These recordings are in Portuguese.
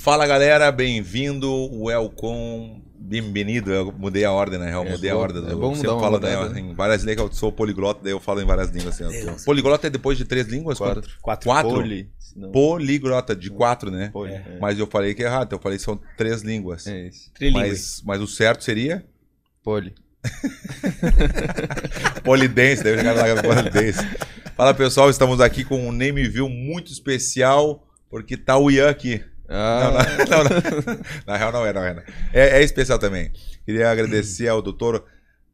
Fala galera, bem-vindo, welcome, bem-vindo. Eu mudei a ordem, né? Eu mudei a ordem. É bom você fala né? né, em várias línguas, eu sou poliglota, daí eu falo em várias línguas. Assim, tô... É, assim. Poliglota é depois de três línguas? Quatro. Quatro. quatro? Poli. Poliglota, de quatro, né? Poli, é. é. Mas eu falei que é errado, eu falei que são três línguas. É isso. Mas, mas o certo seria? Poli. polidense, deve chegar na polidense. Fala pessoal, estamos aqui com um name view muito especial, porque tá o Ian aqui. Ah. Não, não, não, na real é, não é, não é, é. É especial também. Queria agradecer ao doutor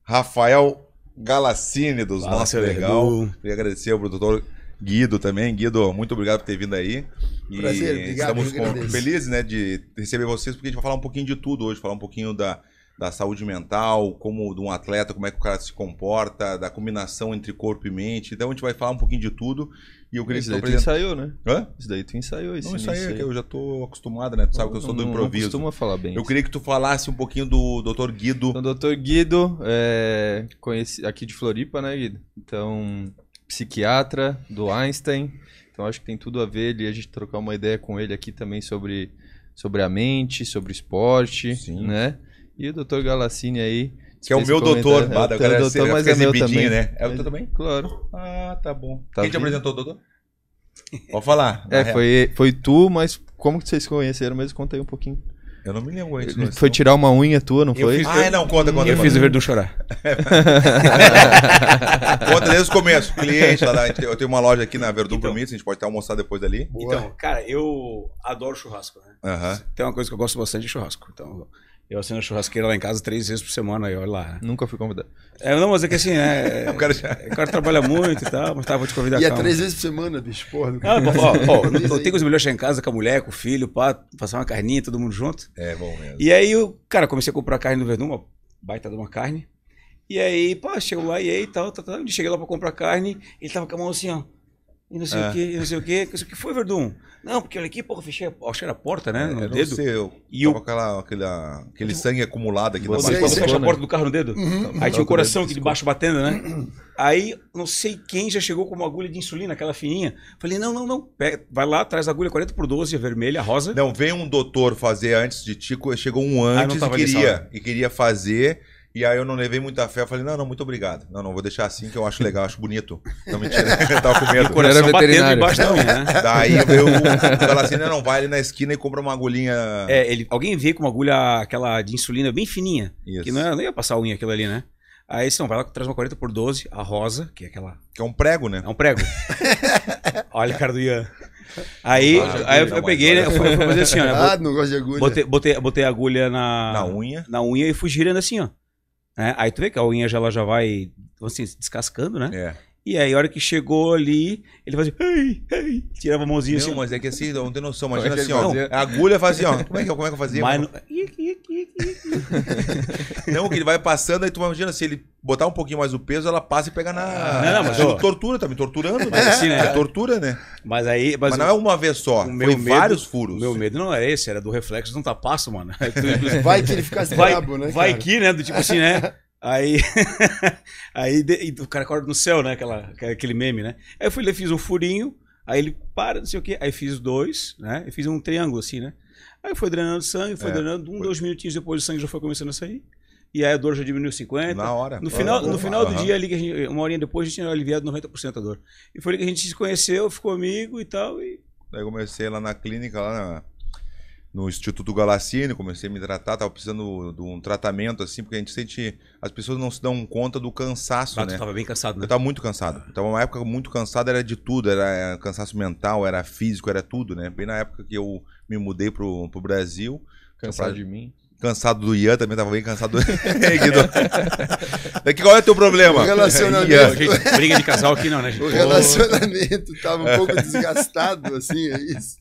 Rafael Galassini dos Fala, Legal. Queria agradecer ao doutor Guido também. Guido, muito obrigado por ter vindo aí. E Prazer, obrigado. Estamos felizes né, de receber vocês, porque a gente vai falar um pouquinho de tudo hoje, falar um pouquinho da da saúde mental, como de um atleta, como é que o cara se comporta, da combinação entre corpo e mente. Então a gente vai falar um pouquinho de tudo. E eu queria Isso que né? daí tu ensaiou, né? Hã? Isso daí tu ensaiou Isso Não, isso aí, é que eu já tô acostumado, né? Tu sabe eu, que eu sou não, do improviso. Não falar bem. Eu queria que tu falasse um pouquinho do Dr. Guido. Então, Dr. Guido, é... Conheci... aqui de Floripa, né, Guido? Então, psiquiatra do Einstein. Então acho que tem tudo a ver ele a gente trocar uma ideia com ele aqui também sobre sobre a mente, sobre esporte, Sim. né? E o doutor Galassini aí. Que é o meu doutor, é o doutor, doutor mas é meu também. né? É o teu também? Claro. Ah, tá bom. Tá Quem te apresentou, doutor? Pode falar. É, foi, foi tu, mas como que vocês conheceram mesmo? Conta aí um pouquinho. Eu não me lembro antes. Foi tirar uma unha tua, não eu foi? Fiz... Ah, não, conta, conta. Eu conta. fiz o Verdun chorar. conta desde o começo. Cliente, lá, eu tenho uma loja aqui na Verdun então, Promisso, a gente pode até almoçar depois dali. Então, cara, eu adoro churrasco, né? Uh -huh. Tem uma coisa que eu gosto bastante de churrasco. Então, eu assino churrasqueira lá em casa três vezes por semana, aí olha lá. Nunca fui convidado. É, não, mas é que assim, né? o, cara já... É, o cara trabalha muito e tal, mas tá, vou te convidar. E é calma. é três vezes por semana, bicho, porra. Não ah, bom, ó, eu tenho os melhores em casa com a mulher, com o filho, pá, passar uma carninha, todo mundo junto. É, bom mesmo. E aí, eu, cara, comecei a comprar carne no Verdun, uma baita de uma carne. E aí, pá, chegou lá e aí tal, tal, tal. Cheguei lá pra comprar carne, ele tava com a mão assim, ó e não sei é. o que, e não sei o é. que. O que foi, Verdun? Não, porque olha aqui, porra, fechei, a porta, né? É, no é, dedo. Sei, eu e eu... aquela, aquela, aquele eu... sangue acumulado aqui Você, Quando fecha a porta do carro no dedo, uhum. aí tinha o coração aqui de baixo batendo, né? Aí, não sei quem já chegou com uma agulha de insulina, aquela fininha. Falei, não, não, não. Pega, vai lá, traz a agulha 40 por 12, a é vermelha, a rosa. Não, vem um doutor fazer antes de ti, chegou um ah, antes ah, e, queria, e queria fazer e aí eu não levei muita fé, eu falei, não, não, muito obrigado. Não, não, vou deixar assim que eu acho legal, acho bonito. Não, mentira, eu tava com medo. E era veterinário. embaixo da né? Daí eu falei assim, não, não, vai ali na esquina e compra uma agulhinha... É, ele, alguém vê com uma agulha, aquela de insulina bem fininha, Isso. que não, é não ia passar a unha aquilo ali, né? Aí você não vai lá, traz uma 40 por 12, a rosa, que é aquela... Que é um prego, né? É um prego. Olha a cara do Ian. Aí, ah, aí eu, eu peguei, né? Eu fui, fazer assim, ó. Né, ah, não gosto de agulha. Botei, botei, botei a agulha na, na unha. Na unha e fui girando assim, ó. Né? Aí tu vê que a unha já, ela já vai assim, descascando, né? É. E aí, a hora que chegou ali, ele fazia. Ei, ei", tirava a mãozinha assim, não, assim. mas é que assim, não tem noção. Imagina é assim, ó. A agulha fazia, ó. Como é que, como é que eu fazia? Mas não... não, que ele vai passando, aí tu imagina se ele botar um pouquinho mais o peso, ela passa e pega na. Não, não mas. eu... tortura, tá me torturando, né? É, assim, né? É tortura, né? Mas aí. Mas, mas não é uma vez só. meu foi medo, vários furos. Meu medo não era esse, era do reflexo não tá tapaço, mano. vai que ele fica vai, brabo, né? Vai cara? que, né? Do tipo assim, né? Aí, aí de, o cara acorda no céu, né? Aquela, aquele meme, né? Aí eu fui lá, fiz um furinho, aí ele para, não sei o quê. Aí fiz dois, né? Eu fiz um triângulo assim, né? Aí foi drenando sangue, foi é, drenando. Um, foi. dois minutinhos depois o sangue já foi começando a sair. E aí a dor já diminuiu 50%. Na hora. No final, no final do dia, ali, que gente, uma horinha depois, a gente tinha aliviado 90% da dor. E foi ali que a gente se conheceu, ficou amigo e tal. E... Aí comecei lá na clínica, lá na no Instituto Galassini, comecei a me tratar, tava precisando de um tratamento, assim, porque a gente sente. As pessoas não se dão conta do cansaço, ah, né? Tu tava bem cansado, né? Eu tava muito cansado. Ah. Então, uma época muito cansada era de tudo, era eh, cansaço mental, era físico, era tudo, né? Bem na época que eu me mudei pro, pro Brasil. Cansado pra... de mim. Cansado do Ian também, tava bem cansado do Daqui qual é o teu problema? O relacionamento. Ian. Gente, briga de casal aqui não, né? Gente? O relacionamento tava um pouco desgastado, assim, é isso.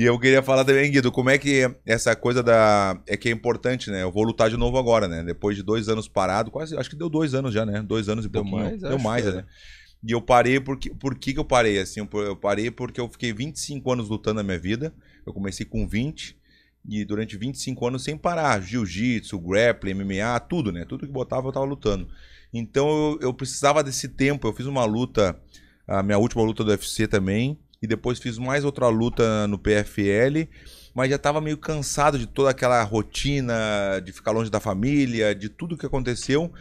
E eu queria falar também, Guido, como é que essa coisa da. É que é importante, né? Eu vou lutar de novo agora, né? Depois de dois anos parado, quase. Acho que deu dois anos já, né? Dois anos e deu pouquinho. Mais, deu mais, né? é. né? E eu parei porque. Por que, que eu parei? Assim, eu parei porque eu fiquei 25 anos lutando na minha vida. Eu comecei com 20 e durante 25 anos sem parar. Jiu-jitsu, grappling, MMA, tudo, né? Tudo que botava eu tava lutando. Então eu, eu precisava desse tempo. Eu fiz uma luta, a minha última luta do UFC também e depois fiz mais outra luta no PFL, mas já estava meio cansado de toda aquela rotina, de ficar longe da família, de tudo que aconteceu,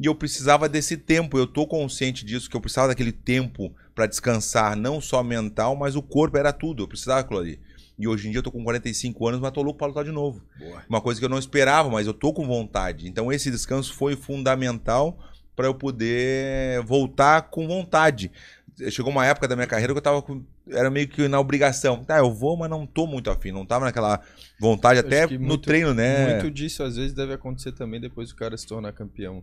e eu precisava desse tempo. Eu tô consciente disso que eu precisava daquele tempo para descansar, não só mental, mas o corpo era tudo. Eu precisava aquilo ali. E hoje em dia eu tô com 45 anos, mas tô louco pra lutar de novo. Boa. Uma coisa que eu não esperava, mas eu tô com vontade. Então esse descanso foi fundamental para eu poder voltar com vontade chegou uma época da minha carreira que eu tava com, era meio que na obrigação. Tá, eu vou, mas não tô muito afim, não tava naquela vontade, até no treino, né? Muito disso às vezes deve acontecer também depois do cara se tornar campeão.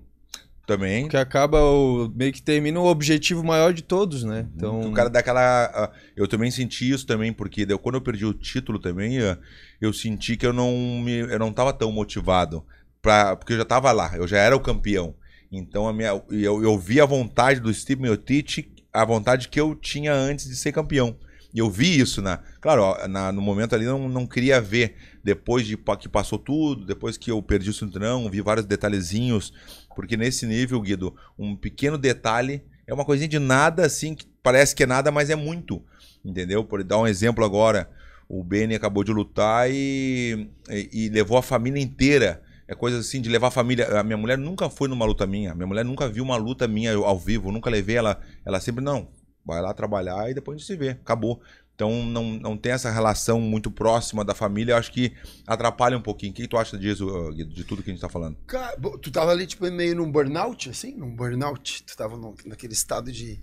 Também. Que acaba o, meio que termina o objetivo maior de todos, né? Uhum, então, o cara daquela ah, eu também senti isso também porque eu, quando eu perdi o título também, ah, eu senti que eu não me, eu não tava tão motivado para porque eu já tava lá, eu já era o campeão. Então a minha, eu, eu vi a vontade do Steve Miotic a vontade que eu tinha antes de ser campeão. E eu vi isso, na, claro, na, no momento ali não, não queria ver. Depois de que passou tudo, depois que eu perdi o cinturão, vi vários detalhezinhos. Porque nesse nível, Guido, um pequeno detalhe é uma coisinha de nada assim, que parece que é nada, mas é muito. Entendeu? Por dar um exemplo agora, o Benny acabou de lutar e, e, e levou a família inteira é coisa assim de levar a família. A minha mulher nunca foi numa luta minha. Minha mulher nunca viu uma luta minha ao vivo. Eu nunca levei ela. Ela sempre, não, vai lá trabalhar e depois a gente se vê. Acabou. Então não, não tem essa relação muito próxima da família. Eu acho que atrapalha um pouquinho. O que tu acha disso, de tudo que a gente tá falando? Cara, tu tava ali, tipo, meio num burnout, assim? Num burnout. Tu tava no, naquele estado de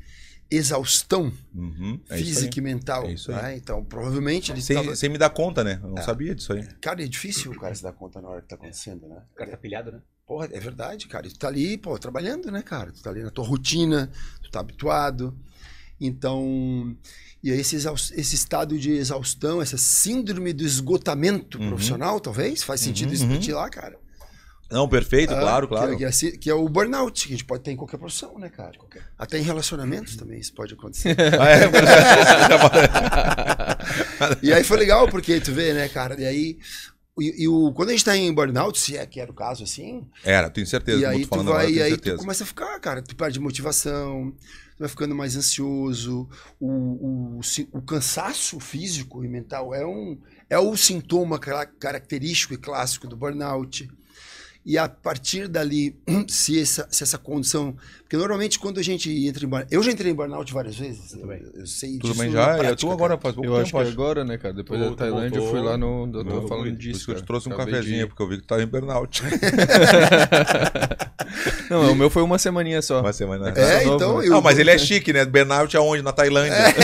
exaustão uhum, é física e mental. É isso aí. Né? Então, provavelmente ele sem, tava... sem me dar conta, né? Eu não é. sabia disso aí. Cara, é difícil o cara se dar conta na hora que tá acontecendo, né? O cara tá pilhado, né? Porra, é verdade, cara. E tu tá ali, pô, trabalhando, né, cara? Tu tá ali na tua rotina, tu tá habituado. Então, e esse, esse estado de exaustão, essa síndrome do esgotamento uhum. profissional, talvez, faz sentido uhum, isso uhum. lá, cara não, perfeito, ah, claro, é claro. Que, é assim, que, é o burnout, que a gente pode ter em qualquer profissão, né, cara? Qualquer. Até em relacionamentos uhum. também isso pode acontecer. ah, é, e aí foi legal, porque tu vê, né, cara? E aí, e, e o, quando a gente tá em burnout, se é que era o caso assim. Era, tenho certeza. E aí tu, vai, agora, e aí certeza. tu começa a ficar, cara, tu perde motivação, tu vai ficando mais ansioso, o, o, o cansaço físico e mental é um é o sintoma característico e clássico do burnout. E a partir dali, se essa, se essa condição. Porque normalmente quando a gente entra em burnout. Eu já entrei em burnout várias vezes. Eu, também. eu sei Tudo Bem, já? Prática, eu tô agora faz pouco eu tempo. Acho que acho. agora, né, cara? Depois Pô, da Tailândia eu fui lá no. Eu tô falando disso. Cara. Eu te trouxe um Acabei tá cafezinho, de... porque eu vi que tu tava em burnout. não, o meu foi uma semaninha só. Uma semana. É, é novo, então. Né? Eu... Não, mas ele é chique, né? Burnout aonde? É na Tailândia. É.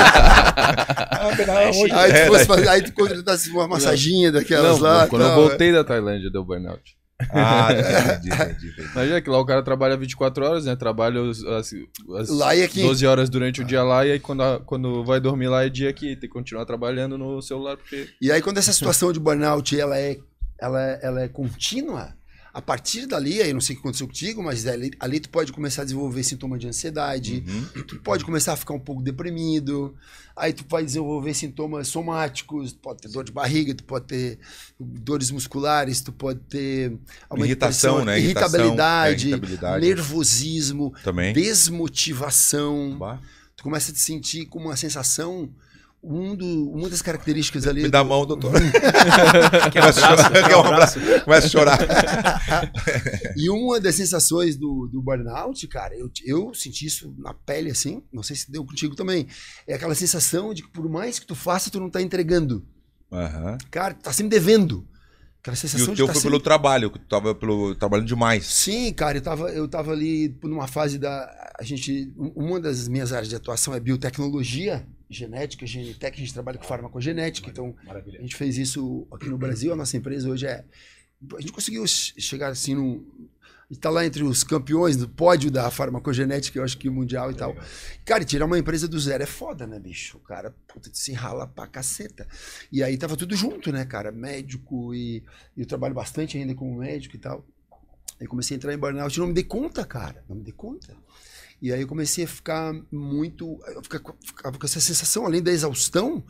ah, burnout é Aí tu fosse é, né? fazer. Aí tu contratasse uma massaginha daquelas não, lá. Quando eu voltei é. da Tailândia, deu burnout. Ah, entendi, entendi, Imagina que lá o cara trabalha 24 horas, né? Trabalha as, as lá e aqui. 12 horas durante o ah. dia lá e aí quando, a, quando vai dormir lá é dia aqui. Tem que continuar trabalhando no celular. Porque... E aí quando essa situação de burnout ela é, ela, é, ela é contínua, a partir dali, aí não sei o que aconteceu contigo, mas é, ali, ali tu pode começar a desenvolver sintoma de ansiedade, uhum. tu pode começar a ficar um pouco deprimido, aí tu pode desenvolver sintomas somáticos, tu pode ter dor de barriga, tu pode ter dores musculares, tu pode ter irritação, né? irritabilidade, é, irritabilidade, nervosismo, Também. desmotivação. Bah. Tu começa a te sentir com uma sensação um do, uma das características ali. Me dá a mão, doutor. Começa a chorar. e uma das sensações do, do burnout, cara, eu, eu senti isso na pele assim, não sei se deu contigo também. É aquela sensação de que por mais que tu faça, tu não tá entregando. Uhum. Cara, tu tá sempre devendo. Aquela sensação e o teu de tá foi sempre... pelo trabalho, que tu tava pelo, trabalhando demais. Sim, cara, eu tava, eu tava ali numa fase da. A gente, uma das minhas áreas de atuação é biotecnologia genética, Genetec, a gente trabalha com farmacogenética, então Maravilha. a gente fez isso aqui no Brasil, a nossa empresa hoje é... A gente conseguiu chegar assim no... Está lá entre os campeões do pódio da farmacogenética, eu acho que mundial e tal. Cara, tirar uma empresa do zero é foda, né, bicho? O cara puta, se rala pra caceta. E aí tava tudo junto, né, cara? Médico e eu trabalho bastante ainda como médico e tal. Aí comecei a entrar em burnout e não me dei conta, cara. Não me dei conta. E aí eu comecei a ficar muito. Eu ficava com essa sensação, além da exaustão,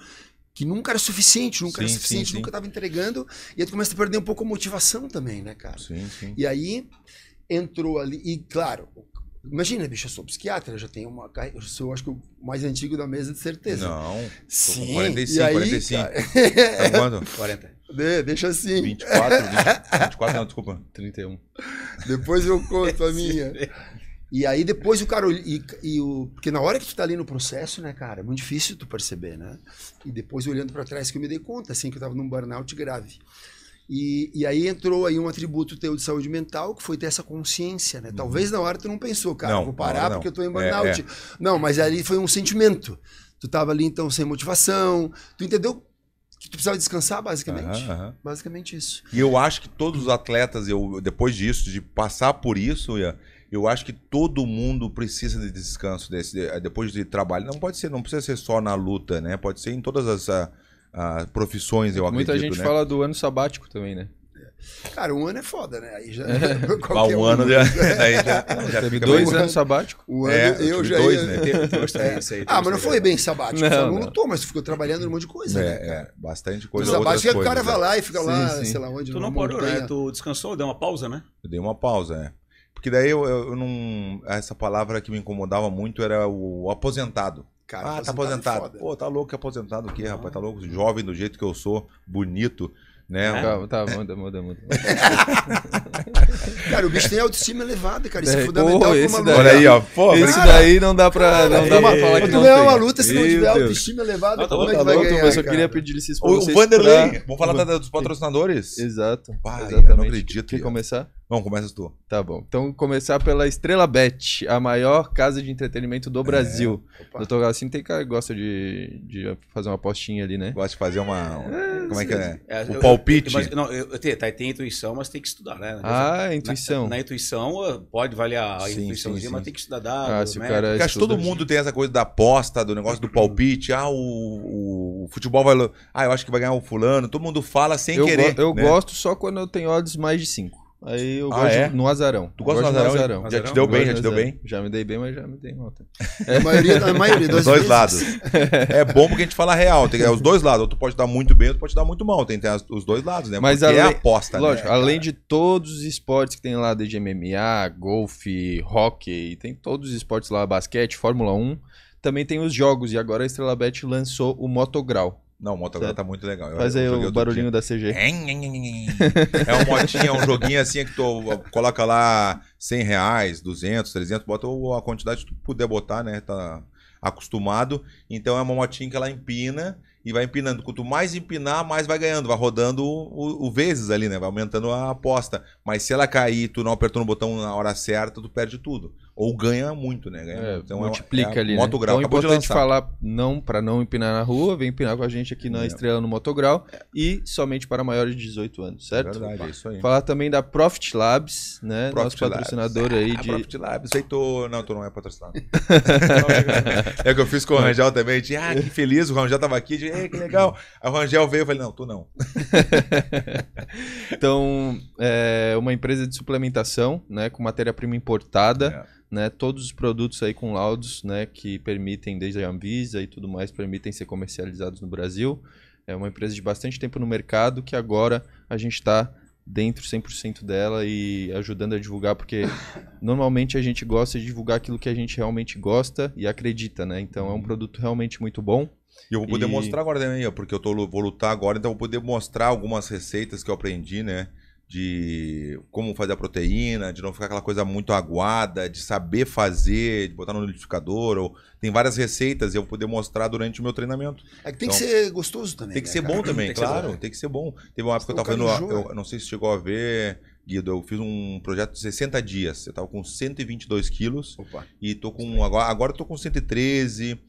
que nunca era suficiente, nunca sim, era suficiente, sim, nunca tava entregando. E aí tu começa a perder um pouco a motivação também, né, cara? Sim, sim. E aí entrou ali, e claro, imagina, bicho, eu sou psiquiatra, eu já tenho uma. Eu sou, acho que, o mais antigo da mesa, de certeza. Não, sim. 45, e aí, 45. Cara... Tá quanto? 40. De, deixa assim. 24, 20, 24, não, desculpa, 31. Depois eu conto a minha. E aí depois o cara. E, e, o, porque na hora que tu tá ali no processo, né, cara, é muito difícil tu perceber, né? E depois olhando para trás que eu me dei conta, assim, que eu tava num burnout grave. E, e aí entrou aí um atributo teu de saúde mental, que foi ter essa consciência, né? Uhum. Talvez na hora tu não pensou, cara, não, vou parar não. porque eu tô em é, burnout. É, é. Não, mas ali foi um sentimento. Tu tava ali então sem motivação. Tu entendeu que tu precisava descansar, basicamente. Uhum, uhum. Basicamente isso. E eu acho que todos os atletas, eu, depois disso, de passar por isso, eu acho que todo mundo precisa de descanso desse, depois de trabalho. Não pode ser, não precisa ser só na luta, né? Pode ser em todas as a, a, profissões, eu é Muita acredito. Muita gente né? fala do ano sabático também, né? Cara, um ano é foda, né? Aí já. Ah, um, um ano já. É. já, já teve dois anos sabático? Um ano é, eu, eu já. Dois, ia... né? é. aí, ah, mas não foi bem sabático. Não, não lutou, mas ficou trabalhando um monte de coisa. É, né? é bastante coisa. O sabático é o cara vai lá né? e fica sim, lá, sim. sei lá onde. Tu não parou, né? Tu descansou, deu uma pausa, né? Eu dei uma pausa, é. Porque daí eu, eu não. Essa palavra que me incomodava muito era o aposentado. Cara, ah, aposentado tá aposentado. É pô, tá louco é aposentado o quê, rapaz? Tá louco? Jovem do jeito que eu sou, bonito né? Calma, tá, tá, muda, muda, muda. cara, o bicho tem autoestima elevada, cara. Isso é, é fundamental pô, esse daí, Olha aí, ó. Pô, esse daí não dá pra, não dá pra falar que não, não é uma luta se não tiver autoestima elevada. Tá como é que vai ganhar, Eu só queria pedir licença pra o, vocês. O Vanderlei. Pra... Vamos falar da, dos patrocinadores? Exato. Pai, exatamente. não acredito. Quer começar? vamos começa tu. Tá bom. Então, começar pela Estrela Bet, a maior casa de entretenimento do é, Brasil. É. Doutor Galacine tem cara que gosta de, de fazer uma apostinha ali, né? Gosta de fazer uma. É, como é que é? é o eu, palpite. Eu, não, eu, tem, tá, tem intuição, mas tem que estudar, né? Ah, na, é intuição. Na, na, intuição, ah, pode valer a sim, intuiçãozinha, sim, sim. mas tem que estudar dado, ah, se o né? cara Porque todo mundo tem essa coisa da aposta, do negócio do palpite. Ah, o, o futebol vai. Ah, eu acho que vai ganhar o fulano. Todo mundo fala sem querer. Go eu né? gosto só quando eu tenho odds mais de 5. Aí eu ah, gosto é? no azarão. Tu gosta do azarão? azarão? Já te deu bem, já te deu bem? Já me dei bem, mas já me dei mal. É. A maioria, a maioria dos dois lados. É bom porque a gente fala real, tem, é os dois lados. Ou tu pode dar muito bem, ou tu pode dar muito mal. Tem, tem as, os dois lados, né? Mas porque é além, é aposta, né, lógico, né? além de todos os esportes que tem lá, desde MMA, golfe, hockey, tem todos os esportes lá, basquete, Fórmula 1, também tem os jogos. E agora a Estrela Bet lançou o Motograu. Não, o Motogram tá muito legal. Eu, Faz aí o barulhinho dia. da CG. É um motinho, é um joguinho assim que tu coloca lá 100 reais, 200, 300, bota a quantidade que tu puder botar, né? Tá acostumado. Então é uma motinha que ela empina e vai empinando. Quanto mais empinar, mais vai ganhando. Vai rodando o, o vezes ali, né? Vai aumentando a aposta. Mas se ela cair tu não apertou no botão na hora certa, tu perde tudo. Ou ganha muito, né? Ganha é, então é multiplica é, é ali. Né? Motograu, então é importante falar não para não empinar na rua, vem empinar com a gente aqui na é. Estrela no Motograu e somente para maiores de 18 anos, certo? Verdade, é isso aí. Falar também da Profit Labs, né? Profit Nosso patrocinador Labs. É, aí de. Profit Labs, aceitou Não, tu não é patrocinado. é que eu fiz com o Rangel também. Eu ah, que feliz, o Rangel tava aqui. ei que legal. Aí o Rangel veio, e falei, não, tu não. então, é é uma empresa de suplementação, né, com matéria-prima importada, é. né, todos os produtos aí com laudos, né, que permitem desde a Anvisa e tudo mais permitem ser comercializados no Brasil. É uma empresa de bastante tempo no mercado que agora a gente está dentro 100% dela e ajudando a divulgar, porque normalmente a gente gosta de divulgar aquilo que a gente realmente gosta e acredita, né? Então é um uhum. produto realmente muito bom. E eu vou poder e... mostrar agora também, né? porque eu tô, vou lutar agora, então eu vou poder mostrar algumas receitas que eu aprendi, né? de como fazer a proteína, de não ficar aquela coisa muito aguada, de saber fazer, de botar no liquidificador. Ou... Tem várias receitas e eu vou poder mostrar durante o meu treinamento. É que tem então, que ser gostoso também. Tem que né, ser cara? bom também, tem claro. Bom. Tem que ser bom. Teve uma época que eu estava tá fazendo. Eu, eu não sei se chegou a ver. Guido, eu fiz um projeto de 60 dias. Eu tava com 122 quilos. Opa. E tô com. Agora, agora eu tô com 113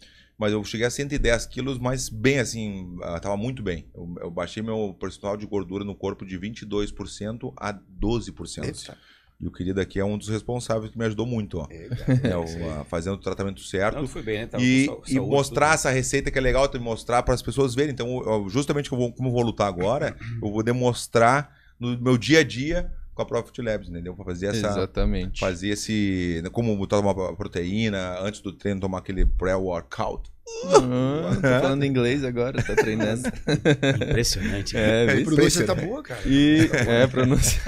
mas eu cheguei a 110 quilos, mas bem assim, estava ah, muito bem. Eu, eu, baixei meu percentual de gordura no corpo de 22% a 12%. Eita. E o querido aqui é um dos responsáveis que me ajudou muito, ó. É, ah, fazendo o tratamento certo. Não, foi bem, né? Tava e, saúde, e mostrar tudo. essa receita que é legal também mostrar para as pessoas verem. Então, eu, justamente como eu, vou, como eu vou lutar agora, eu vou demonstrar no meu dia a dia com a Profit Labs, entendeu? Para fazer essa. Exatamente. Fazer esse. Né, como tomar uma proteína, antes do treino tomar aquele pré-workout Uhum, tô falando inglês agora, tô tá treinando. Impressionante. É, é pronúncia tá boa, cara. E, é, pronúncia.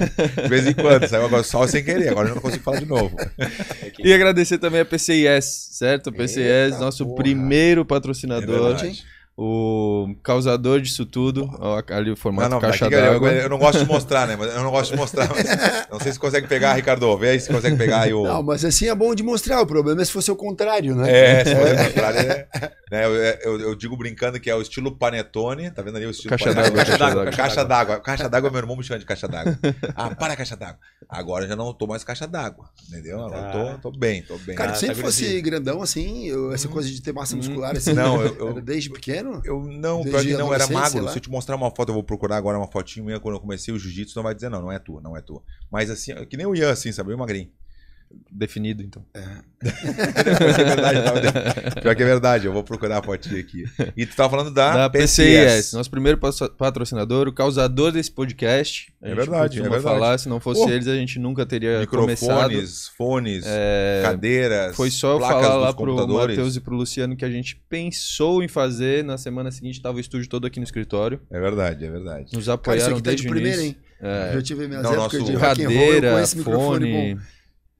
De vez em quando, saiu agora só sem querer, agora não consigo falar de novo. É e agradecer também a PCIS, certo? PCIS, Eita, nosso porra. primeiro patrocinador. É o causador disso tudo, ali o formato não, não, caixa d'água. Eu, eu, não gosto de mostrar, né? Eu não gosto de mostrar. não sei se consegue pegar, Ricardo. Vê aí se consegue pegar aí o. Não, mas assim é bom de mostrar. O problema é se fosse o contrário, né? É, se fosse o contrário. É, né? eu, é, eu, eu, digo brincando que é o estilo panetone. Tá vendo ali o estilo caixa d'água? Caixa d'água. Caixa d'água. Caixa d'água, meu irmão me chama de caixa d'água. Ah, para caixa d'água. Agora eu já não tô mais caixa d'água. Entendeu? ah. eu tô, ah. tô bem, tô bem. Cara, ah, sempre tá fosse grandão assim, eu, essa hum. coisa de ter massa hum. muscular assim. Não, né? eu, eu... desde pequeno. Eu não, pior que não era magro. Se eu te mostrar uma foto, eu vou procurar agora uma fotinha minha quando eu comecei o jiu-jitsu, não vai dizer não, não é tua, não é tua. Mas assim, que nem o Ian, assim, sabe? Eu magrinho definido, então. É. é né? Pior que é verdade, eu vou procurar a fotinha aqui. E tu tava falando da, da Nosso primeiro patrocinador, o causador desse podcast. A é verdade, é verdade. falar, se não fosse eles, a gente nunca teria microfones, começado. Microfones, fones, é... cadeiras, Foi só eu falar lá pro Matheus e pro Luciano que a gente pensou em fazer. Na semana seguinte tava o estúdio todo aqui no escritório. É verdade, é verdade. Nos apoiaram Cara, isso aqui tá desde de primeira, hein? É. Eu tive minhas não, épocas nosso... de cadeira, and roll, fone... Microfone bom.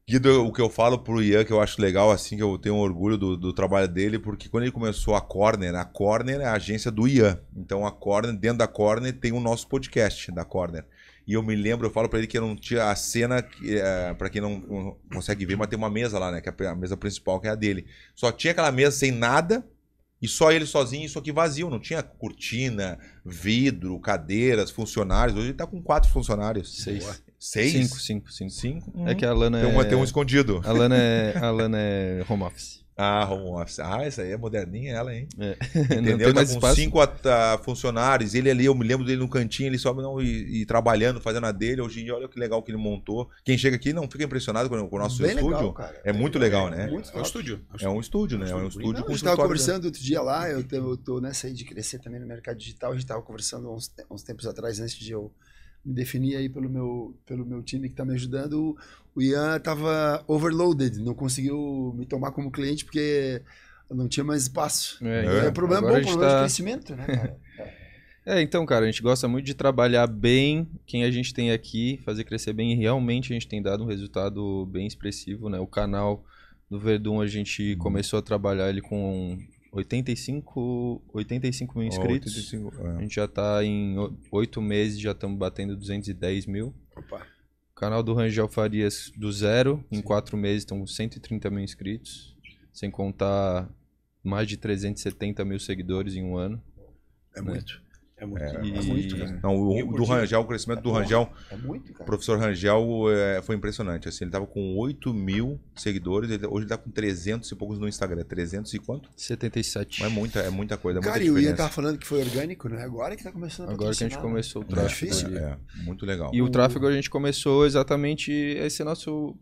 Guido, o que eu falo pro Ian, que eu acho legal, assim, que eu tenho orgulho do, do, trabalho dele, porque quando ele começou a Corner, a Corner é a agência do Ian. Então a Corner, dentro da Corner, tem o nosso podcast da Corner. E eu me lembro, eu falo para ele que não tinha a cena, que, é, eh, para quem não, consegue ver, mas tem uma mesa lá, né? Que é a mesa principal, que é a dele. Só tinha aquela mesa sem nada, e só ele sozinho, isso aqui vazio. Não tinha cortina, vidro, cadeiras, funcionários. Hoje ele tá com quatro funcionários. Seis. Seis? Cinco, cinco, cinco. cinco? É que a uhum. Lana tem, um é... tem um escondido. A Lana é, a Lana é home office. Ah, home office. Ah, essa aí é moderninha ela, hein? É. Entendeu? Não tá com cinco a, ah, tá, funcionários. Ele ali, eu me lembro dele no cantinho, ele sobe não, e, e, trabalhando, fazendo a dele. Hoje em dia, olha que legal que ele montou. Quem chega aqui não fica impressionado com, com o nosso Bem estúdio. Legal, cara. É, é muito legal, né? Muito é um estúdio. É um é estúdio, né? É um é estúdio não, com A gente estava né? conversando outro dia lá, eu, eu tô nessa aí de crescer também no mercado digital. A gente estava conversando uns, uns tempos atrás, antes de eu me defini aí pelo meu, pelo meu time que está me ajudando, o Ian estava overloaded, não conseguiu me tomar como cliente porque não tinha mais espaço. É, é. problema é Agora bom, problema é tá... de crescimento, né, é, então, cara, a gente gosta muito de trabalhar bem quem a gente tem aqui, fazer crescer bem e realmente a gente tem dado um resultado bem expressivo, né? O canal do Verdun a gente uhum. começou a trabalhar ele com 85, 85 mil inscritos. Oh, 85, é. A gente já está em oito meses, já estamos batendo 210 mil. Opa. O canal do Rangel Farias do zero, Sim. em quatro meses estão com 130 mil inscritos. Sem contar mais de 370 mil seguidores em um ano. É né? muito. É muito, é, é muito cara. Não, o, do Rangel, o crescimento é do Rangel. É muito, cara. O professor Rangel é, foi impressionante. Assim, ele estava com 8 mil seguidores, ele, hoje ele está com 300 e poucos no Instagram. 300 e quanto? 77. Mas é muita, é muita coisa. É cara, muita e o Ian estava falando que foi orgânico, né? Agora que está começando a Agora que a gente né? começou o é, tráfego. É, difícil. muito legal. E o tráfego a gente começou exatamente esse nosso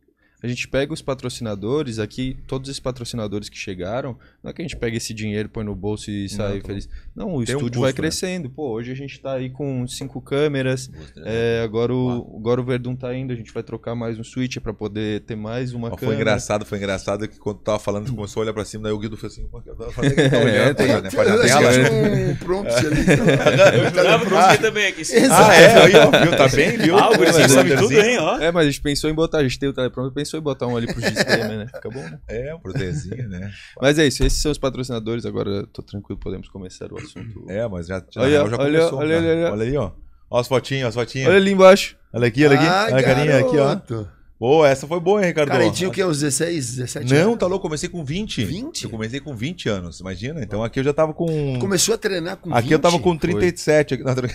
a gente pega os patrocinadores aqui, todos esses patrocinadores que chegaram, não é que a gente pega esse dinheiro, põe no bolso e sai não, feliz. Não, o estúdio um custo, vai né? crescendo. Né? Pô, hoje a gente tá aí com cinco câmeras. É, né? agora, o, agora o Verdun tá indo, a gente vai trocar mais um switch para poder ter mais uma Mas câmera. Foi engraçado, foi engraçado que quando tava falando, hum. começou a olhar para cima, daí o Guido fez assim, falando que tava tá olhando, é, né? Pra janela. Né? Um prompt ali. Jurava pra você também aqui. Ah, é, viu? Tá bem, viu? Ah, o sabe tudo, hein? É, mas a gente pensou em botar, a gente tem o teleprompter, pensou pensou em botar um ali pro disclaimer, né? Fica bom, né? É, um protezinho, né? mas é isso, esses são os patrocinadores, agora tô tranquilo, podemos começar o assunto. É, mas já, já, olha, já olha, começou. Olha, olha, olha, olha aí, ó. Ó as fotinhas, as fotinhas. Olha ali embaixo. Olha aqui, olha aqui. Ah, olha a carinha aqui, ó. Pô, essa foi boa, hein, Ricardo? Cara, e tinha o quê? Uns 16, 17 anos? Não, tá louco, comecei com 20. 20? Eu comecei com 20 anos, imagina. Então aqui eu já tava com. Começou a treinar com aqui 20? Aqui eu tava com 37. Foi. Aqui,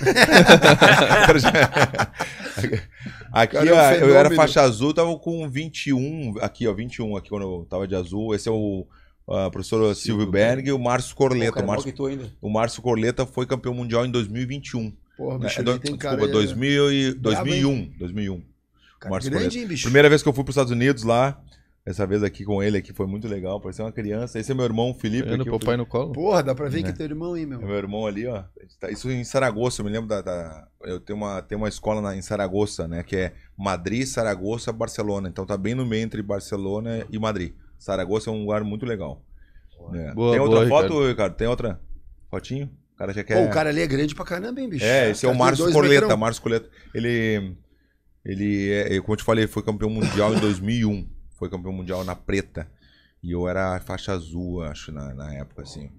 aqui Cara, ó, é um eu era faixa azul, tava com 21. Aqui, ó, 21, aqui quando eu tava de azul. Esse é o uh, professor Silvio Berg e o Márcio Corleta. Pô, cara, é o, Márcio, o Márcio Corleta foi campeão mundial em 2021. Porra, é, bicho, é, do, tem desculpa, cara, 2000 né? e, 2001, 2001. Márcio grande, hein, bicho? Primeira vez que eu fui para os Estados Unidos lá. Essa vez aqui com ele aqui foi muito legal, Pareceu uma criança. Esse é meu irmão, Felipe. Pegando aqui, o no colo. Porra, dá pra ver é. que é teu irmão aí, meu. É meu irmão ali, ó. Tá, isso em Saragoça, eu me lembro da... da... Eu tenho uma, tenho uma escola na, em Saragoça, né? Que é Madrid, Saragoça, Barcelona. Então tá bem no meio entre Barcelona e Madrid. Saragoça é um lugar muito legal. É. Boa, Tem outra boa, foto, Ricardo. Ricardo? Tem outra fotinho? O cara já quer... Pô, o cara ali é grande pra caramba, hein, bicho? É, esse é o Márcio Coleta. Márcio Coleta. Ele... Ele, é, como eu te falei, foi campeão mundial em 2001. Foi campeão mundial na preta. E eu era faixa azul, acho, na, na época, assim.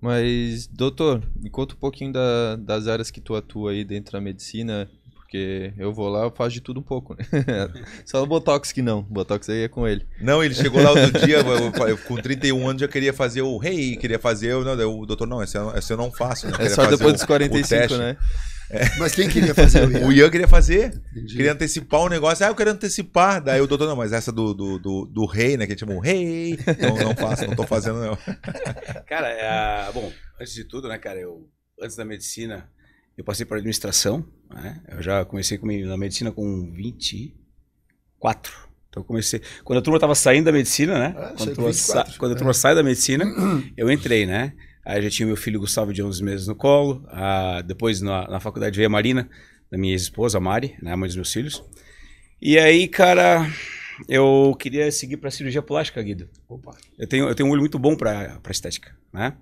Mas, doutor, me conta um pouquinho da, das áreas que tu atua aí dentro da medicina. Porque eu vou lá, eu faço de tudo um pouco, né? Só o Botox que não. Botox aí é com ele. Não, ele chegou lá outro dia, eu, eu, com 31 anos já queria fazer o rei, hey, queria fazer. Eu, não, o doutor, não, esse eu, esse eu não faço. é só depois o, dos 45, né? É. Mas quem queria fazer o Ian? O Ian queria fazer. Entendi. Queria antecipar o um negócio. Ah, eu quero antecipar. Daí o doutor, não, mas essa do, do, do, do rei, né? Que a gente chama o rei. Não, não faço, não tô fazendo, não. Cara, é, bom, antes de tudo, né, cara, eu antes da medicina, eu passei para administração, né? Eu já comecei com, na medicina com 24. Então eu comecei. Quando a turma estava saindo da medicina, né? É, quando, a turma, sa... quando a turma é. sai da medicina, eu entrei, né? Aí já tinha meu filho Gustavo de 11 meses no colo. Ah, depois na, na, faculdade veio a Marina, da minha esposa, a Mari, né? mãe dos meus filhos. E aí, cara, eu queria seguir para cirurgia plástica, Guido. Opa. Eu tenho, eu tenho um olho muito bom para estética, né?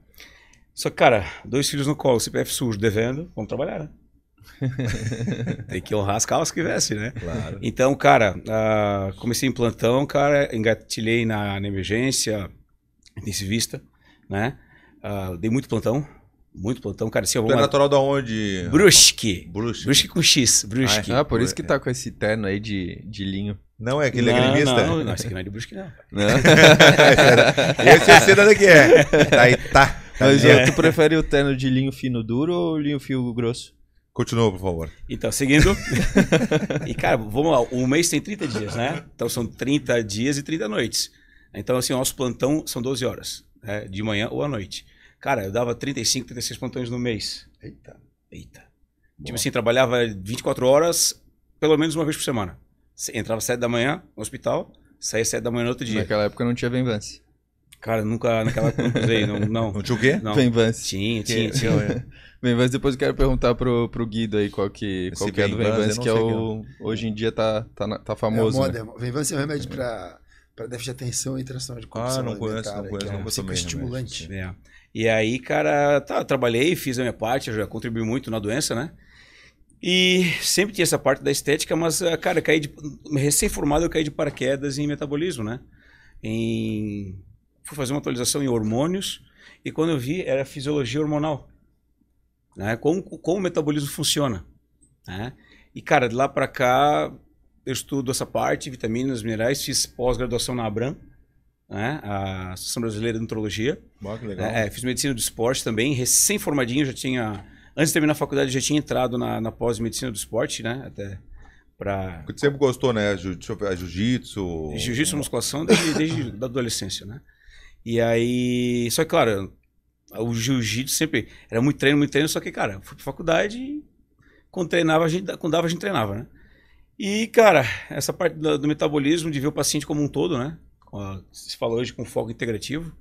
Só que, cara, dois filhos no colo, CPF sujo, devendo, vamos trabalhar, né? Tem que honrar as calças que veste, né? Claro. Então, cara, uh, comecei em plantão, cara, engatilhei na, na emergência, nesse vista, né? Uh, dei muito plantão, muito plantão, cara. Se eu vou natural da onde? Brusque. Brusque. Brusque com X. Brusque. Ah, é? ah por isso que é. tá com esse terno aí de, de linho. Não é aquele não, agrimista? Não, não, esse aqui não é de Brusque, não. não. esse eu sei de onde é. é. Tá, tá. Mas é. tu prefere o terno de linho fino duro ou linho fio grosso? Continua, por favor. Então, seguindo. e, cara, vamos lá. O mês tem 30 dias, né? Então, são 30 dias e 30 noites. Então, assim, o nosso plantão são 12 horas, né? de manhã ou à noite. Cara, eu dava 35, 36 plantões no mês. Eita. Eita. Boa. Tipo assim, trabalhava 24 horas, pelo menos uma vez por semana. Entrava 7 da manhã no hospital, saía 7 da manhã no outro dia. Naquela época não tinha Venvance. Cara, nunca naquela época não usei, não. Não, não tinha o quê? Não. Venvance. Tinha, tinha, tinha. tinha. É. Venvance, depois eu quero perguntar pro, pro Guido aí qual que, qual que é do Venvance, que é o. Que é. Hoje em dia tá, tá, tá famoso. É né? moda, né? é um é remédio pra, pra déficit de atenção e transtorno de condição. Ah, não conheço, não né, conheço, é, não conheço. estimulante. É. e aí, cara, tá, trabalhei, fiz a minha parte, já contribuí muito na doença, né? E sempre tinha essa parte da estética, mas, ah, cara, caí de. Recém-formado, eu caí de paraquedas em metabolismo, né? Em fui fazer uma atualização em hormônios e quando eu vi era fisiologia hormonal, né? Como, como o metabolismo funciona, né? E cara, de lá para cá eu estudo essa parte, vitaminas, minerais, fiz pós-graduação na Abram, né? A Associação Brasileira de Nutrologia. Boa, que legal. É, fiz medicina do esporte também, recém-formadinho, já tinha antes de terminar a faculdade já tinha entrado na, na pós medicina do esporte, né? Até para. Você sempre gostou, né? Jiu-jitsu. Jiu-jitsu, musculação desde, desde a adolescência, né? E aí. Só que, claro, o jiu-jitsu sempre. Era muito treino, muito treino, só que, cara, fui pra faculdade e quando treinava, a gente, quando dava, a gente treinava, né? E, cara, essa parte do, do metabolismo de ver o paciente como um todo, né? Se falou hoje com foco integrativo.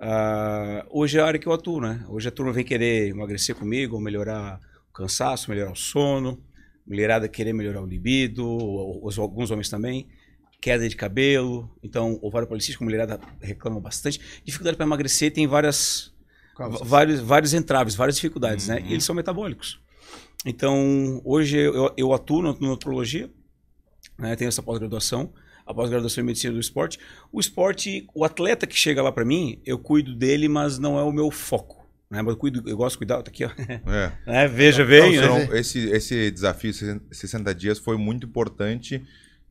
Uh, hoje é a área que eu atuo, né? Hoje a turma vem querer emagrecer comigo, ou melhorar o cansaço, melhorar o sono, mulherada querer melhorar o libido, os alguns homens também queda de cabelo, então ovário policístico, a mulherada reclama bastante. Dificuldade para emagrecer tem várias, vários, vários entraves, várias dificuldades, né? uhum. né? E eles são metabólicos. Então, hoje eu, eu atuo na nutrologia, né? tenho essa pós-graduação, a pós-graduação em medicina do esporte. O esporte, o atleta que chega lá para mim, eu cuido dele, mas não é o meu foco. Né? Mas eu, cuido, eu gosto de cuidar, tá aqui, ó. É. É, veja bem. Então, né? esse, esse desafio, 60 dias, foi muito importante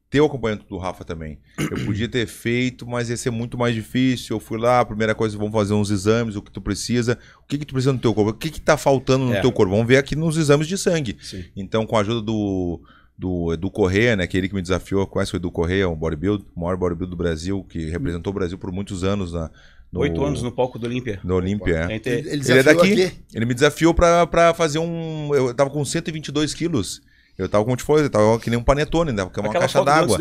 ter o acompanhamento do Rafa também. Eu podia ter feito, mas ia ser muito mais difícil. Eu fui lá, primeira coisa, vamos fazer uns exames, o que tu precisa. O que, que tu precisa no teu corpo? O que, que tá faltando no é. teu corpo? Vamos ver aqui nos exames de sangue. Sim. Então, com a ajuda do, do Edu Correia, né? Que é ele que me desafiou. Conhece o Edu Correia, é um bodybuild, o maior bodybuild do Brasil, que representou o Brasil por muitos anos na, no... Oito anos no palco do Olímpia. No Olímpia, é. Ele, ele, ele é daqui. Aqui. Ele me desafiou para fazer um. Eu tava com 122 quilos. Eu tava, como te falei, eu tava que nem um panetone, né? Porque é uma Aquela caixa d'água.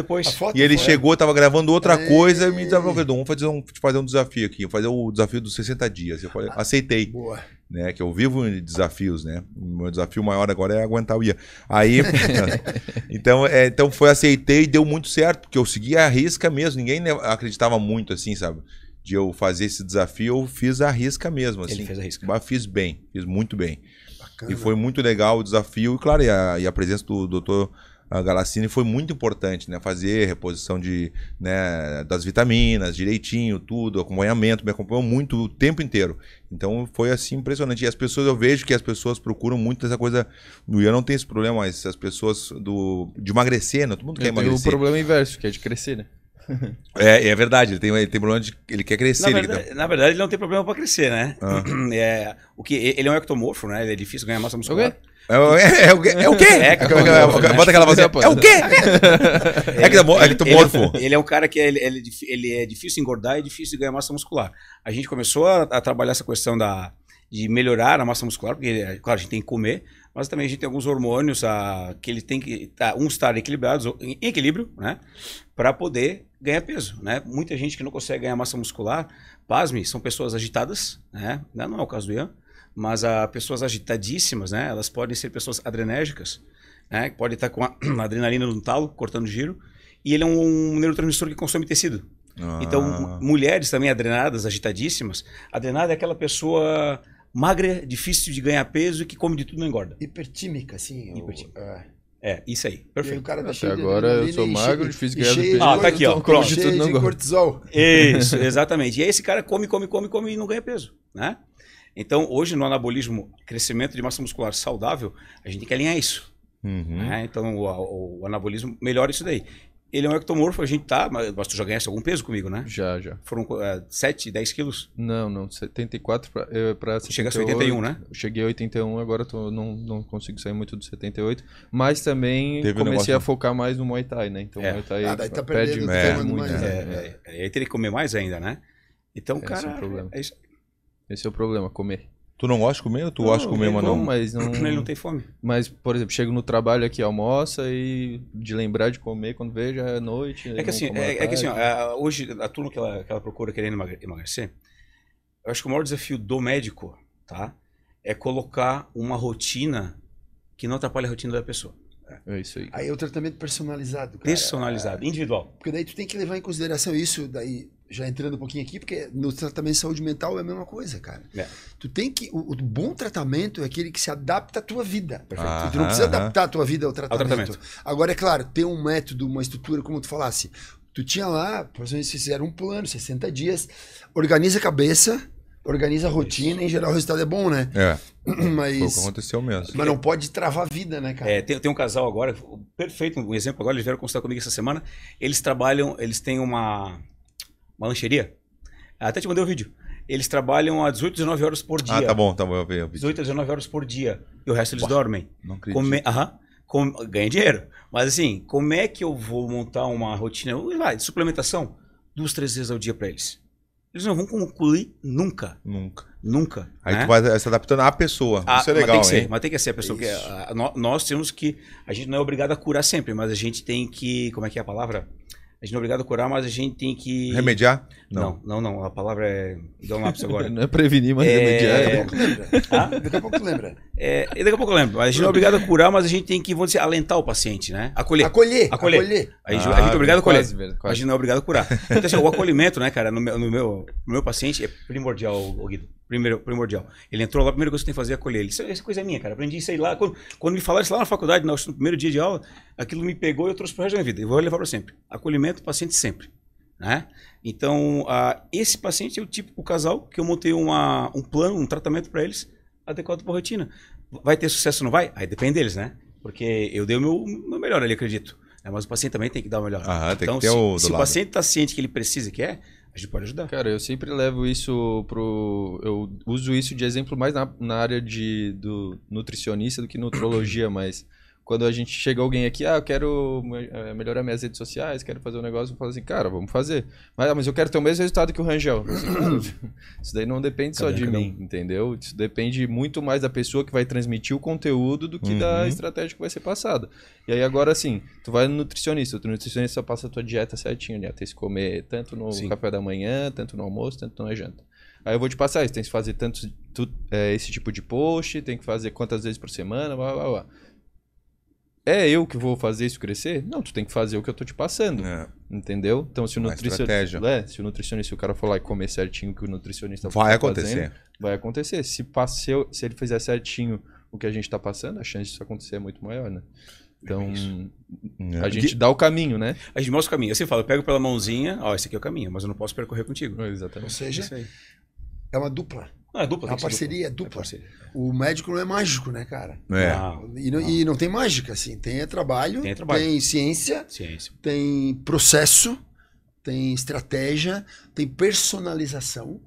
E ele foi... chegou, tava gravando outra é. coisa e me disse, vamos fazer um, fazer um desafio aqui, fazer o desafio dos 60 dias. Eu falei, ah, aceitei. Boa. Né? Que eu vivo em desafios, né? O meu desafio maior agora é aguentar o IA. Aí, então, é, então foi, aceitei e deu muito certo, porque eu segui a risca mesmo. Ninguém acreditava muito assim, sabe? De eu fazer esse desafio, eu fiz a risca mesmo. Assim. Ele fez a risca. Mas fiz bem, fiz muito bem. Bacana. E foi muito legal o desafio, e claro, e a, e a presença do doutor ah, Galassini foi muito importante, né? Fazer reposição de, né, das vitaminas direitinho, tudo, acompanhamento, me acompanhou muito o tempo inteiro. Então foi assim impressionante. E as pessoas, eu vejo que as pessoas procuram muito essa coisa. Eu não tenho esse problema, mas as pessoas do, de emagrecer, né? Todo mundo eu quer emagrecer. O problema inverso, que é de crescer, né? É, é verdade, ele tem, ele tem problema de. Ele quer crescer. Na verdade, ele, na verdade, ele não tem problema para crescer, né? Ah. É, o que, ele é um ectomorfo, né? Ele é difícil ganhar massa muscular. Okay. É, é, é, o quê? É o É, bota né? aquela voz. Assim, é o quê? É, é que tá é ectomorfo. Tá ele, é ele é um cara que é, ele, ele, ele é difícil engordar e difícil ganhar massa muscular. A gente começou a, a trabalhar essa questão da, de melhorar a massa muscular, porque, claro, a gente tem que comer, mas também a gente tem alguns hormônios a, ah, que ele tem que tá, um estar equilibrados, em equilíbrio, né? Para poder ganha peso, né? Muita gente que não consegue ganhar massa muscular, pasme, são pessoas agitadas, né? Não é o caso do Ian, mas a pessoas agitadíssimas, né? Elas podem ser pessoas adrenérgicas, né? Pode estar com a adrenalina no talo, cortando giro, e ele é um neurotransmissor que consome tecido. Então, ah. Então, mulheres também adrenadas, agitadíssimas. Adrenada é aquela pessoa magra, difícil de ganhar peso e que come de tudo e não engorda. Hipertímica, sim. Hipertímica. Eu, é. uh... É, isso aí. Perfeito. Tá Até agora eu sou magro, cheio, difícil ganhar peso. Ah, tá aqui, ó. Pronto. Cheio de, de cortisol. Isso, exatamente. E aí é esse cara come, come, come, come e não ganha peso, né? Então, hoje no anabolismo, crescimento de massa muscular saudável, a gente tem que alinhar isso. Uhum. Né? Então, o, o, o, anabolismo melhora isso daí. Ele é um ectomorfo, a gente tá, mas, tu já ganhaste algum peso comigo, né? Já, já. Foram uh, 7, 10 quilos? Não, não, 74 pra, eh, pra 78. Chega a 81, né? Eu cheguei a 81, agora tô, não, não consigo sair muito dos 78. Mas também Teve comecei um a focar mais no Muay Thai, né? Então é. Muay Thai ah, tá perde né? Né? é, muito. Mais, é, é, Aí teria que comer mais ainda, né? Então, Esse cara, é, o problema. É Esse é o problema, comer. Tu não gosta de comer ou tu não, gosta de comer, mas não? mas não... Ele não tem fome. Mas, por exemplo, chego no trabalho aqui, almoça e de lembrar de comer quando vejo é noite. É que assim, é, é, que assim ó, é, hoje a turma que ela, que ela procura querendo emagrecer, eu acho que o maior desafio do médico, tá? É colocar uma rotina que não atrapalhe a rotina da pessoa. É isso aí. Aí é o tratamento personalizado. Cara. Personalizado, individual. Porque daí tu tem que levar em consideração isso, daí já entrando um pouquinho aqui, porque no tratamento de saúde mental é a mesma coisa, cara. É. Tu tem que. O, o, bom tratamento é aquele que se adapta à tua vida. Perfeito. Ah, tu não precisa ah, adaptar a tua vida ao tratamento. ao tratamento. Agora, é claro, ter um método, uma estrutura, como tu falasse. Tu tinha lá, por exemplo, fizeram um plano, 60 dias, organiza a cabeça, organiza a rotina, em geral o resultado é bom, né? É. Mas, Foi o que aconteceu mesmo. Mas não pode travar a vida, né, cara? É, tem, tem um casal agora, perfeito, um exemplo agora, eles vieram consultar comigo essa semana. Eles trabalham, eles têm uma uma lancheria. Até te mandei o um vídeo. Eles trabalham às 18, 19 horas por ah, dia. Ah, tá bom, tá bom. Eu vi, eu vi. 18 19 horas por dia. E o resto eles Uau, dormem. Não acredito. Come... Aham. Com... Ganha dinheiro. Mas assim, como é que eu vou montar uma rotina de suplementação? Duas, três vezes ao dia para eles. Eles não vão concluir nunca. Nunca. Nunca. Aí né? tu vai se adaptando à pessoa. A, ah, Isso é legal, mas tem que hein? Ser, mas tem que ser a pessoa. Que, é, a, a, nós temos que. A gente não é obrigado a curar sempre, mas a gente tem que. Como é que é a palavra? A gente não é obrigado a curar, mas a gente tem que. Remediar? Não, não, não. não a palavra é. Dá um lápis agora. não é prevenir, mas é... remediar. Daqui a pouco lembra. Ah? Daqui a pouco lembra. É, e daqui a pouco eu lembro. A gente não é obrigado a curar, mas a gente tem que, vamos dizer, alentar o paciente, né? Acolher. Acolher. Acolher. acolher. A, gente, ah, a gente é obrigado a acolher. Quase, quase. A gente não é obrigado a curar. Então, assim, o acolhimento, né, cara, no meu, no meu, no meu paciente é primordial, Guido. Primeiro, primordial. Ele entrou lá, a primeira coisa que você tem que fazer é acolher ele. Isso, essa é, é coisa é minha, cara. Aprendi isso aí lá. Quando, quando me falaram isso lá na faculdade, no primeiro dia de aula, aquilo me pegou e eu trouxe para o resto da minha vida. Eu vou levar para sempre. Acolhimento, paciente sempre. Né? Então, a ah, esse paciente é o tipo, o casal que eu montei uma, um plano, um tratamento para eles adequado para a rotina. Vai ter sucesso ou não vai? Aí depende deles, né? Porque eu dei o meu, meu melhor ali, acredito. É, mas o paciente também tem que dar o melhor. Ah, então, se, o, se o paciente está ciente que ele precisa e quer, a gente pode ajudar. Cara, eu sempre levo isso pro. Eu uso isso de exemplo mais na, na área de, do nutricionista do que nutrologia, mas quando a gente chega alguém aqui, ah, eu quero eh, melhorar minhas redes sociais, quero fazer um negócio, eu falo assim, cara, vamos fazer. Mas, ah, mas eu quero ter o mesmo resultado que o Rangel. Isso daí não depende só de mim, entendeu? Isso depende muito mais da pessoa que vai transmitir o conteúdo do que uhum. da estratégia que vai ser passada. E aí agora assim, tu vai no nutricionista, o nutricionista passa a tua dieta certinho, né? Tem que comer tanto no Sim. café da manhã, tanto no almoço, tanto na janta. Aí eu vou te passar isso, tem que fazer tanto, tu, é, esse tipo de post, tem que fazer quantas vezes por semana, blá blá blá é eu que vou fazer isso crescer? Não, tu tem que fazer o que eu tô te passando. É. Entendeu? Então, se o nutricionista. É, se o nutricionista, se o cara for lá e comer certinho o que o nutricionista Vai tá acontecer. Fazendo, vai acontecer. Se, passeu, se ele fizer certinho o que a gente tá passando, a chance disso acontecer é muito maior, né? Então, é a gente dá o caminho, né? A gente mostra o caminho. Assim, fala, eu pego pela mãozinha, ó, esse aqui é o caminho, mas eu não posso percorrer contigo. Exatamente. Ou seja, é, é uma dupla. Não, é dupla. É a parceria, dupla. é dupla. É parceria. O médico não é mágico, né, cara? É. Não, e, não, e, não, tem mágica, assim. Tem trabalho, tem, trabalho. tem ciência, ciência, tem processo, tem estratégia, tem personalização.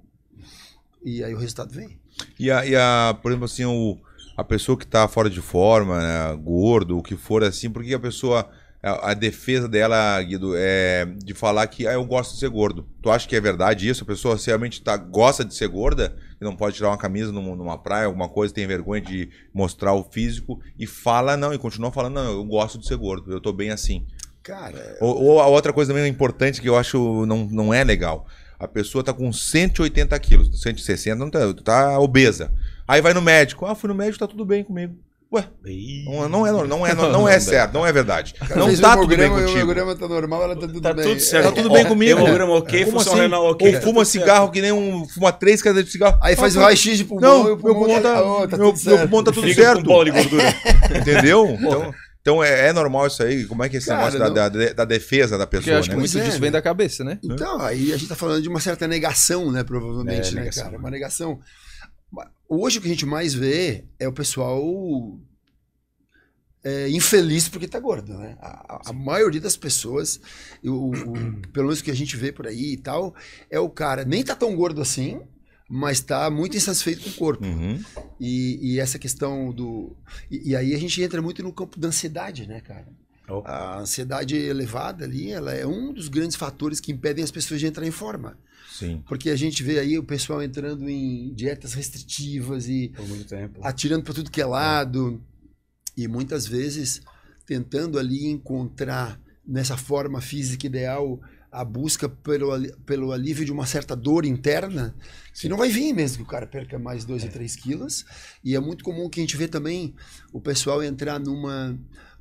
E aí o resultado vem. E a, e a por exemplo, assim, o, a pessoa que está fora de forma, né, gordo, o que for assim, porque a pessoa a, defesa dela, Guido, é de falar que ah, eu gosto de ser gordo. Tu acha que é verdade isso? A pessoa realmente tá, gosta de ser gorda e não pode tirar uma camisa numa, numa, praia, alguma coisa, tem vergonha de mostrar o físico e fala não, e continua falando, não, eu gosto de ser gordo, eu tô bem assim. Cara. Ou, ou a outra coisa também importante que eu acho não, não é legal. A pessoa tá com 180 quilos, 160, não tá, tá obesa. Aí vai no médico. Ah, fui no médico, tá tudo bem comigo. Ué, não é, não é, não, não é, é certo, não é verdade. Não tá tudo bem contigo. O programa tá normal, ela tá tudo tá bem. Tudo certo. Tá tudo bem comigo. Hemograma ok, como função assim? renal ok. Ou fuma cigarro que nem um... Fuma três cadeiras de cigarro. Aí faz raio-x de pulmão não, e o pulmão, meu pulmão tá, tá, tá meu, tudo certo. Meu pulmão tá tudo certo. gordura. Entendeu? Então... Então é, é, normal isso aí? Como é que é esse Cara, negócio da, da, da, defesa da pessoa? Porque eu acho né? que muito é, disso né? vem da cabeça, né? Então, aí a gente tá falando de uma certa negação, né? Provavelmente, é, né, negação, cara? Né? Uma negação. Hoje o que a gente mais vê é o pessoal é, infeliz porque tá gordo, né? A, a maioria das pessoas, o, o, pelo menos o que a gente vê por aí e tal, é o cara nem tá tão gordo assim, mas tá muito insatisfeito com o corpo. Uhum. E, e, essa questão do. E, e aí a gente entra muito no campo da ansiedade, né, cara? Oh. A ansiedade elevada ali, ela é um dos grandes fatores que impedem as pessoas de entrar em forma. Sim. Porque a gente vê aí o pessoal entrando em dietas restritivas e atirando para tudo que é lado é. e muitas vezes tentando ali encontrar nessa forma física ideal a busca pelo, pelo alívio de uma certa dor interna, se que não vai vir mesmo que o cara perca mais 2 é. ou 3 quilos. E é muito comum que a gente vê também o pessoal entrar numa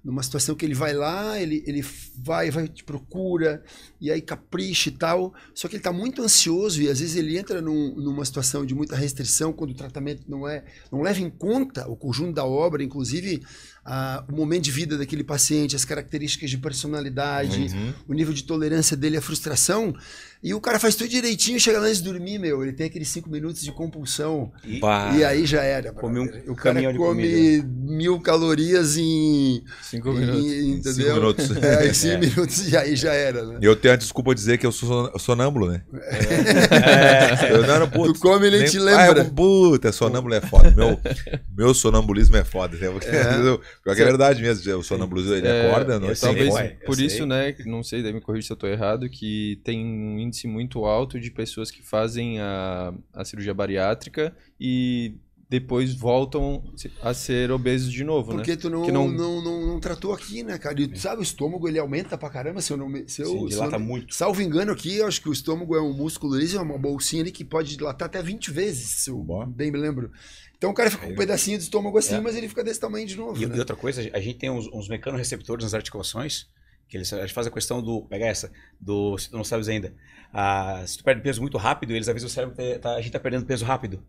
numa situação que ele vai lá, ele, ele vai, vai, te procura, e aí capricha e tal. Só que ele está muito ansioso e às vezes ele entra num, numa situação de muita restrição quando o tratamento não é, não leva em conta o conjunto da obra, inclusive a, o momento de vida daquele paciente, as características de personalidade, uhum. o nível de tolerância dele à frustração. E o cara faz tudo direitinho, chega antes de dormir, meu. Ele tem aqueles cinco minutos de compulsão. E, e aí já era. Come um o cara caminhão de come comida. mil calorias em. Cinco em, minutos. Entendeu? Cinco minutos. É, em cinco é. minutos e aí já era, né? Eu tenho a desculpa de dizer que eu sou sonâmbulo, né? É. Eu não era puto. Tu come e nem, te ah, é lembra. Ah, eu, puta, é sonâmbulo é foda. Meu, meu sonambulismo é foda. Né? Porque, é. é verdade mesmo. O sonambulismo, ele é, acorda, não é, talvez, Por isso, né? Não sei, daí me corrija se eu tô errado, que tem um índice muito alto de pessoas que fazem a, a cirurgia bariátrica e depois voltam a ser obesos de novo, Porque né? Porque tu não, não... não... Não, não, tratou aqui, né, cara? E tu é. sabe, o estômago ele aumenta pra caramba se eu não... Se eu, Sim, dilata eu, muito. Salvo engano aqui, eu acho que o estômago é um músculo liso, é uma bolsinha ali que pode dilatar até 20 vezes, se eu Boa. bem me lembro. Então o cara fica com um é. pedacinho do estômago assim, é. mas ele fica desse tamanho de novo. E, né? e outra coisa, a gente tem uns, uns mecanorreceptores nas articulações que eles, eles fazem a questão do, pega essa, do, se tu não sabes ainda, ah, se tu perde peso muito rápido, eles avisam o cérebro que tá, a gente tá perdendo peso rápido.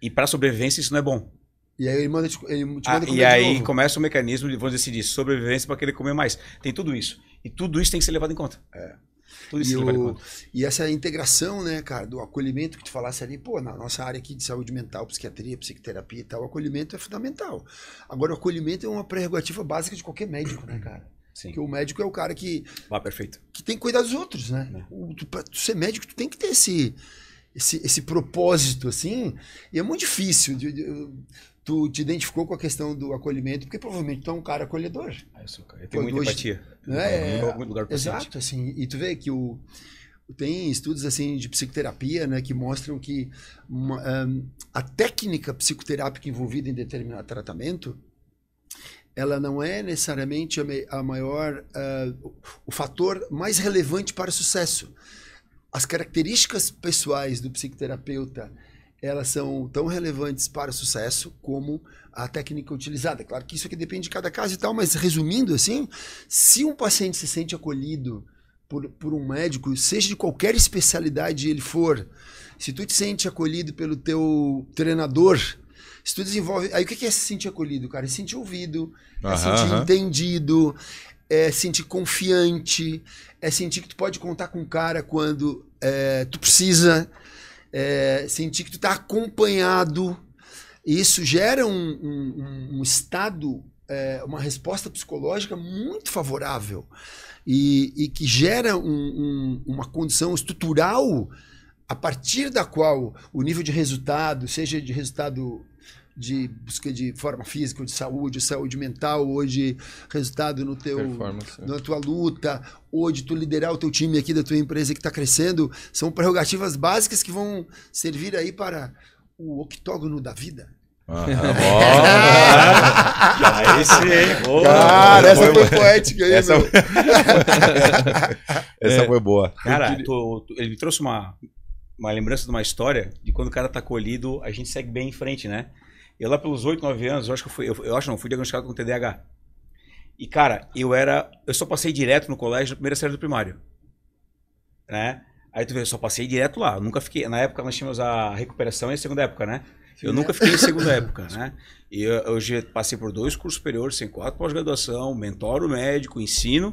E para sobrevivência isso não é bom. E aí ele manda te, ele te manda ah, comer E aí começa o mecanismo de, vamos decidir, sobrevivência para querer comer mais. Tem tudo isso. E tudo isso tem que ser levado em conta. É. Tudo isso e, o, e essa integração, né, cara, do acolhimento que tu falasse ali, pô, na nossa área aqui de saúde mental, psiquiatria, psicoterapia e tal, o acolhimento é fundamental. Agora, o acolhimento é uma prerrogativa básica de qualquer médico, né, cara? Sim. Porque o médico é o cara que. Ah, perfeito. Que tem que cuidar dos outros, né? É. O, pra tu ser médico, tu tem que ter esse, esse, esse propósito, assim. E é muito difícil. De, de, tu te identificou com a questão do acolhimento, porque provavelmente tu é um cara acolhedor. Ah, eu sou, cara. Eu tenho Quando muita hoje, empatia. Né? É, muito lugar exato, assim. E tu vê que o. Tem estudos assim de psicoterapia né, que mostram que uma, um, a técnica psicoterápica envolvida em determinado tratamento ela não é necessariamente a, maior, uh, o fator mais relevante para o sucesso. As características pessoais do psicoterapeuta elas são tão relevantes para o sucesso como a técnica utilizada. Claro que isso aqui depende de cada caso e tal, mas resumindo assim, se um paciente se sente acolhido por, por um médico, seja de qualquer especialidade ele for, se tu te sente acolhido pelo teu treinador, se tu desenvolve. Aí o que é se sentir acolhido, cara? É se sentir ouvido, é se sentir entendido, é se sentir confiante, é sentir que tu pode contar com o cara quando é, tu precisa, é, sentir que tu tá acompanhado. Isso gera um, um, um estado, é, uma resposta psicológica muito favorável e, e que gera um, uma condição estrutural a partir da qual o nível de resultado, seja de resultado de busca de forma física, de saúde, saúde mental, hoje resultado no teu, é. na tua luta, hoje tu liderar o teu time aqui da tua empresa que está crescendo, são prerrogativas básicas que vão servir aí para o octógono da vida. Ah, bom. Aí sim. Cara, essa foi, foi poética aí, essa... essa foi boa. Cara, ele me trouxe uma, uma lembrança de uma história de quando o cara tá colhido, a gente segue bem em frente, né? Eu lá pelos 8, 9 anos, eu acho que eu fui, eu, eu acho não, fui diagnosticado com TDAH. E cara, eu era, eu só passei direto no colégio na primeira série do primário. Né? Aí tu vê, eu só passei direto lá. Eu nunca fiquei, na época nós tínhamos a recuperação e a segunda época, né? Sim, eu né? nunca fiquei em segunda época, né? E eu, eu passei por dois cursos superiores, sem quatro pós-graduação, mentoro médico, ensino,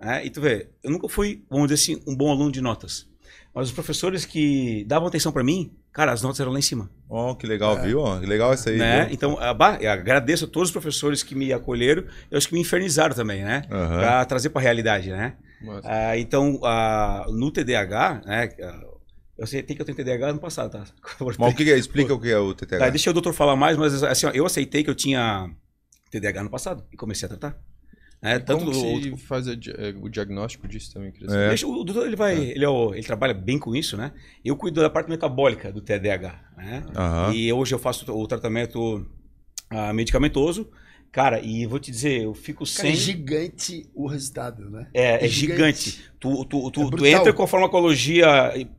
né? E tu vê, eu nunca fui, vamos dizer assim, um bom aluno de notas. Mas os professores que davam atenção para mim, cara, as notas eram lá em cima. Oh, que legal, é. viu? Que legal essa aí. Né? Então, agradeço a todos os professores que me acolheram e os que me infernizaram também, né? Uhum. Para trazer para a realidade, né? Ah, então, né, ah, no TDAH, né? Eu aceitei que eu tenho TDAH no passado, tá? Mas o que é? Explica o que é o TDAH. Tá, deixa o doutor falar mais, mas assim, ó, eu aceitei que eu tinha TDAH no passado e comecei a tratar. É, é, tanto Como que se faz o, é, o diagnóstico disso também, Cris? É. Deixa, o doutor ele vai, é. ele, é o, ele trabalha bem com isso, né? Eu cuido da parte metabólica do TDAH, né? Uhum. E hoje eu faço o tratamento ah, medicamentoso. Cara, e vou te dizer, eu fico sem. é gigante o resultado, né? É, é, gigante. gigante. Tu, tu, tu, é tu, entra com a farmacologia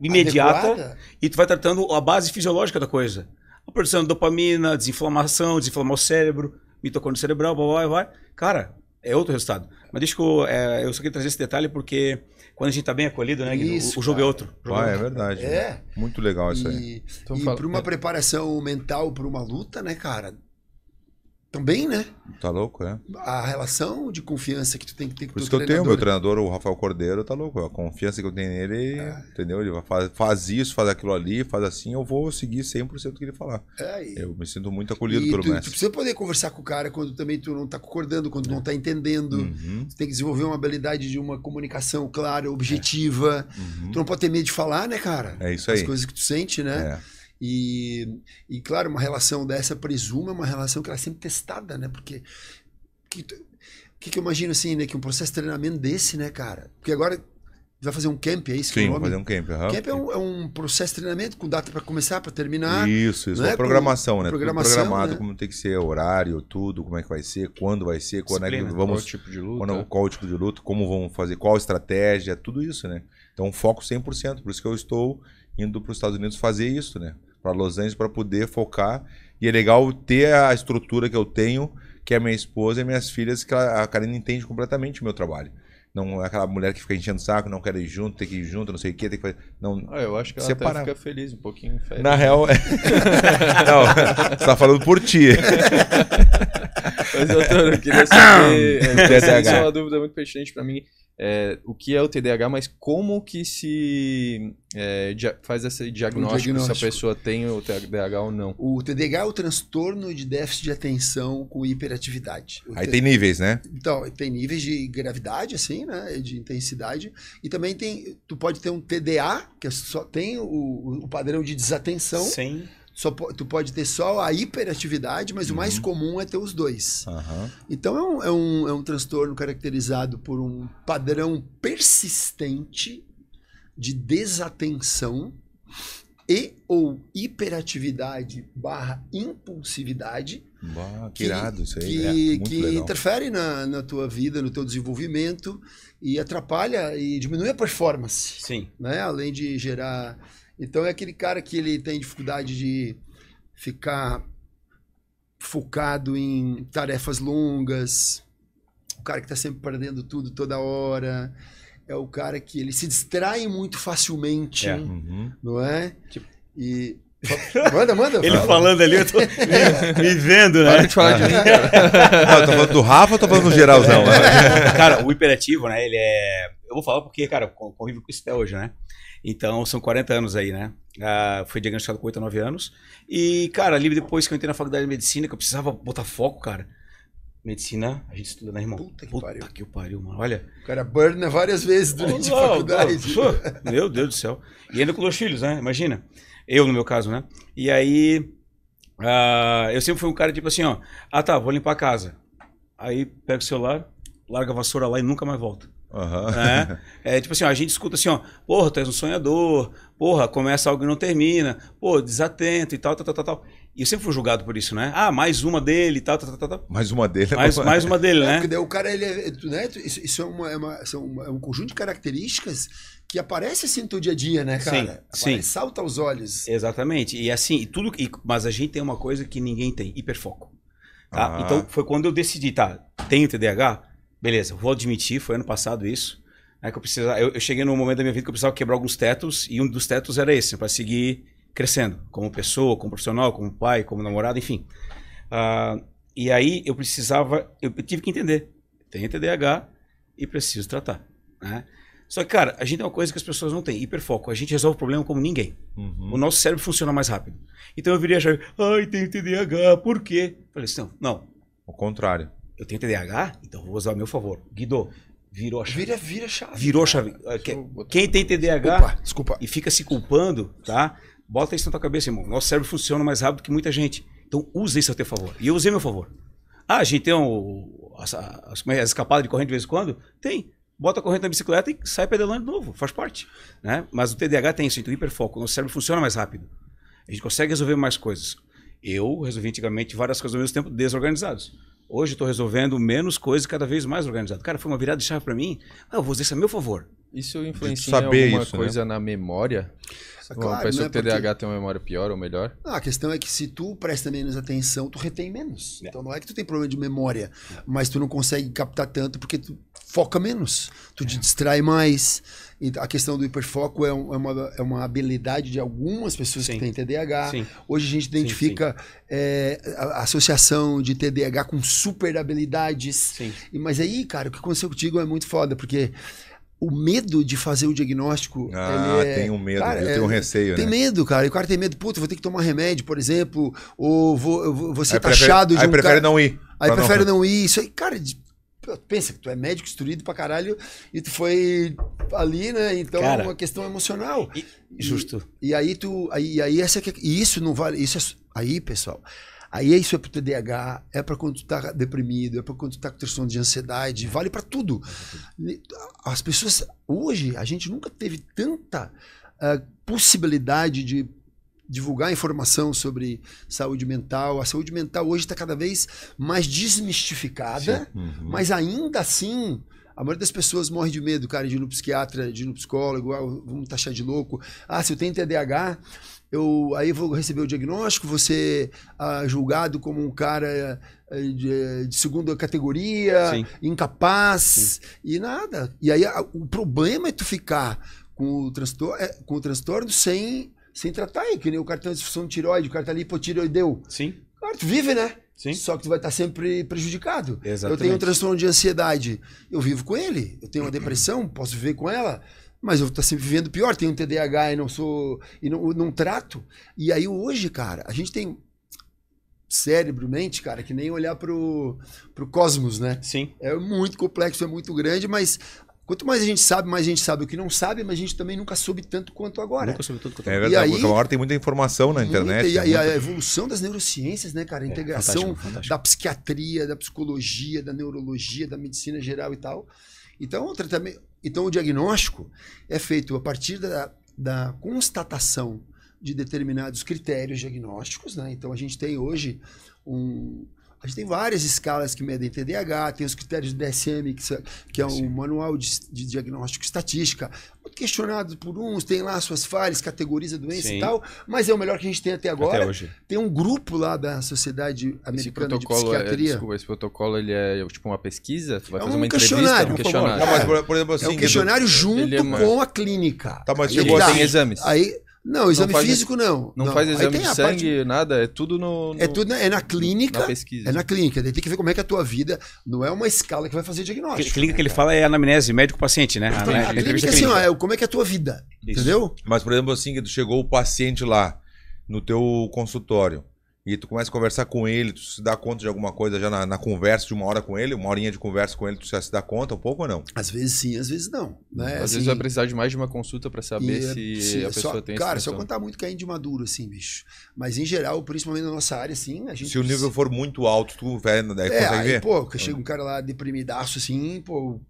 imediata Adequada? e tu vai tratando a base fisiológica da coisa. A produção de dopamina, desinflamação, desinflamar o cérebro, mitocôndrio cerebral, vai, vai. Cara, é outro resultado. Mas deixa que eu, é, eu só queria trazer esse detalhe porque quando a gente está bem acolhido, né, isso, o, o, jogo é cara. É, ah, é outro. Jogo ah, é verdade. É. Né? Muito legal isso e, aí. Então, e para uma é. preparação mental para uma luta, né, cara? também, né? Tá louco, é. A relação de confiança que tu tem que ter com o Por isso que eu tenho, meu né? treinador, o Rafael Cordeiro, tá louco. A confiança que eu tenho nele, é. entendeu? Ele faz, faz isso, faz aquilo ali, faz assim, eu vou seguir 100% o que ele falar. É, e... Eu me sinto muito acolhido e pelo tu, mestre. Tu precisa poder conversar com o cara quando também tu não tá concordando, quando é. não tá entendendo. Uhum. Tu tem que desenvolver uma habilidade de uma comunicação clara, objetiva. É. Uhum. Tu não pode ter medo de falar, né, cara? É isso aí. As coisas que tu sente, né? É. E, e claro, uma relação dessa presume uma relação que ela é sempre testada, né? Porque que, que, que eu imagino assim, né? Que um processo de treinamento desse, né, cara? Porque agora vai fazer um camp, é isso que Sim, é o nome? fazer um camp. Uhum. Camp é um, é um, processo de treinamento com data para começar, para terminar. Isso, isso. É programação, com, né? Programação, programado, né? como tem que ser horário, tudo, como é que vai ser, quando vai ser, quando é que vamos... Qual tipo de luta. Quando, qual tipo de luta, como vamos fazer, qual estratégia, tudo isso, né? Então, foco 100%. Por isso que eu estou indo para os Estados Unidos fazer isso, né? para Los Angeles para poder focar. E é legal ter a estrutura que eu tenho, que é minha esposa e minhas filhas, que ela, a Karina entende completamente o meu trabalho. Não é aquela mulher que fica enchendo o saco, não quer ir junto, tem que ir junto, não sei o quê, tem que fazer. Não, ah, eu acho que ela até fica feliz, um pouquinho feliz. Na real, é... não, você está falando por ti. Mas, doutor, eu queria saber. Essa é uma dúvida muito pertinente para mim é, o que é o TDAH, mas como que se é, dia, faz esse diagnóstico, um diagnóstico, se a pessoa tem o TDAH ou não. O TDAH é o transtorno de déficit de atenção com hiperatividade. O Aí t... tem níveis, né? Então, tem níveis de gravidade, assim, né? De intensidade. E também tem. Tu pode ter um TDA, que é só tem o, o padrão de desatenção. Sim só, tu pode ter só a hiperatividade, mas uhum. o mais comum é ter os dois. Uhum. Então é um, é, um, é um transtorno caracterizado por um padrão persistente de desatenção e ou hiperatividade barra impulsividade que, irado, isso aí. que, é, que interfere na, na tua vida, no teu desenvolvimento e atrapalha e diminui a performance. Sim. Né? Além de gerar então é aquele cara que ele tem dificuldade de ficar focado em tarefas longas, o cara que está sempre perdendo tudo toda hora, é o cara que ele se distrai muito facilmente, é. Uhum. não é? Tipo, e Manda, manda. Ele fala. falando ali, eu tô me é. vendo, né? Para de falar de mim, cara. Não, falando do Rafa ou tá falando do geralzão? Cara, o hiperativo, né? Ele é. Eu vou falar porque, cara, convivo com isso até hoje, né? Então, são 40 anos aí, né? Ah, foi diagnosticado com 8 a 9 anos. E, cara, ali depois que eu entrei na faculdade de medicina, que eu precisava botar foco, cara. Medicina, a gente estuda, né, irmão? Puta que Puta pariu. que pariu, mano. Olha. O cara burna né, várias vezes durante oh, a faculdade. Oh, oh. meu Deus do céu. E ainda com dois filhos, né? Imagina. Eu, no meu caso, né? E aí, uh, eu sempre fui um cara tipo assim, ó. Ah, tá, vou limpar a casa. Aí pega o celular, larga a vassoura lá e nunca mais volta. Uhum. Né? É tipo assim, ó, a gente escuta assim, ó, porra, tu és um sonhador, porra, começa algo e não termina, pô, desatento e tal, tal, tal, tal, E eu sempre fui julgado por isso, né? Ah, mais uma dele e tal, tal, tal, tal. Mais uma dele. É mais, mais uma dele, é, né? É, o cara, ele é, né? Isso é, uma, é, uma, são uma, é um conjunto de características que aparece assim no teu dia a dia, né, cara? Sim, aparece, sim. Salta aos olhos. Exatamente. E assim, e tudo, e, mas a gente tem uma coisa que ninguém tem, hiperfoco. Tá? Ah. Então foi quando eu decidi, tá, tenho TDAH, beleza, vou admitir, foi ano passado isso. Né, que eu, precisava, eu, eu, cheguei num momento da minha vida que eu precisava quebrar alguns tetos, e um dos tetos era esse, né, para seguir crescendo, como pessoa, como profissional, como pai, como namorado, enfim. Uh, e aí eu precisava, eu, eu tive que entender. Tenho TDAH e preciso tratar. Né? Só que, cara, a gente tem uma coisa que as pessoas não têm, hiperfoco. A gente resolve o problema como ninguém. Uhum. O nosso cérebro funciona mais rápido. Então eu viria já, ai, tenho TDAH, por quê? falei assim, não, não. O contrário eu tenho TDAH, então vou usar ao meu favor. Guido, virou a chave. Vira, vira chave. Virou a chave. Quem tem TDAH desculpa, desculpa. e fica se culpando, tá? Bota isso na tua cabeça, irmão. Nosso cérebro funciona mais rápido que muita gente. Então usa isso a teu favor. E eu usei meu favor. Ah, a gente tem um, as, as, é, as escapadas de corrente de vez em quando? Tem. Bota a corrente na bicicleta e sai pedalando de novo. Faz parte. Né? Mas o TDAH tem isso, então hiperfoco. nosso cérebro funciona mais rápido. A gente consegue resolver mais coisas. Eu resolvi antigamente várias coisas ao mesmo tempo desorganizados. Hoje eu tô resolvendo menos coisas cada vez mais organizado. Cara, foi uma virada de chave para mim. Ah, eu vou dizer isso a meu favor. Isso influencia saber alguma isso, né? coisa né? na memória? É claro, uma pessoa né? que TDAH Porque... tem uma memória pior ou melhor? a questão é que se tu presta menos atenção, tu retém menos. É. Então não é que tu tem problema de memória, mas tu não consegue captar tanto porque tu foca menos, tu te distrai mais, a questão do hiperfoco é, é, uma, é uma habilidade de algumas pessoas sim. que têm TDAH. Sim. Hoje a gente identifica sim, é, a, associação de TDAH com super habilidades. E, mas aí, cara, o que aconteceu contigo é muito foda, porque o medo de fazer o diagnóstico. Ah, é, tem um medo, cara, eu tenho um é, receio, tem né? medo, cara. E o cara tem medo, puta, vou ter que tomar remédio, por exemplo, ou vou, vou, vou ser aí taxado prefere, de um. Aí prefere cara... não ir. Aí prefere não... não ir. Isso aí, cara, pensa que tu é médico instruído pra caralho e tu foi ali, né? Então é uma questão emocional. E, justo. E, e, aí tu. Aí, aí essa que, e isso não vale. Isso é, aí, pessoal. Aí isso é pro TDAH, é para quando tu tá deprimido, é para quando tu tá com questão de ansiedade, vale para tudo. As pessoas hoje a gente nunca teve tanta uh, possibilidade de divulgar informação sobre saúde mental. A saúde mental hoje está cada vez mais desmistificada, uhum. mas ainda assim. A maioria das pessoas morre de medo, cara, de ir no psiquiatra, de ir no psicólogo, ah, vamos taxar de louco. Ah, se eu tenho TDAH, eu aí vou receber o diagnóstico, você ah, julgado como um cara eh, de, de segunda categoria, Sim. incapaz Sim. e nada. E aí o problema é tu ficar com o transtorno, é, com o transtorno sem sem tratar aí, é que nem o cartão de uma de tiroide, o cara tá ali Sim. Claro, tu vive, né? Sim. Só que tu vai estar tá sempre prejudicado. Exatamente. Eu tenho um transtorno de ansiedade, eu vivo com ele. Eu tenho uma depressão, posso viver com ela, mas eu vou estar sempre vivendo pior. Tenho um TDAH e não sou e não, não trato. E aí hoje, cara, a gente tem cérebro, mente, cara, que nem olhar pro, pro cosmos, né? Sim. É muito complexo, é muito grande, mas Quanto mais a gente sabe, mais a gente sabe o que não sabe, mas a gente também nunca soube tanto quanto agora. Nunca soube tanto quanto agora. É verdade, aí, agora tem muita informação na internet. Muita, e, a, muita... a evolução das neurociências, né, cara? A é, integração é, fantástico, fantástico. da psiquiatria, da psicologia, da neurologia, da medicina geral e tal. Então, o, tratamento, então, o diagnóstico é feito a partir da, da constatação de determinados critérios diagnósticos, né? Então, a gente tem hoje um, a gente tem várias escalas que medem TDAH, tem os critérios do DSM, que, que é um manual de, de diagnóstico estatística, questionado por uns, tem lá suas falhas, categoriza doença Sim. e tal, mas é o melhor que a gente tem até agora. Até hoje. Tem um grupo lá da Sociedade Americana de é, Psiquiatria. É, desculpa, esse protocolo ele é, é tipo uma pesquisa? Tu vai é fazer um uma questionário, entrevista? Um questionário. por, por exemplo, assim, é um questionário é junto é uma... com a clínica. Tá, mas chegou aí, assim, exames. Aí, não, exame não faz, físico não. Não, não. faz exame de sangue, parte... nada, é tudo no, no, É tudo na, é na clínica. Na pesquisa. É na clínica. Daí tem que ver como é que é a tua vida. Não é uma escala que vai fazer diagnóstico. A clínica que ele fala é anamnese, médico-paciente, né? Então, a, a, a clínica, assim, ó, é como é que é a tua vida. Isso. Entendeu? Mas, por exemplo, assim, chegou o paciente lá no teu consultório e tu começa a conversar com ele, tu se dá conta de alguma coisa já na, na, conversa de uma hora com ele, uma horinha de conversa com ele, tu já se dá conta um pouco ou não? Às vezes sim, às vezes não. Né? Às assim, vezes vai precisar de mais de uma consulta para saber se, é se, a pessoa só, tem Cara, se eu contar muito caindo é de maduro, assim, bicho. Mas em geral, principalmente na nossa área, assim, a gente. Se o nível for muito alto, tu vê, não né? é, consegue aí, ver. Pô, chega um cara lá deprimidaço, assim, pô,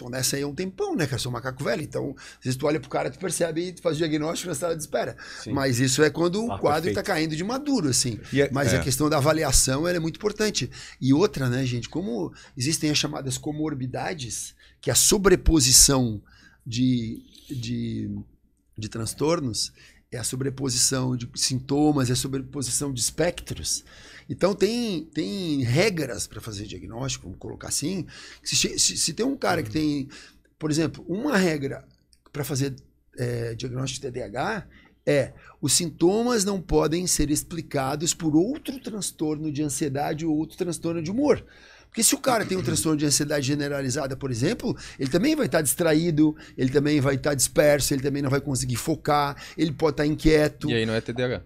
então nessa aí é um tempão, né, que Eu sou um macaco velho. Então, às vezes tu olha pro cara, tu percebe e tu faz o diagnóstico na sala de espera. Sim. Mas isso é quando o ah, quadro tá perfeito. tá caindo de maduro, assim. É, Mas é. a questão da avaliação é muito importante. E outra, né, gente, como existem as chamadas comorbidades, que é a sobreposição de, de, de transtornos, é a sobreposição de sintomas, é a sobreposição de espectros. Então, tem, tem regras para fazer diagnóstico, vamos colocar assim. Se, se, se, tem um cara que tem, por exemplo, uma regra para fazer é, diagnóstico de TDAH é os sintomas não podem ser explicados por outro transtorno de ansiedade ou outro transtorno de humor. Porque se o cara tem um transtorno de ansiedade generalizada, por exemplo, ele também vai estar distraído, ele também vai estar disperso, ele também não vai conseguir focar, ele pode estar inquieto. E aí não é TDAH.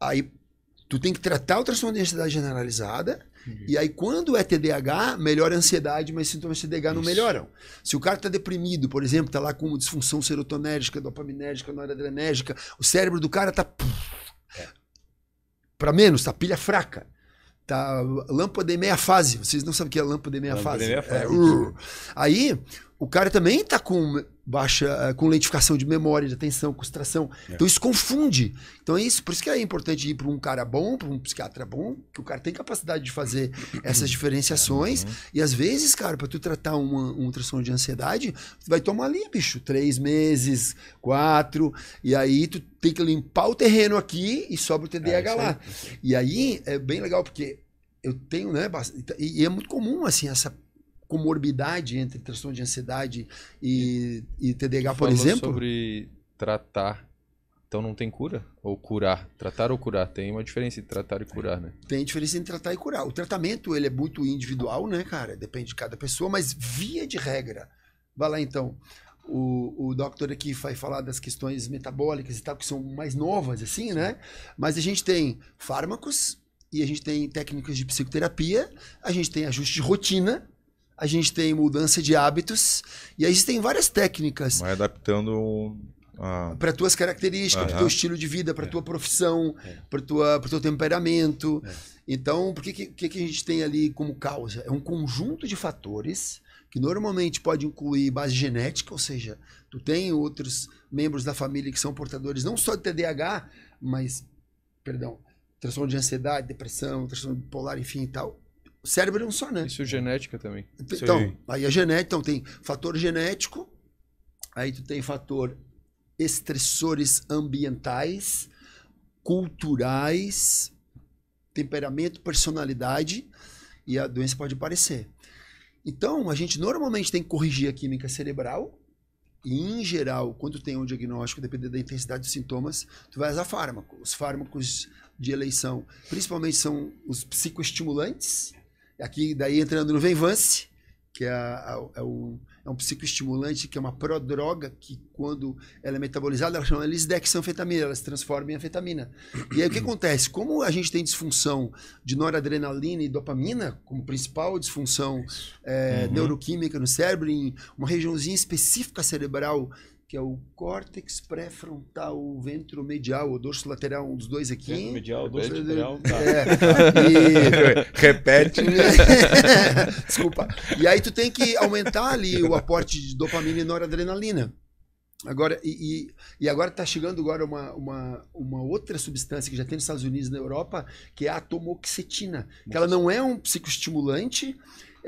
Aí tu tem que tratar o transtorno de ansiedade generalizada. Uhum. E aí, quando é TDAH, melhora a ansiedade, mas sintomas de TDAH Isso. não melhoram. Se o cara está deprimido, por exemplo, está lá com disfunção serotonérgica, dopaminérgica, noradrenérgica, o cérebro do cara está. É. Para menos, está pilha fraca. Tá, lâmpada em meia fase. Vocês não sabem o que é lâmpada em meia lâmpada fase. Em meia é, fase. É, aí, o cara também tá com baixa eh, com lentificação de memória, de atenção, concentração. É. Então isso confunde. Então é isso, por isso que é importante ir para um cara bom, para um psiquiatra bom, que o cara tem capacidade de fazer essas diferenciações. Uhum. E às vezes, cara, para tu tratar uma, um transtorno de ansiedade, tu vai tomar ali, bicho, três meses, quatro, e aí tu tem que limpar o terreno aqui e sobra o TDAH é, lá. e aí é bem legal porque eu tenho, né, e é muito comum assim essa comorbidade entre transtorno de ansiedade e, e TDAH, por exemplo? sobre tratar. Então não tem cura? Ou curar? Tratar ou curar? Tem uma diferença entre tratar e curar, né? Tem diferença entre tratar e curar. O tratamento, ele é muito individual, né, cara? Depende de cada pessoa, mas via de regra. Vai lá, então. O, o doctor aqui vai falar das questões metabólicas e tal, que são mais novas, assim, né? Mas a gente tem fármacos, e a gente tem técnicas de psicoterapia, a gente tem ajuste de rotina, a gente tem mudança de hábitos e aí existem várias técnicas. Vai adaptando para para tuas características, para teu estilo de vida, para é. tua profissão, é. para tua pro teu temperamento. É. Então, por que, que que a gente tem ali como causa? É um conjunto de fatores que normalmente pode incluir base genética, ou seja, tu tem outros membros da família que são portadores não só de TDAH, mas perdão, transtorno de ansiedade, depressão, transtorno bipolar, enfim e tal o cérebro é um só, né? Isso é genética também. Então, Sim. Então, aí a é genética, então tem fator genético, aí tu tem fator estressores ambientais, culturais, temperamento, personalidade e a doença pode aparecer. Então, a gente normalmente tem que corrigir a química cerebral e, em geral, quando tem um diagnóstico, dependendo da intensidade dos sintomas, tu vai usar fármaco. Os fármacos de eleição, principalmente, são os psicoestimulantes, Aqui daí entrando no Venvance, que é, a, a, é, um, é um psicoestimulante, que é uma prodroga, que quando ela é metabolizada, ela chama lisdexanfetamina, ela se transforma em anfetamina. E aí o que acontece? Como a gente tem disfunção de noradrenalina e dopamina, como principal disfunção é, uhum. neuroquímica no cérebro, em uma regiãozinha específica cerebral que é o córtex pré-frontal ventromedial, o dorso lateral, um dos dois aqui. Ventromedial, dorso lateral. Tá. É, e... Repete. Né? Desculpa. E aí tu tem que aumentar ali o aporte de dopamina e noradrenalina. Agora, e, e, agora está chegando agora uma, uma, uma outra substância que já tem nos Estados Unidos e na Europa, que é a tomoxetina. Que ela não é um psicoestimulante,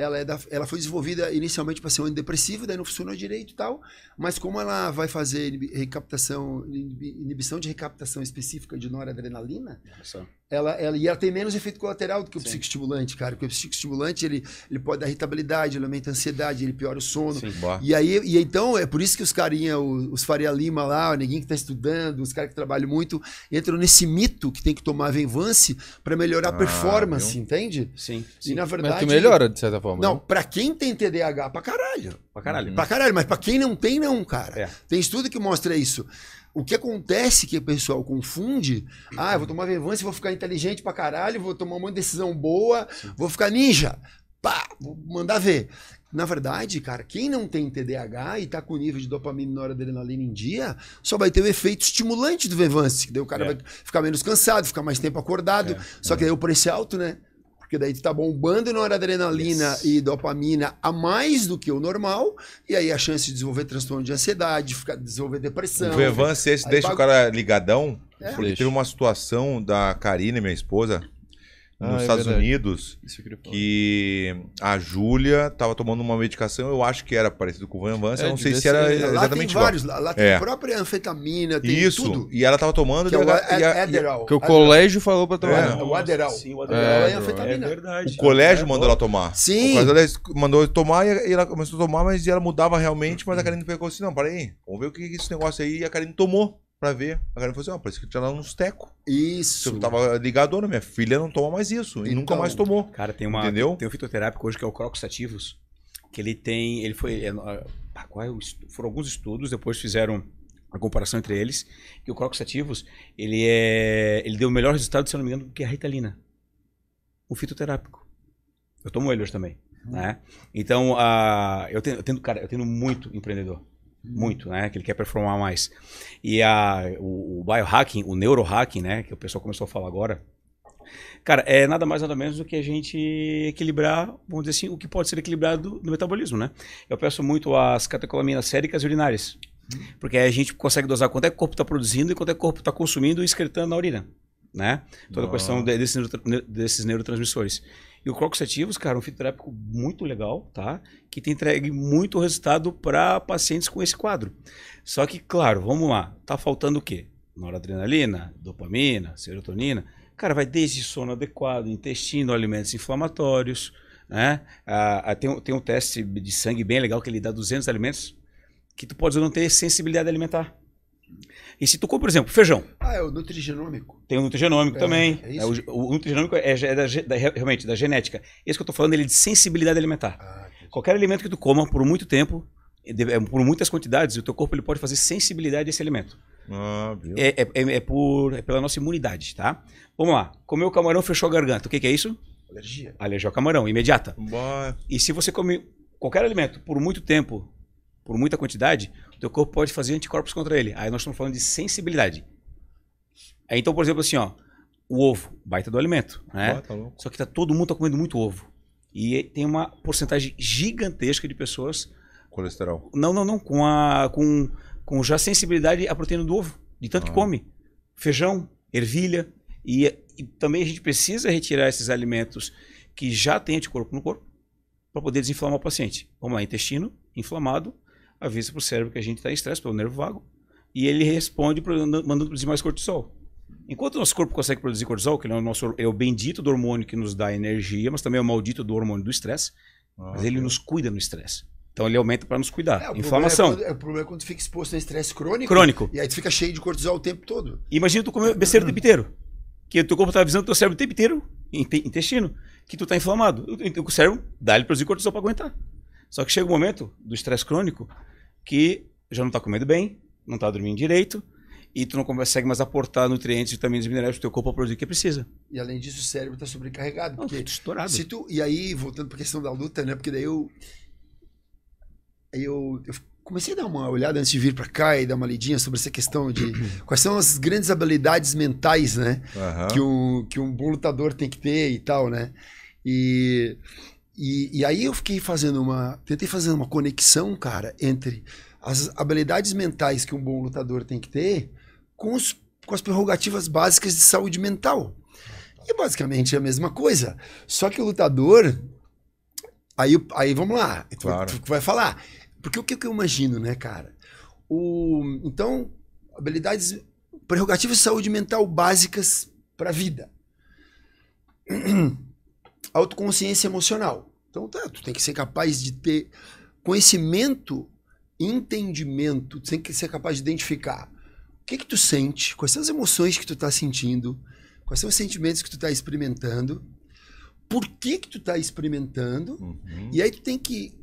ela, é da, ela foi desenvolvida inicialmente para ser um antidepressivo, daí não funcionou direito e tal, mas como ela vai fazer recaptação, inibição de recaptação específica de noradrenalina, Nossa ela, ela, e ela tem menos efeito colateral do que o Sim. psicoestimulante, cara. Porque o psicoestimulante ele, ele pode dar irritabilidade, ele aumenta a ansiedade, ele piora o sono. Sim, e aí, e então, é por isso que os carinha, os, os Faria Lima lá, o ninguém que tá estudando, os caras que trabalham muito, entram nesse mito que tem que tomar Venvance para melhorar a ah, performance, viu? entende? Sim, sim. E na verdade. Mas tu melhora, de certa forma. Não, né? para quem tem TDAH, pra caralho. Pra caralho. Pra caralho, mas pra quem não tem, não, cara. É. Tem estudo que mostra isso. O que acontece que o pessoal confunde, ah, eu vou tomar Vevance, vou ficar inteligente pra caralho, vou tomar uma decisão boa, Sim. vou ficar ninja. Pá, vou mandar ver. Na verdade, cara, quem não tem TDAH e tá com nível de dopamina e noradrenalina em dia, só vai ter o efeito estimulante do Vevance, que daí o cara é. vai ficar menos cansado, ficar mais tempo acordado, é. só é. que daí o preço é alto, né? porque daí tu tá bombando noradrenalina yes. e dopamina a mais do que o normal, e aí a chance de desenvolver transtorno de ansiedade, ficar, desenvolver depressão. O Evan, se esse deixa o cara ligadão, é. teve uma situação da Karine, minha esposa, nos ah, é Estados é Unidos que, que, a Júlia estava tomando uma medicação, eu acho que era parecido com o Van Vance, é, eu não sei se era ser. exatamente lá tem igual. vários, lá, lá tem é. própria anfetamina, tem Isso, tudo. e ela estava tomando... Que, é o, Adderall, que o colégio falou para tomar. É. O Adderall. Sim, o é, Adderall é, anfetamina. É verdade. O colégio é mandou ela tomar. Sim. O colégio mandou tomar e ela começou a tomar, mas ela mudava realmente, mas a Karine pegou assim, não, peraí, vamos ver o que é esse negócio aí, e a Karine tomou pra ver. A galera falou assim: ó, oh, parece que tinha lá uns teco. Isso. Eu tava ligado, minha filha não toma mais isso. Então, e nunca então, mais tomou. Cara, tem uma. Entendeu? Tem um fitoterápico hoje que é o Crocus Ativos. Que ele tem. Ele foi. É, é foram alguns estudos, depois fizeram a comparação entre eles. Que o Crocus Ativos, ele é. Ele deu o melhor resultado, se eu não me engano, do que a Ritalina. O fitoterápico. Eu tomo ele hoje também. Hum. Né? Então, uh, eu, tenho, eu, tenho, cara, eu tenho muito empreendedor muito, né? Que ele quer performar mais. E a, o, o biohacking, o neurohacking, né? Que o pessoal começou a falar agora. Cara, é nada mais nada menos do que a gente equilibrar, vamos dizer assim, o que pode ser equilibrado no metabolismo, né? Eu peço muito as catecolaminas séricas e urinárias. Porque aí a gente consegue dosar quanto é que o corpo está produzindo e quanto é que o corpo está consumindo e excretando na urina, né? Toda a questão de, desses, desses neurotransmissores. E o Crocs Ativos, cara, é um fitoterápico muito legal, tá? Que tem entregue muito resultado para pacientes com esse quadro. Só que, claro, vamos lá, tá faltando o quê? Noradrenalina, dopamina, serotonina. Cara, vai desde sono adequado, intestino, alimentos inflamatórios, né? Ah, ah tem, tem um teste de sangue bem legal que ele dá 200 alimentos que tu pode não ter sensibilidade alimentar. E se tu tocou, por exemplo, feijão. Ah, é o nutrigenômico. Tem o nutrigenômico é, também. É isso? É, o, o, nutrigenômico é, é da, da, realmente da genética. Esse que eu estou falando ele é de sensibilidade alimentar. Ah, Qualquer alimento que tu coma por muito tempo, é é por muitas quantidades, o teu corpo ele pode fazer sensibilidade a esse alimento. Ah, viu? É, é, por, pela nossa imunidade, tá? Vamos lá. Comeu camarão, fechou a garganta. O que, que é isso? Alergia. Alergia ao camarão, imediata. Boa. E se você come qualquer alimento por muito tempo, por muita quantidade, teu corpo pode fazer anticorpos contra ele. Aí nós estamos falando de sensibilidade. então, por exemplo, assim, ó, o ovo, baita do alimento, né? Ah, tá Só que tá, todo mundo tá comendo muito ovo. E tem uma porcentagem gigantesca de pessoas... Colesterol. Não, não, não, com, a, com, com já sensibilidade à proteína do ovo, de tanto ah. que come. Feijão, ervilha, e, e, também a gente precisa retirar esses alimentos que já têm anticorpo no corpo para poder desinflamar o paciente. Vamos lá, intestino inflamado, avisa para o cérebro que a gente está em estresse pelo nervo vago e ele responde mandando produzir mais cortisol. Enquanto o nosso corpo consegue produzir cortisol, que é o, nosso, é o bendito do hormônio que nos dá energia, mas também é o maldito do hormônio do estresse, ah, mas ele é. nos cuida no estresse. Então ele aumenta para nos cuidar. É, é Inflamação. é é, o problema é quando tu fica exposto a estresse crônico. Crônico. E aí tu fica cheio de cortisol o tempo todo. Imagina tu comer besteira o tempo inteiro. Que o teu corpo está avisando o teu cérebro o tempo inteiro, intestino, que tu está inflamado. O, o cérebro dá ele produzir cortisol para aguentar. Só que chega o um momento do estresse crônico que já não está comendo bem, não está dormindo direito, e tu não consegue mais aportar nutrientes, vitaminas e minerais o teu corpo produzir o que precisa. E além disso, o cérebro está sobrecarregado. Não, porque tá estourado. Se tu, e aí, voltando para a questão da luta, né? Porque daí eu. Aí eu, eu comecei a dar uma olhada antes de vir para cá e dar uma lidinha sobre essa questão de quais são as grandes habilidades mentais, né? Uhum. Que, um, que um bom lutador tem que ter e tal, né? E e, e aí eu fiquei fazendo uma. Tentei fazer uma conexão, cara, entre as habilidades mentais que um bom lutador tem que ter com, os, com as prerrogativas básicas de saúde mental. E basicamente é a mesma coisa. Só que o lutador. Aí, aí vamos lá. Claro. Tu, tu vai falar. Porque o que, que eu imagino, né, cara? O, então, habilidades. Prerrogativas de saúde mental básicas para a vida. Autoconsciência emocional. Então, tá, tu tem que ser capaz de ter conhecimento, entendimento, tu tem que ser capaz de identificar o que que tu sente, quais são as emoções que tu tá sentindo, quais são os sentimentos que tu tá experimentando, por que que tu tá experimentando, uhum. e aí tu tem que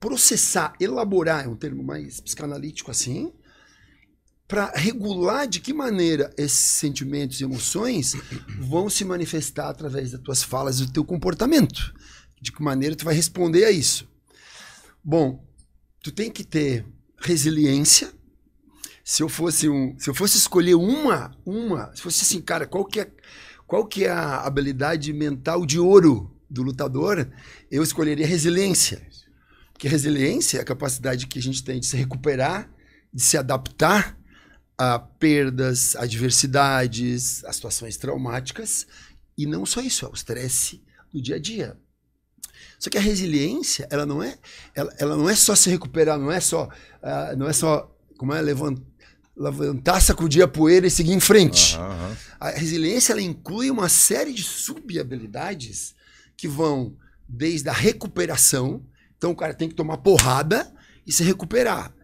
processar, elaborar, é um termo mais psicanalítico assim, para regular de que maneira esses sentimentos e emoções vão se manifestar através das tuas falas e do teu comportamento de que maneira tu vai responder a isso? Bom, tu tem que ter resiliência. Se eu fosse um, se eu fosse escolher uma, uma, se fosse assim, cara, qual que é, qual que é a habilidade mental de ouro do lutador? Eu escolheria resiliência. Porque resiliência é a capacidade que a gente tem de se recuperar, de se adaptar a perdas, adversidades, a situações traumáticas. E não só isso, é o estresse do dia a dia. Só que a resiliência, ela não é, ela, ela não é só se recuperar, não é só, uh, não é só como é levantar, levantar, sacudir a poeira e seguir em frente. Uhum. A resiliência ela inclui uma série de sub-habilidades que vão desde a recuperação, então o cara tem que tomar porrada e se recuperar.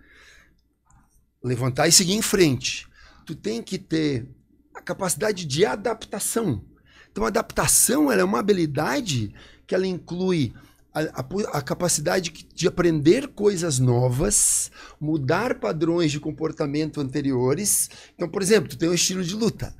Levantar e seguir em frente. Tu tem que ter a capacidade de adaptação. Então, adaptação ela é uma habilidade que ela inclui a, a, a, capacidade de aprender coisas novas, mudar padrões de comportamento anteriores. Então, por exemplo, tu tem um estilo de luta.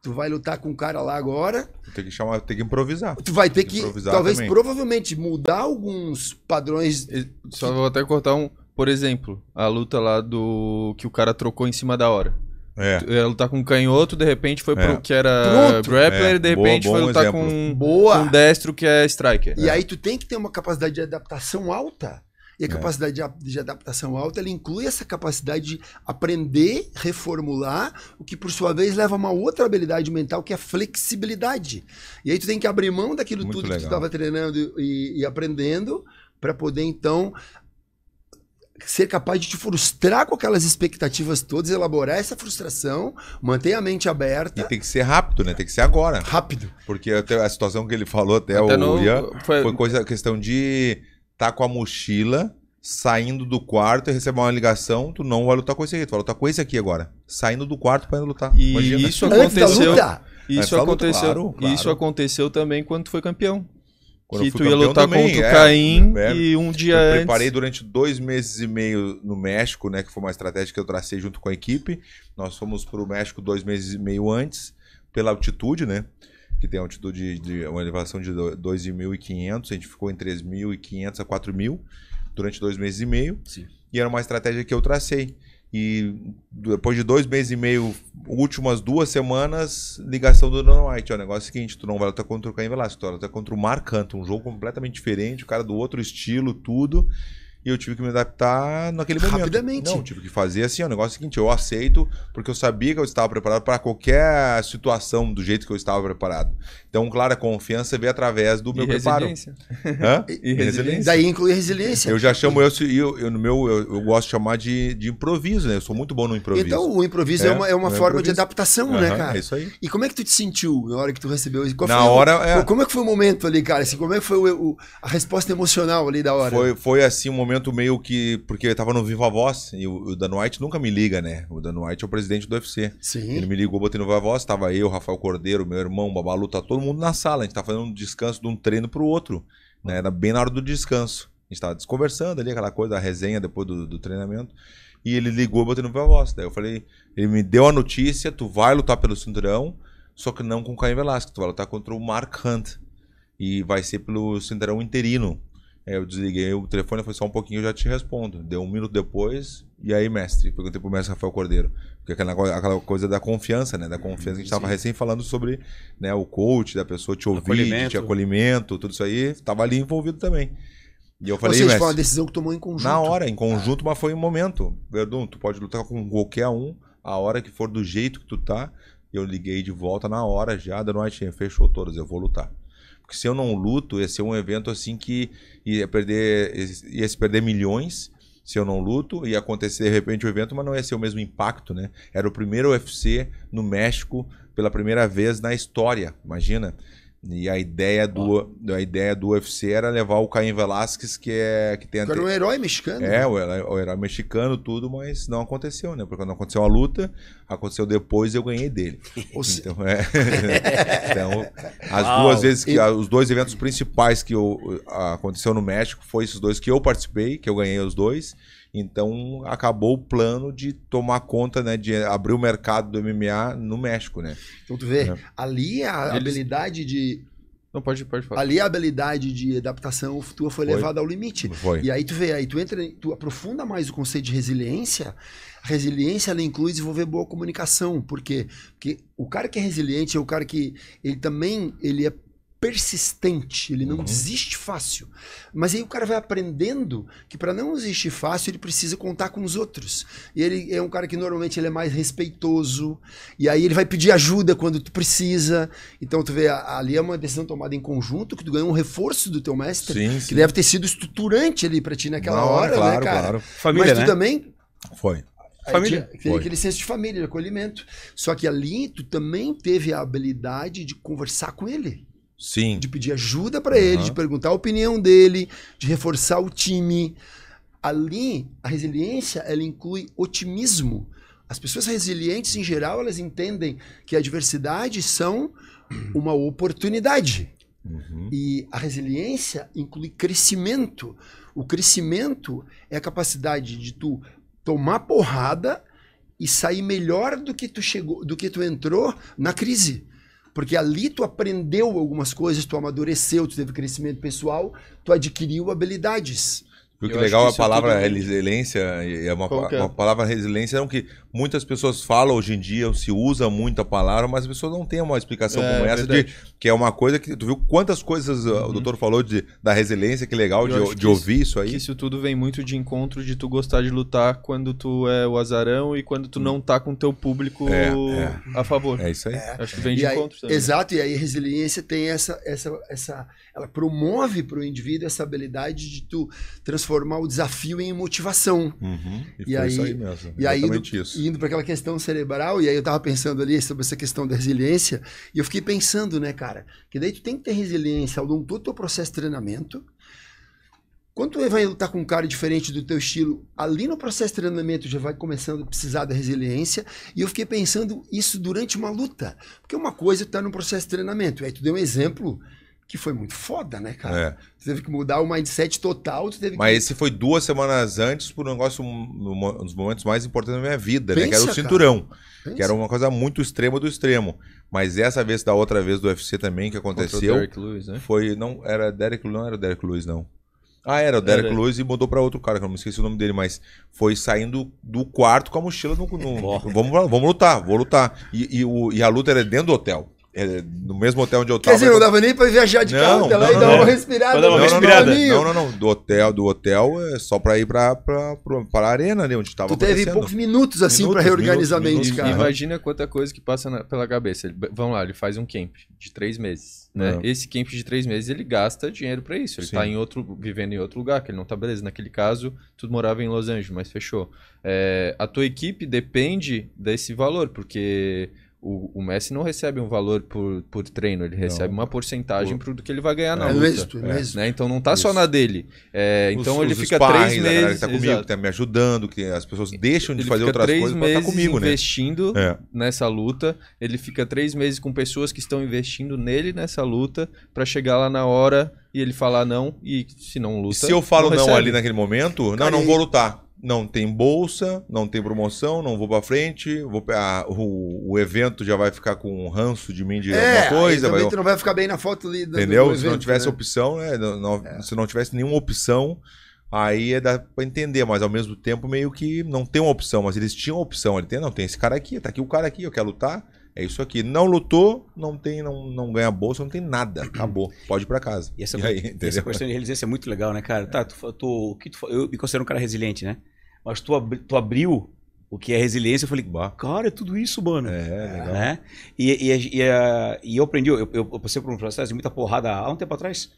Tu vai lutar com um cara lá agora. Tem que chamar, tem que improvisar. Tu vai ter que, que talvez, também. provavelmente, mudar alguns padrões. Só vou até cortar um. Por exemplo, a luta lá do que o cara trocou em cima da hora. É. Ia é, lutar com um canhoto, de repente foi é. pro que era Pronto. grappler, é. de repente Boa, foi lutar exemplo. com Boa. um destro que é striker. E é. aí tu tem que ter uma capacidade de adaptação alta. E a é. capacidade de, de adaptação alta, ela inclui essa capacidade de aprender, reformular, o que por sua vez leva a uma outra habilidade mental que é a flexibilidade. E aí tu tem que abrir mão daquilo Muito tudo legal. que tu estava treinando e, e aprendendo para poder então ser capaz de te frustrar com aquelas expectativas todas, elaborar essa frustração, manter a mente aberta. E tem que ser rápido, né? Tem que ser agora. Rápido. Porque a situação que ele falou até, até o no... Ian foi... foi coisa, questão de estar tá com a mochila saindo do quarto e receber uma ligação, tu não vai lutar com esse aqui, tu vai lutar com esse aqui agora. Saindo do quarto para lutar. E Imagina. isso aconteceu. Isso aconteceu. Claro, claro. Isso aconteceu também quando tu foi campeão. Quando que tu ia lutar também, contra o é, Caim é, e um dia eu antes... preparei durante dois meses e meio no México, né? Que foi uma estratégia que eu tracei junto com a equipe. Nós fomos para o México dois meses e meio antes, pela altitude, né? Que tem altitude de uma elevação de 2.500, a gente ficou em 3.500 a 4.000 durante dois meses e meio. Sim. E era uma estratégia que eu tracei. E depois de dois meses e meio, últimas duas semanas, ligação do Dono White. o é negócio é o seguinte: tu não vai lutar contra o Caim Velasco, tu vai contra o Marcanto, um jogo completamente diferente, o cara do outro estilo, tudo. E eu tive que me adaptar naquele momento. Rapidamente. Não, tive que fazer assim, o é negócio é o seguinte, eu aceito, porque eu sabia que eu estava preparado para qualquer situação do jeito que eu estava preparado. Então, claro, a confiança vê através do meu e preparo. Resiliência. Hã? E, resiliência. Daí inclui resiliência. Eu já chamo eu, eu, eu no meu, eu, eu, gosto de chamar de, de improviso, né? Eu sou muito bom no improviso. Então, o improviso é, é uma, é uma forma improviso. de adaptação, uhum, né, cara? É isso aí. E como é que tu te sentiu na hora que tu recebeu isso? na hora. é... Como é que foi o momento ali, cara? Assim, como é que foi o, o, a resposta emocional ali da hora? Foi, foi assim um momento meio que. Porque eu tava no Viva Voz e o, o Dan White nunca me liga, né? O Dan White é o presidente do UFC. Sim. Ele me ligou, botei no Viva Voz, tava eu, Rafael Cordeiro, meu irmão, Babalu, tá todo mundo na sala. A gente tá fazendo um descanso de um treino pro outro. Né? Era bem na hora do descanso. A gente tava desconversando ali, aquela coisa, a resenha depois do, do treinamento. E ele ligou botando minha voz. Daí eu falei, ele me deu a notícia, tu vai lutar pelo cinturão, só que não com o Caio Velasco, tu vai lutar contra o Mark Hunt. E vai ser pelo cinturão interino. Eu desliguei o telefone, foi só um pouquinho, eu já te respondo. Deu um minuto depois, e aí, mestre? Perguntei pro mestre Rafael Cordeiro. Porque aquela, aquela coisa da confiança, né? Da confiança que a gente tava Sim. recém falando sobre né, o coach, da pessoa te ouvir, acolhimento. te acolhimento, tudo isso aí, tava ali envolvido também. E eu falei, Ou mestre, foi uma decisão que tomou em conjunto. Na hora, em conjunto, ah. mas foi um momento. Verdun, tu pode lutar com qualquer um, a hora que for do jeito que tu tá. Eu liguei de volta na hora já, da noite, fechou todas, eu vou lutar se eu não luto, ia ser é um evento assim que ia perder, ia se perder milhões se eu não luto, ia acontecer de repente o evento, mas não ia ser o mesmo impacto, né? Era o primeiro UFC no México pela primeira vez na história, imagina. E a ideia do, ah. a ideia do UFC era levar o Caim Velasquez, que é. Que tem Era um herói mexicano. É, né? o herói, o herói, mexicano, tudo, mas não aconteceu, né? Porque não aconteceu a luta, aconteceu depois e eu ganhei dele. então, é... então, as duas vezes que. Os dois eventos principais que eu, aconteceu no México foi esses dois que eu participei, que eu ganhei os dois. Então acabou o plano de tomar conta, né, de abrir o mercado do MMA no México, né? Então tu vê, é. ali a Eles... habilidade de não, pode, pode falar. Ali a habilidade de adaptação tua foi, foi. levada ao limite. Foi. E aí tu vê, aí tu entra, tu aprofunda mais o conceito de resiliência. resiliência ela inclui desenvolver boa comunicação, porque porque o cara que é resiliente é o cara que ele também ele é persistente, ele não uhum. desiste fácil. Mas aí o cara vai aprendendo que para não desistir fácil, ele precisa contar com os outros. E ele é um cara que normalmente ele é mais respeitoso, e aí ele vai pedir ajuda quando tu precisa. Então tu vê, ali é uma decisão tomada em conjunto, que tu ganhou um reforço do teu mestre, sim, que deve ter sido estruturante ali para ti naquela hora, hora, né, claro, né, cara? Claro. Família, Mas tu né? também... Foi. Família. Tinha aquele senso de família, de acolhimento. Só que ali tu também teve a habilidade de conversar com ele. Sim. De pedir ajuda para uhum. ele, de perguntar a opinião dele, de reforçar o time. Ali, a resiliência, ela inclui otimismo. As pessoas resilientes, em geral, elas entendem que a adversidade são uma oportunidade. Uhum. E a resiliência inclui crescimento. O crescimento é a capacidade de tu tomar porrada e sair melhor do que tu chegou, do que tu entrou na crise. Porque ali tu aprendeu algumas coisas, tu amadureceu, tu teve crescimento pessoal, tu adquiriu habilidades. Viu que Eu legal que a é palavra resiliência é uma, é? uma palavra resiliência é um que muitas pessoas falam hoje em dia, se usa muito a palavra, mas as pessoas não têm uma explicação é, como essa de que é uma coisa que tu viu quantas coisas ah, uhum. o doutor falou de, da resiliência, que legal de, de ouvir isso, isso aí. Que isso tudo vem muito de encontro de tu gostar de lutar quando tu é o azarão e quando tu hum. não tá com teu público é, é. a favor. É isso aí. Acho que vem de aí, encontro também. Exato, e aí resiliência tem essa essa essa ela promove para o indivíduo essa habilidade de tu transformar o desafio em motivação. Uhum, e, e aí, isso aí mesmo, e aí indo, indo para aquela questão cerebral, e aí eu estava pensando ali sobre essa questão da resiliência, e eu fiquei pensando, né, cara, que daí tu tem que ter resiliência ao longo do teu processo de treinamento, quando tu vai lutar com um cara diferente do teu estilo, ali no processo de treinamento já vai começando a precisar da resiliência. E eu fiquei pensando isso durante uma luta. Porque uma coisa é tu tá no processo de treinamento. Aí tu deu um exemplo que foi muito foda, né, cara? É. Você teve que mudar o mindset total. teve Mas que... esse foi duas semanas antes por um negócio, um dos momentos mais importantes da minha vida, Pensa, né? Que era o cinturão. Que era uma coisa muito extrema do extremo. Mas essa vez, da outra vez do UFC também, que aconteceu. Lewis, né? Foi. Não, era Derek Lewis, não era Derek Lewis, não. Ah, era o Derek era. Lewis e mudou para outro cara, que eu não me esqueci o nome dele, mas foi saindo do quarto com a mochila no. no vamos, vamos lutar, vou lutar. E, e, o, e a luta era dentro do hotel. É, no mesmo hotel onde eu tava. Quer dizer, não dava nem pra viajar de carro até lá e dar uma respirada. uma não, respirada. Não, não, não, Do hotel, do hotel é só pra ir pra, pra, pra, pra arena, ali Onde tava Tu teve poucos minutos assim minutos, pra reorganizar a mente, cara. Imagina quanta coisa que passa na, pela cabeça. Ele, vamos lá, ele faz um camp de três meses. Né? É. Esse camp de três meses ele gasta dinheiro pra isso. Ele tá Sim. tá em outro, vivendo em outro lugar, que ele não tá beleza. Naquele caso, tudo morava em Los Angeles, mas fechou. É, a tua equipe depende desse valor, porque o, o, Messi não recebe um valor por, por treino, ele recebe não. uma porcentagem por... do que ele vai ganhar na é, luta. Mesmo, é. mesmo. Né? Então não tá Isso. só na dele. É, os, então os ele fica três meses... Né, que tá comigo, que tá me ajudando, que as pessoas deixam ele de fazer outras coisas pra estar tá comigo, né? investindo é. nessa luta, ele fica três meses com pessoas que estão investindo nele nessa luta para chegar lá na hora e ele falar não e se não luta... Se eu falo não, não ali naquele momento, Cara, não, não vou lutar não tem bolsa, não tem promoção, não vou para frente, vou, ah, o, o, evento já vai ficar com um ranço de mim de é, alguma coisa. Vai, não vai ficar bem na foto ali. Do, entendeu? Do evento, se não tivesse né? opção, né? Não, é. Se não tivesse nenhuma opção, aí é dá para entender, mas ao mesmo tempo meio que não tem uma opção, mas eles tinham opção. Ele tem, não, tem esse cara aqui, tá aqui o cara aqui, eu quero lutar. É isso aqui. Não lutou, não tem, não, não ganha bolsa, não tem nada. Acabou. Pode ir para casa. E essa, e aí, essa questão de resiliência é muito legal, né, cara? Tá, tu, tu, que tu, eu me considero um cara resiliente, né? Mas tu, tu abriu o que é resiliência. Eu falei, cara, é tudo isso, mano. É, legal. É? E, e, e, e, eu aprendi, eu, eu, passei por um processo de muita porrada há um tempo atrás.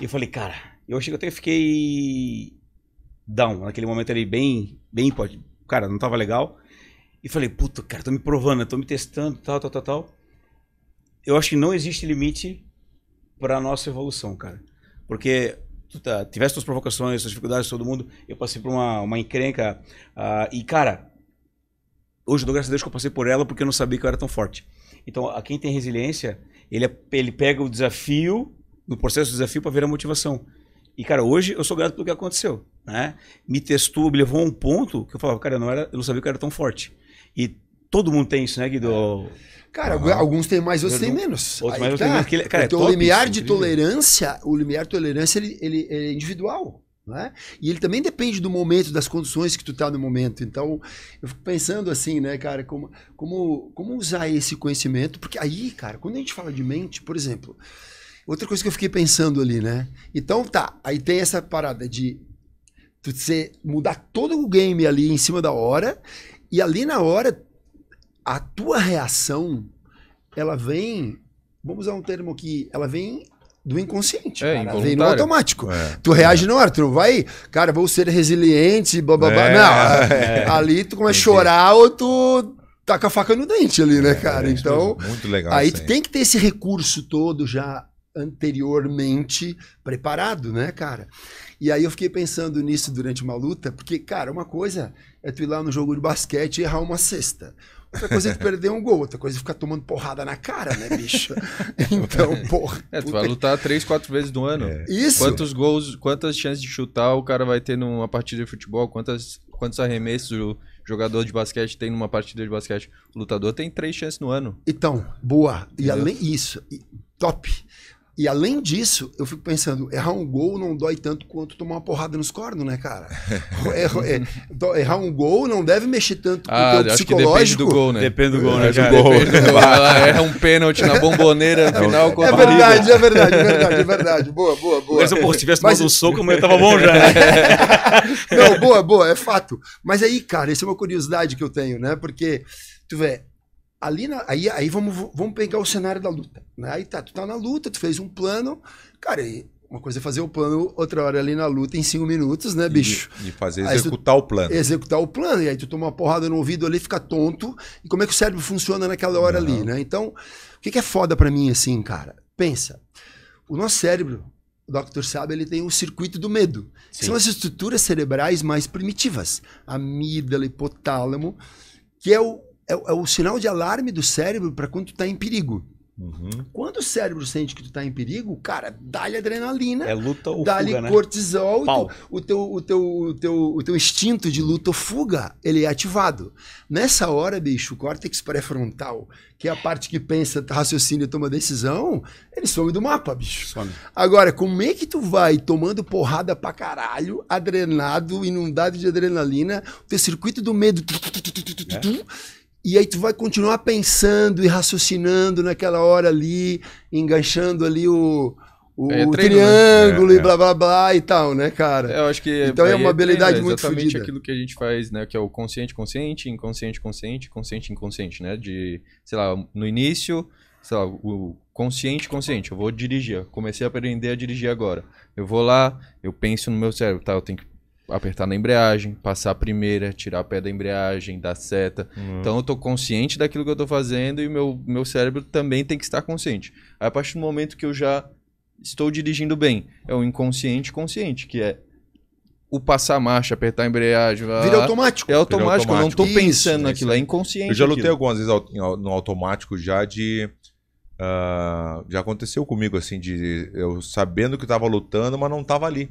E eu falei, cara, eu achei que até fiquei down. Naquele momento ali, bem, bem, cara, não tava legal. E falei, puta, cara, tô me provando, tô me testando, tal, tal, tal, tal. Eu acho que não existe limite para nossa evolução, cara. Porque tu tá, tivesse suas provocações, suas dificuldades, todo mundo. Eu passei por uma, uma encrenca. Uh, e, cara, hoje eu dou graças a Deus que eu passei por ela porque eu não sabia que eu era tão forte. Então, a quem tem resiliência, ele, é, ele pega o desafio, no processo do desafio, para ver a motivação. E, cara, hoje eu sou grato pelo que aconteceu. Né? Me testou, me levou a um ponto que eu falava, cara, eu não, era, eu não sabia que eu era tão forte. E todo mundo tem isso, né, Guido? É. Cara, alguns têm mais, outros têm menos. Outros mais, tá. Cara, então, é o limiar isso, de incrível. tolerância, o limiar de tolerância, ele, ele, ele é individual. Né? E ele também depende do momento, das condições que tu tá no momento. Então, eu fico pensando assim, né, cara, como, como, como usar esse conhecimento? Porque aí, cara, quando a gente fala de mente, por exemplo, outra coisa que eu fiquei pensando ali, né? Então, tá, aí tem essa parada de tu mudar todo o game ali em cima da hora e ali na hora, a tua reação, ela vem, vamos usar um termo aqui, ela vem do inconsciente, é, cara. Vem no automático. É. Tu reage é. na hora, tu vai, cara, vou ser resiliente, blá blá blá. É. Não, é. ali tu começa a chorar ou tu tá com a faca no dente ali, né, é, cara? então, muito legal. Aí assim. tu tem que ter esse recurso todo já anteriormente preparado, né, cara? E aí eu fiquei pensando nisso durante uma luta, porque, cara, uma coisa é tu ir lá no jogo de basquete e errar uma cesta. Outra coisa é tu perder um gol, outra coisa é ficar tomando porrada na cara, né, bicho? Então, é, porra. É, tu puta... vai lutar três, quatro vezes no ano. É. Isso. Quantos gols, quantas chances de chutar o cara vai ter numa partida de futebol? Quantas, quantos arremessos o jogador de basquete tem numa partida de basquete? O lutador tem três chances no ano. Então, boa. Entendeu? E além disso, top. E além disso, eu fico pensando, errar um gol não dói tanto quanto tomar uma porrada nos cornos, né, cara? é, é errar um gol não deve mexer tanto com ah, o teu psicológico. depende do gol, né? Depende do gol, né, cara? Gol. erra um pênalti na bomboneira no é final com é a É verdade, é verdade, é verdade, é verdade. Boa, boa, boa. Mas, pô, se tivesse mais um soco, amanhã tava bom já, né? não, boa, boa, é fato. Mas aí, cara, isso é uma curiosidade que eu tenho, né? Porque, tu vê, Ali na, aí, aí vamos, vamos pegar o cenário da luta. Né? Aí tá, tu tá na luta, tu fez um plano. Cara, uma coisa é fazer o plano, outra hora ali na luta em cinco minutos, né, bicho? E, e fazer executar tu, o plano. Executar o plano. E aí tu toma uma porrada no ouvido ali, fica tonto. E como é que o cérebro funciona naquela hora Não. ali, né? Então, o que, é foda para mim, assim, cara? Pensa. O nosso cérebro, o Dr. Sabe, ele tem o um circuito do medo. Que são as estruturas cerebrais mais primitivas. Amígdala, hipotálamo, que é o é, é o sinal de alarme do cérebro para quando tu tá em perigo. Uhum. Quando o cérebro sente que tu tá em perigo, cara, dá-lhe adrenalina. É luta ou Dá-lhe né? cortisol. o, teu, o, teu, o, teu, o teu instinto de luta ou fuga, ele é ativado. Nessa hora, bicho, o córtex pré-frontal, que é a parte que pensa, raciocina e toma decisão, ele some do mapa, bicho. Some. Agora, como é que tu vai tomando porrada pra caralho, adrenado, inundado de adrenalina, o teu circuito do medo... É. E aí tu vai continuar pensando e raciocinando naquela hora ali, enganchando ali o, o, é, treino, né? triângulo né? é, e é. blá blá blá e tal, né, cara? Eu acho que é então é, uma é habilidade muito muito exatamente fodida. aquilo que a gente faz, né, que é o consciente consciente, inconsciente consciente, consciente inconsciente, né, de, sei lá, no início, sei lá, o consciente consciente, eu vou dirigir, eu comecei a aprender a dirigir agora. Eu vou lá, eu penso no meu cérebro, tá, eu tenho que apertar na embreagem, passar a primeira, tirar o pé da embreagem, dar seta. Uhum. Então eu tô consciente daquilo que eu tô fazendo e meu, meu cérebro também tem que estar consciente. Aí, a partir do momento que eu já estou dirigindo bem, é o inconsciente consciente, que é o passar marcha, apertar a embreagem. Vira automático. É automático, automático. eu não tô pensando isso, naquilo, é isso. é inconsciente. Eu já lutei aquilo. algumas vezes no automático já de. Uh, já aconteceu comigo, assim, de eu sabendo que estava lutando, mas não estava ali.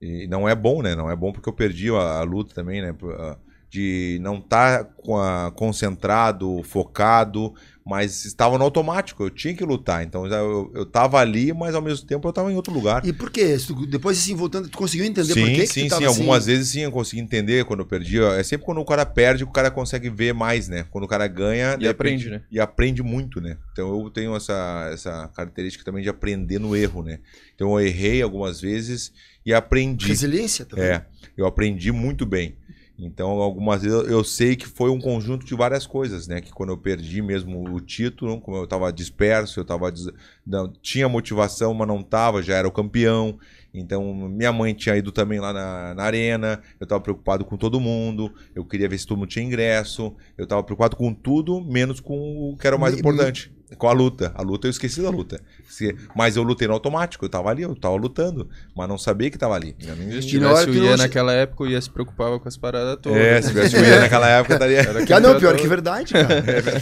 E não é bom, né? Não é bom porque eu perdi a, a luta também, né? Ah, de não estar tá concentrado, focado, mas estava no automático, eu tinha que lutar. Então eu, eu ali, mas ao mesmo tempo eu estava em outro lugar. E por quê? Depois, assim, voltando, tu conseguiu entender sim, por quê? Sim, que sim, assim? algumas assim? vezes sim eu consegui entender quando eu perdi. É sempre quando o cara perde que o cara consegue ver mais, né? Quando o cara ganha. E aprende, aprende, né? E aprende muito, né? Então eu tenho essa, essa característica também de aprender no erro, né? Então eu errei algumas vezes e aprendi. Resiliência também. É, eu aprendi muito bem. Então, algumas vezes eu sei que foi um conjunto de várias coisas, né? Que quando eu perdi mesmo o título, como eu estava disperso, eu tava des... não, tinha motivação, mas não estava já era o campeão. Então, minha mãe tinha ido também lá na, na arena, eu estava preocupado com todo mundo, eu queria ver se todo mundo tinha ingresso, eu estava preocupado com tudo, menos com o que era o mais importante. Com a luta. A luta eu esqueci da luta. Mas eu lutei no automático, eu tava ali, eu tava lutando. Mas não sabia que tava ali. Eu nem... Se tivesse o Ian naquela época, o Ian se preocupava com as paradas todas. É, se tivesse o Ian naquela época, estaria. Ah, não, pior que verdade, cara.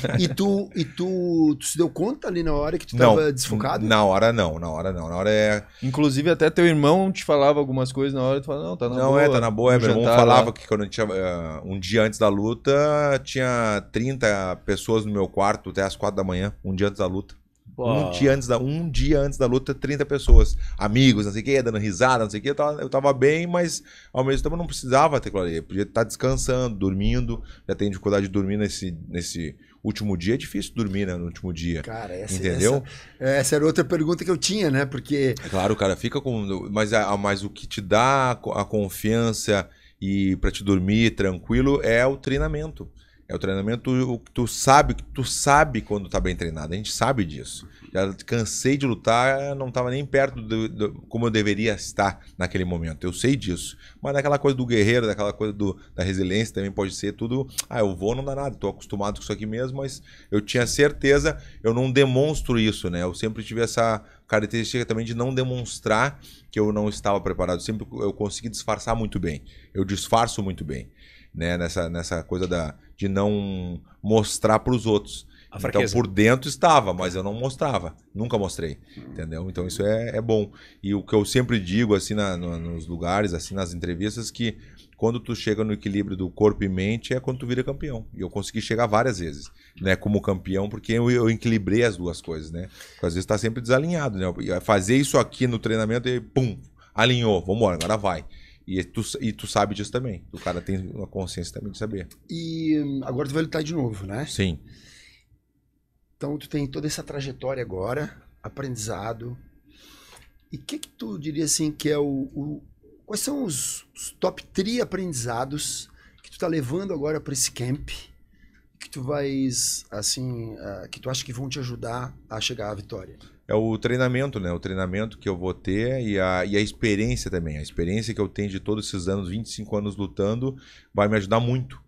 É e, tu, e tu, tu se deu conta ali na hora que tu não, tava desfocado? Na hora não, na hora não. Na hora é. Inclusive, até teu irmão te falava algumas coisas na hora, tu falava, não, tá na não, boa. Não, é, tá na boa. É, meu irmão falava lá. que quando tinha. Uh, um dia antes da luta, tinha 30 pessoas no meu quarto até as 4 da manhã. Um dia antes da luta. Um dia, antes da, um dia antes da luta, 30 pessoas. Amigos, não sei o quê, dando risada, não sei o quê. Eu tava, eu tava bem, mas ao mesmo tempo eu não precisava ter clareia. Eu podia estar tá descansando, dormindo. Já tenho dificuldade de dormir nesse, nesse último dia. É difícil dormir né, no último dia. Cara, essa, entendeu? Essa, essa, era outra pergunta que eu tinha, né? Porque. É claro, cara, fica com. Mas, mas o que te dá a confiança e para te dormir tranquilo é o treinamento. É o treinamento que tu sabe, tu sabe quando tá bem treinado. A gente sabe disso. Já cansei de lutar, não estava nem perto do, do, como eu deveria estar naquele momento. Eu sei disso. Mas daquela coisa do guerreiro, daquela coisa do, da resiliência também pode ser tudo. Ah, eu vou, não dá nada, estou acostumado com isso aqui mesmo, mas eu tinha certeza, eu não demonstro isso, né? Eu sempre tive essa característica também de não demonstrar que eu não estava preparado. Sempre eu consegui disfarçar muito bem. Eu disfarço muito bem né? Nessa, nessa coisa da, de não mostrar para os outros. Então, por dentro estava, mas eu não mostrava. Nunca mostrei, entendeu? Então, isso é, é bom. E o que eu sempre digo, assim, na, no, nos lugares, assim, nas entrevistas, que quando tu chega no equilíbrio do corpo e mente, é quando tu vira campeão. E eu consegui chegar várias vezes, né? Como campeão, porque eu, eu equilibrei as duas coisas, né? Porque às vezes está sempre desalinhado, né? Fazer isso aqui no treinamento e, pum, alinhou, vamos embora, agora vai. E tu, e tu sabe disso também. O cara tem uma consciência também de saber. E hum, agora tu vai lutar de novo, né? Sim. Então tu tem toda essa trajetória agora, aprendizado. E o que que tu diria assim que é o... o quais são os, os top 3 aprendizados que tu tá levando agora para esse camp? Que tu vais, assim, uh, que tu acha que vão te ajudar a chegar à vitória? é o treinamento, né? O treinamento que eu vou ter e a, e a experiência também. A experiência que eu tenho de todos esses anos, 25 anos lutando, vai me ajudar muito.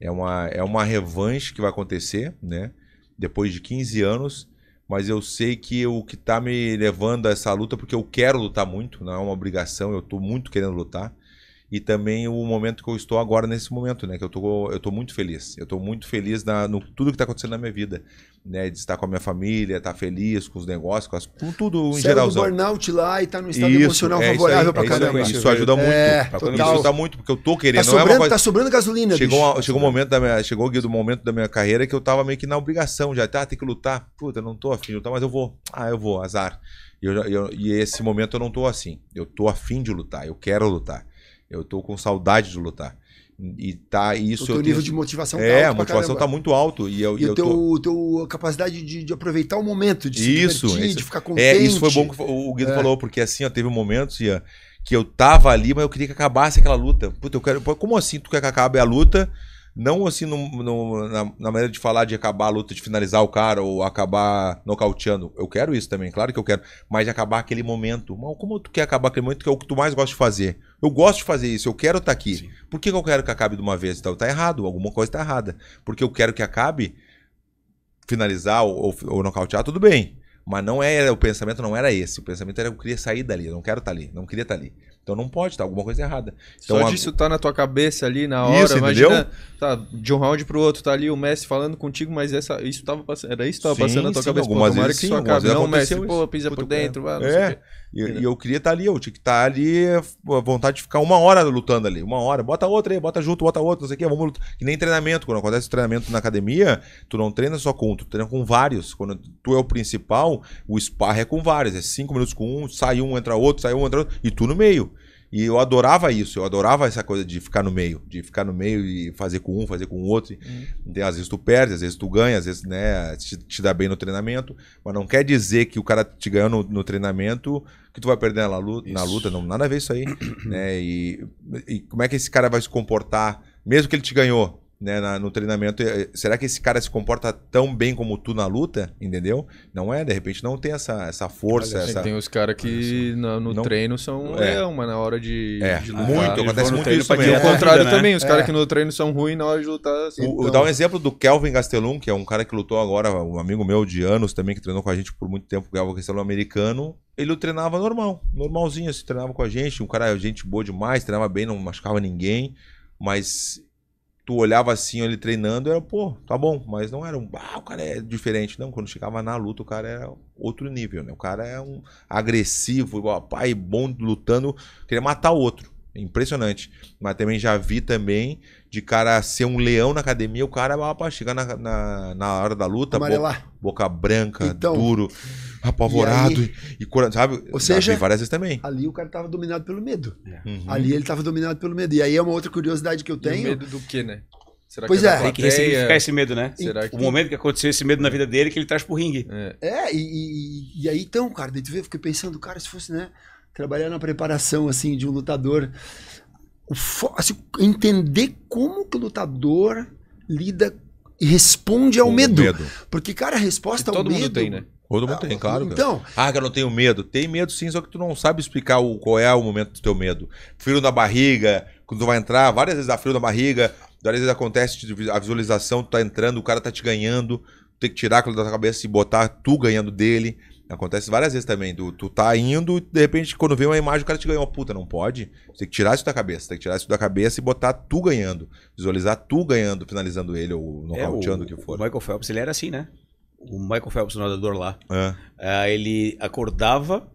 É uma, é uma revanche que vai acontecer, né? Depois de 15 anos, mas eu sei que o que está me levando a essa luta, porque eu quero lutar muito, não é uma obrigação, eu estou muito querendo lutar e também o momento que eu estou agora nesse momento, né? Que eu tô, eu tô muito feliz. Eu tô muito feliz na, no tudo que tá acontecendo na minha vida, né? De estar com a minha família, estar tá feliz com os negócios, com, as, com tudo em geral. do burnout lá e tá num estado isso, emocional é favorável para é um caramba. Isso, isso ajuda muito. É, total. Isso ajuda muito, porque eu tô querendo. Tá é sobrando, é coisa... tá sobrando gasolina, chegou, bicho. chegou o um momento da minha, chegou o momento da minha carreira que eu tava meio que na obrigação já, tá? Tem que lutar. Puta, não tô afim de lutar, mas eu vou. Ah, eu vou, azar. Eu, eu, e esse momento eu não tô assim. Eu tô afim de lutar, eu quero lutar. Eu tô com saudade de lutar. E tá isso. O teu nível tenho... de motivação é, tá É, a motivação tá muito alto. E, eu, e, e eu teu, tô... teu capacidade de, de, aproveitar o momento, de se divertir, esse... de ficar contente. É, isso foi bom que o Guido é. falou, porque assim, ó, teve um momentos que eu tava ali, mas eu queria que acabasse aquela luta. Puta, eu quero. Como assim tu quer que acabe a luta? Não assim no, no, na, na, maneira de falar de acabar a luta, de finalizar o cara ou acabar nocauteando. Eu quero isso também, claro que eu quero. Mas de acabar aquele momento. Mas como tu quer acabar aquele momento que é o que tu mais gosta de fazer? Eu gosto de fazer isso, eu quero estar tá aqui. Sim. Por que, que eu quero que acabe de uma vez? Então tá errado, alguma coisa tá errada. Porque eu quero que acabe, finalizar ou, ou nocautear, tudo bem. Mas não era, é, o pensamento não era esse. O pensamento era eu queria sair dali, eu não quero estar tá ali, não queria estar tá ali. Então não pode, tá alguma coisa errada. Então, Só disso a... tá na tua cabeça ali na hora, isso, imagina, tá de um round pro outro, tá ali o Messi falando contigo, mas essa, isso tava era isso que tava sim, passando na tua sim, cabeça. Algumas pô, vezes, que sim, algumas vezes não, Messi, isso. pô, pisa por dentro, vai, não é. E, eu, eu queria estar tá ali, eu tinha que estar tá ali, a vontade de ficar uma hora lutando ali, uma hora, bota outra aí, bota junto, bota outra, não sei o quê vamos lutar. Que nem treinamento, quando acontece treinamento na academia, tu não treina só com um, tu treina com vários. Quando tu é o principal, o sparring é com vários, é cinco minutos com um, sai um, entra outro, sai um, entra outro, e tu no meio. E eu adorava isso, eu adorava essa coisa de ficar no meio, de ficar no meio e fazer com um, fazer com o outro. Uhum. às vezes tu perde, às vezes tu ganha, às vezes né, te, te dá bem no treinamento, mas não quer dizer que o cara te ganhou no, no treinamento que tu vai perder na luta, na luta não, nada a ver isso aí. né? E, e como é que esse cara vai se comportar, mesmo que ele te ganhou, né, na, no treinamento. É, será que esse cara se comporta tão bem como tu na luta? Entendeu? Não é, de repente não tem essa, essa força. essa... Tem os caras que no, no não... treino são é. leão, mas na hora de, é. de lutar. Muito, acontece muito isso também. E o é. contrário né? também, os é. caras que no treino são ruins na hora de lutar. Assim, o, então... Dá um exemplo do Kelvin Gastelum, que é um cara que lutou agora, um amigo meu de anos também, que treinou com a gente por muito tempo, o Kelvin Gastelum americano ele treinava normal, normalzinho, assim, treinava com a gente, um cara, gente boa demais, treinava bem, não machucava ninguém, mas tu olhava assim ele treinando, era, pô, tá bom, mas não era um, ah, o cara é diferente. Não, quando chegava na luta, o cara era outro nível, né? O cara é um agressivo, igual pai, bom lutando, queria matar o outro. É impressionante. Mas também já vi também de cara ser um leão na academia, o cara, opa, ah, chegar na, na, na hora da luta, bo boca branca, então... duro apavorado e, e curando, sabe? Ou seja, várias vezes também. Ali o cara estava dominado pelo medo. É. Uhum. Ali ele estava dominado pelo medo. E aí é uma outra curiosidade que eu tenho. medo do quê, né? Será pois que é. é. Tem que ressignificar esse medo, né? Será que... O momento que aconteceu esse medo na vida dele é que ele traz pro ringue. É, é e, e, e, aí então, cara, daí tu vê, eu fiquei pensando, cara, se fosse, né? Trabalhar na preparação, assim, de um lutador. Assim, entender como que o lutador lida e responde ao medo. medo. Porque, cara, a resposta que ao medo. Todo mundo tem, né? Todo mundo tem, claro. Então. Cara. Ah, que eu não tenho medo. Tem medo sim, só que tu não sabe explicar o, qual é o momento do teu medo. Frio na barriga, quando tu vai entrar, várias vezes dá frio na barriga, várias vezes acontece a visualização, tu tá entrando, o cara tá te ganhando, tu tem que tirar aquilo da tua cabeça e botar tu ganhando dele. Acontece várias vezes também. Tu, tu tá indo e de repente, quando vem uma imagem, o cara te ganhou. Puta, não pode. Você tem que tirar isso da cabeça. Tem que tirar isso da cabeça e botar tu ganhando. Visualizar tu ganhando, finalizando ele ou é, nocauteando é, o, o que for. O Michael Phelps, ele era assim, né? o Michael Phelps, o nadador lá, é. Ah, ele acordava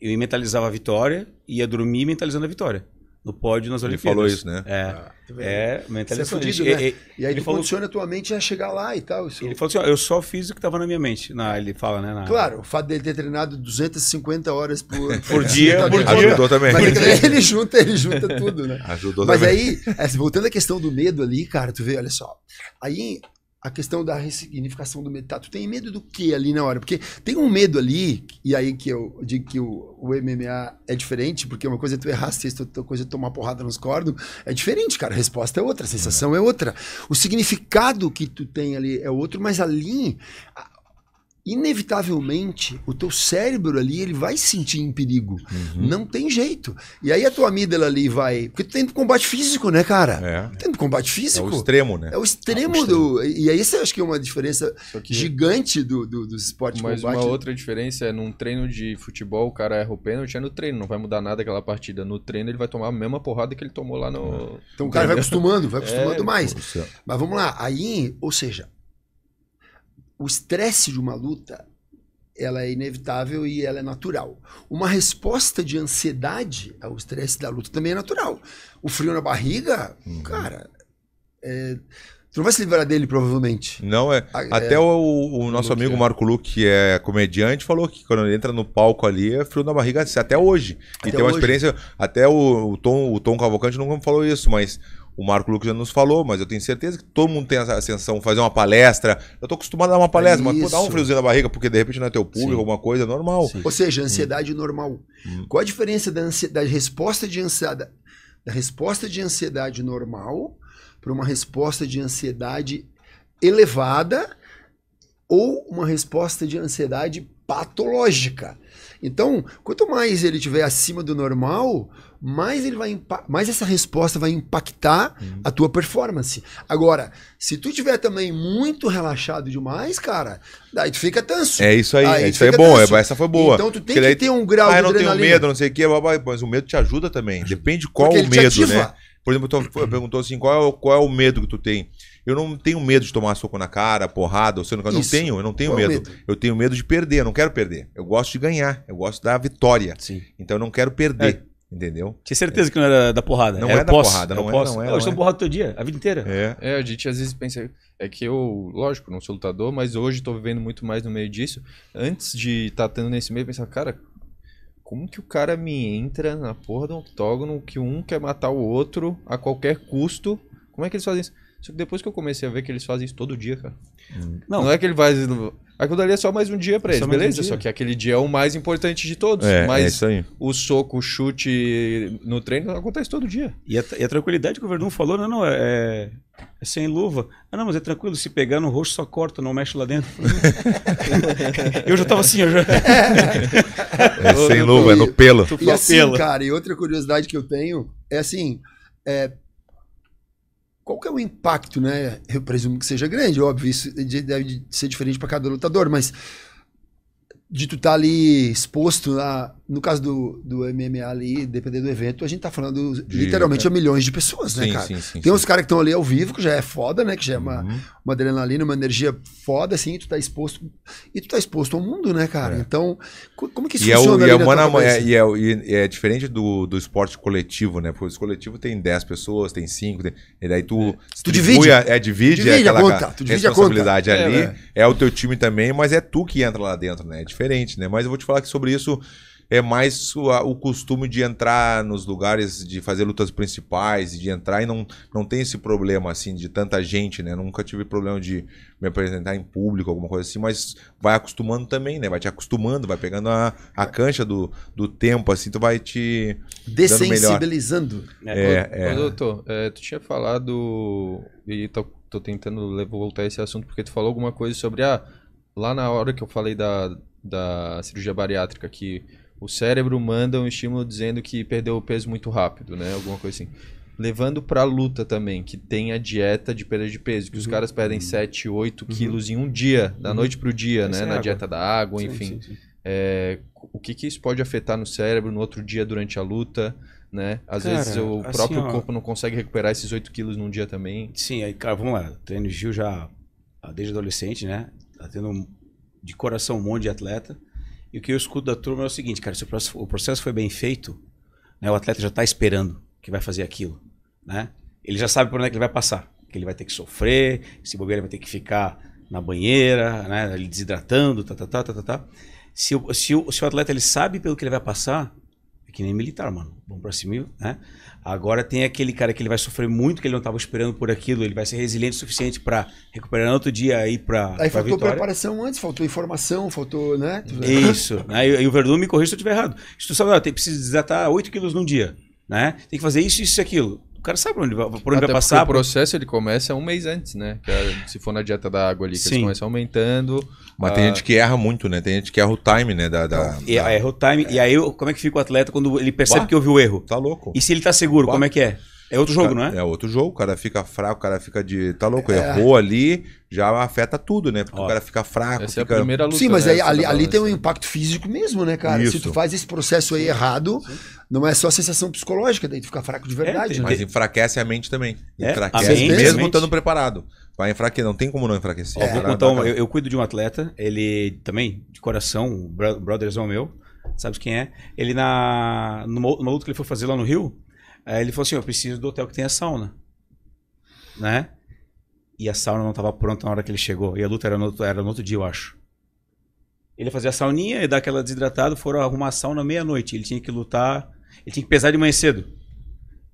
e mentalizava a vitória, ia dormir mentalizando a vitória. No pódio nas ele Olimpíadas. Ele falou isso, né? É, ah, é mentalização. Tá é fudido, né? e, aí ele falou, condiciona a tua mente a chegar lá e tal. Ele falou assim, ó, eu só fiz o que estava na minha mente. Na, ele fala, né? Na... Claro, o fato dele ter treinado 250 horas por, por dia. por dia. Ajudou também. Mas ele junta, ele junta tudo, né? Ajudou Mas também. aí, é, voltando à questão do medo ali, cara, tu vê, olha só. Aí a questão da ressignificação do metá. tu tem medo do que ali na hora? Porque tem um medo ali, e aí que eu digo que o, o MMA é diferente, porque uma coisa é tu errar sexta, outra coisa é tomar porrada nos cordos. É diferente, cara. A resposta é outra, a sensação é outra. O significado que tu tem ali é outro, mas ali inevitavelmente o teu cérebro ali ele vai se sentir em perigo. Uhum. Não tem jeito. E aí a tua amígdala ali vai. Porque tu tem combate físico, né, cara? É. Tem combate físico. É o extremo, né? É o extremo, é o extremo. do. E aí você acha que é uma diferença que... gigante do, do, do esporte Mas combate. uma outra diferença é num treino de futebol, o cara erra o pênalti, é no treino, não vai mudar nada aquela partida. No treino ele vai tomar a mesma porrada que ele tomou lá no. Então o cara vai acostumando, vai é, acostumando é, mais. Mas vamos lá. Aí, ou seja, o estresse de uma luta ela é inevitável e ela é natural. Uma resposta de ansiedade ao estresse da luta também é natural. O frio na barriga, uhum. cara, é, tu não vai se livrar dele, provavelmente. Não, é. A, ah, é. Até é, o, o, nosso amigo é. Marco Lu, que é comediante, falou que quando ele entra no palco ali, é frio na barriga assim, até hoje. Até e tem uma hoje. experiência. Até o, o, Tom, o Tom Cavalcante nunca falou isso, mas o Marco Lucas já nos falou, mas eu tenho certeza que todo mundo tem essa ascensão, fazer uma palestra. Eu tô acostumado a dar uma palestra, é mas pô, dá um friozinho na barriga, porque de repente não é teu público, Sim. alguma coisa, é normal. Sim. Ou seja, hum. ansiedade hum. normal. Hum. Qual a diferença da, da resposta de ansiedade, da resposta de ansiedade normal para uma resposta de ansiedade elevada ou uma resposta de ansiedade patológica? Então, quanto mais ele estiver acima do normal, mais ele vai mais essa resposta vai impactar uhum. a tua performance. Agora, se tu tiver também muito relaxado demais, cara, daí tu fica tenso. É isso aí, aí é, isso aí é bom, tenso. É, essa foi boa. Então tu tem Porque que ter um grau ah, de não adrenalina. tenho medo, não sei o quê, mas o medo te ajuda também. Depende qual o medo, né? Por exemplo, tu perguntou assim, qual é, o, qual é o medo que tu tem? Eu não tenho medo de tomar soco na cara, porrada, ou seja, eu não Isso. tenho, eu não tenho é medo. medo. Eu tenho medo de perder, eu não quero perder. Eu gosto de ganhar, eu gosto da vitória. Sim. Então eu não quero perder. É. Entendeu? Tinha certeza é. que não era é da porrada. Não era é da porrada, não, é, posso. É, não Eu estou é. porrada todo dia, a vida inteira. É. é, a gente às vezes pensa. É que eu, lógico, não sou lutador, mas hoje estou vivendo muito mais no meio disso. Antes de estar tá tendo nesse meio, pensar, cara, como que o cara me entra na porra do octógono que um quer matar o outro a qualquer custo? Como é que eles fazem isso? Só que depois que eu comecei a ver que eles fazem isso todo dia, cara. Não, não é que ele vai Aquilo dali é só mais um dia para eles, beleza? Um só que aquele dia é o mais importante de todos. É, é mas é isso aí. o soco, o chute no treino acontece todo dia. E a, e a tranquilidade que o Verdun falou, né? não, não, é, é, é sem luva. Ah, não, mas é tranquilo, se pegar no rosto só corta, não mexe lá dentro. eu já tava assim, eu já. é sem luva, é no pelo. E, e assim, pelo. cara, e outra curiosidade que eu tenho é assim, é, qual que é o impacto, né? Eu presumo que seja grande, óbvio, isso deve ser diferente para cada lutador, mas de tu estar tá ali exposto a no caso do, do MMA ali, dependendo do evento, a gente tá falando de, literalmente é. a milhões de pessoas, né, sim, cara? Sim, sim, Tem uns caras que estão ali ao vivo, que já é foda, né? Que já é uma, uhum. uma adrenalina, uma energia foda, assim, tu tá exposto. E tu tá exposto ao mundo, né, cara? É. Então, como é que isso e é funciona? É, é o, e, é na, é, e, é, é, diferente do, do esporte coletivo, né? Porque o coletivo tem 10 pessoas, tem 5, tem, e daí tu. Tu divide. é, divide, divide é aquela a conta, tu divide responsabilidade a conta. ali. Né? É, o teu time também, mas é tu que entra lá dentro, né? É diferente, né? Mas eu vou te falar que sobre isso é mais o, o costume de entrar nos lugares, de fazer lutas principais, de entrar e não, não tem esse problema, assim, de tanta gente, né? Nunca tive problema de me apresentar em público, alguma coisa assim, mas vai acostumando também, né? Vai te acostumando, vai pegando a, a cancha do, do tempo, assim, tu vai te. Dessensibilizando. É, é, é. Ô, doutor, é, tu tinha falado, e tô, tô tentando voltar esse assunto, porque tu falou alguma coisa sobre, ah, lá na hora que eu falei da, da cirurgia bariátrica, que o cérebro manda um estímulo dizendo que perdeu o peso muito rápido, né? Alguma coisa assim. Levando pra luta também, que tem a dieta de perda de peso, que uhum. os caras perdem uhum. 7, 8 uhum. quilos em um dia, da uhum. noite pro dia, Essa né? É Na água. dieta da água, sim, enfim. Sim, sim. É, o que, que isso pode afetar no cérebro no outro dia durante a luta? né? Às cara, vezes o assim, próprio ó, corpo não consegue recuperar esses 8 quilos num dia também. Sim, aí, cara, vamos lá. Treino Gil já ah, desde adolescente, né? Tá tendo de coração um monte de atleta. E o que eu escuto da turma é o seguinte, cara, se o processo foi bem feito, né, o atleta já está esperando que vai fazer aquilo, né? Ele já sabe por onde é que ele vai passar, que ele vai ter que sofrer, se bobeira vai ter que ficar na banheira, né, desidratando, tá, tá, tá, tá, tá, tá. Se, o, se, o, se o atleta ele sabe pelo que ele vai passar, é que nem militar, mano, vamos para cima, né? Agora tem aquele cara que ele vai sofrer muito, que ele não estava esperando por aquilo, ele vai ser resiliente o suficiente para recuperar no outro dia aí para Aí pra faltou vitória. preparação antes, faltou informação, faltou, né? Isso. aí, né? aí o Verdun me corrige se eu estiver errado. Se tu sabe, ó, tem, precisa desatar 8 quilos num dia, né? Tem que fazer isso, isso e aquilo cara sabe onde vai, por onde Até vai passar. O processo ele começa um mês antes, né? É, se for na dieta da água ali, que Sim. eles começam aumentando. Mas a... tem ah, gente que erra muito, né? Tem gente que erra o time, né? Da, da, da... Erra o time. É. E aí, como é que fica o atleta quando ele percebe bah, que houve o erro? Tá louco. E se ele tá seguro, bah. como é que é? É outro jogo, cara, não é? É outro jogo, o cara fica fraco, o cara fica de. Tá louco, é. errou ali, já afeta tudo, né? Porque Ó, o cara fica fraco. Essa fica... é a primeira luta. Sim, mas né? aí, ali, ali tem um impacto físico mesmo, né, cara? Isso. Se tu faz esse processo aí errado, Sim. não é só a sensação psicológica, daí tu fica fraco de é, verdade. É, né? Mas enfraquece a mente também. É, enfraquece, mente, mesmo estando preparado. Vai enfraquecer, não tem como não enfraquecer. É, vou contar uma, eu, eu, cuido de um atleta, ele também, de coração, brotherzão meu, sabe quem é? Ele na numa luta que ele foi fazer lá no Rio Aí ele falou assim: eu preciso do hotel que a sauna. Né? E a sauna não estava pronta na hora que ele chegou. E a luta era no, era no outro dia, eu acho. Ele fazia a sauninha e daquela desidratado foram arrumar a sauna meia-noite. Ele tinha que lutar, ele tinha que pesar de manhã cedo.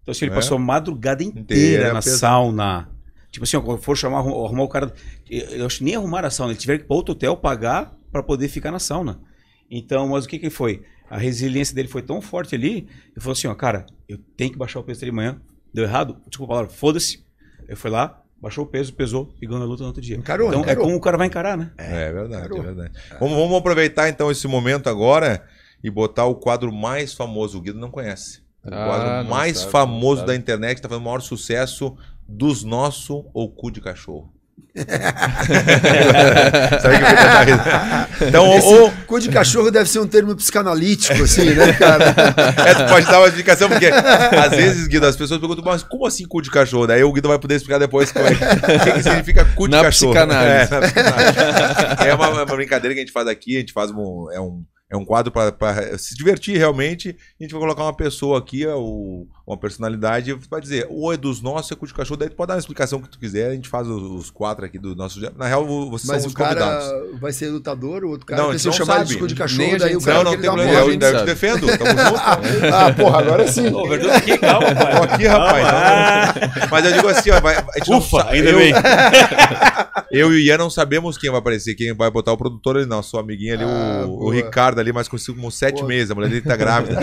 Então assim, ele é? passou a madrugada inteira na pesa... sauna. Tipo assim, ó, for chamar, arrumar o cara. Eu acho que nem arrumar a sauna, ele tiver que ir para outro hotel pagar para poder ficar na sauna. Então, mas o que que foi? a resiliência dele foi tão forte ali, ele falou assim, ó, cara, eu tenho que baixar o peso de manhã. Deu errado? Desculpa a palavra, foda-se. Eu fui lá, baixou o peso, pesou e ganhou a luta no outro dia. Encarou, então é encarou. é como o cara vai encarar, né? É, é verdade, é verdade. Vamos, vamos, aproveitar então esse momento agora e botar o quadro mais famoso. O Guido não conhece. O ah, quadro mais sabe, famoso da internet, que tá fazendo o maior sucesso dos nosso ou cu de cachorro então, o ou... de cachorro deve ser um termo psicanalítico, assim, né, cara? é, pode dar uma explicação, porque às vezes, Guido, as pessoas perguntam, mas como assim cu de cachorro? Daí o Guido vai poder explicar depois é o é que, que significa cu de na cachorro. Psicanálise. É, na psicanálise. é uma, é uma, brincadeira que a gente faz aqui, a gente faz um. É um, é um quadro para se divertir realmente. A gente vai colocar uma pessoa aqui, é o, uma personalidade, vai dizer, ou é dos nossos, é de cachorro, daí tu pode dar uma explicação que tu quiser, a gente faz os, quatro aqui do nosso. Na real, vocês Mas são os convidados. Mas o cara vai ser lutador, o outro cara não, vai ser chamado de cu de cachorro, daí o cara Não, não tem problema, eu, eu te defendo, tamo junto. ah, porra, agora sim. Ô, aqui, calma, pai. Tô aqui, rapaz. Ah, mas eu digo assim, ó, vai, a gente Ufa, não, ainda eu, bem. eu e o Ian não sabemos quem vai aparecer, quem vai botar o produtor ali, não Sua amiguinha ali, ah, o, o, Ricardo ali, mas consigo com sete boa. meses, a mulher dele tá grávida.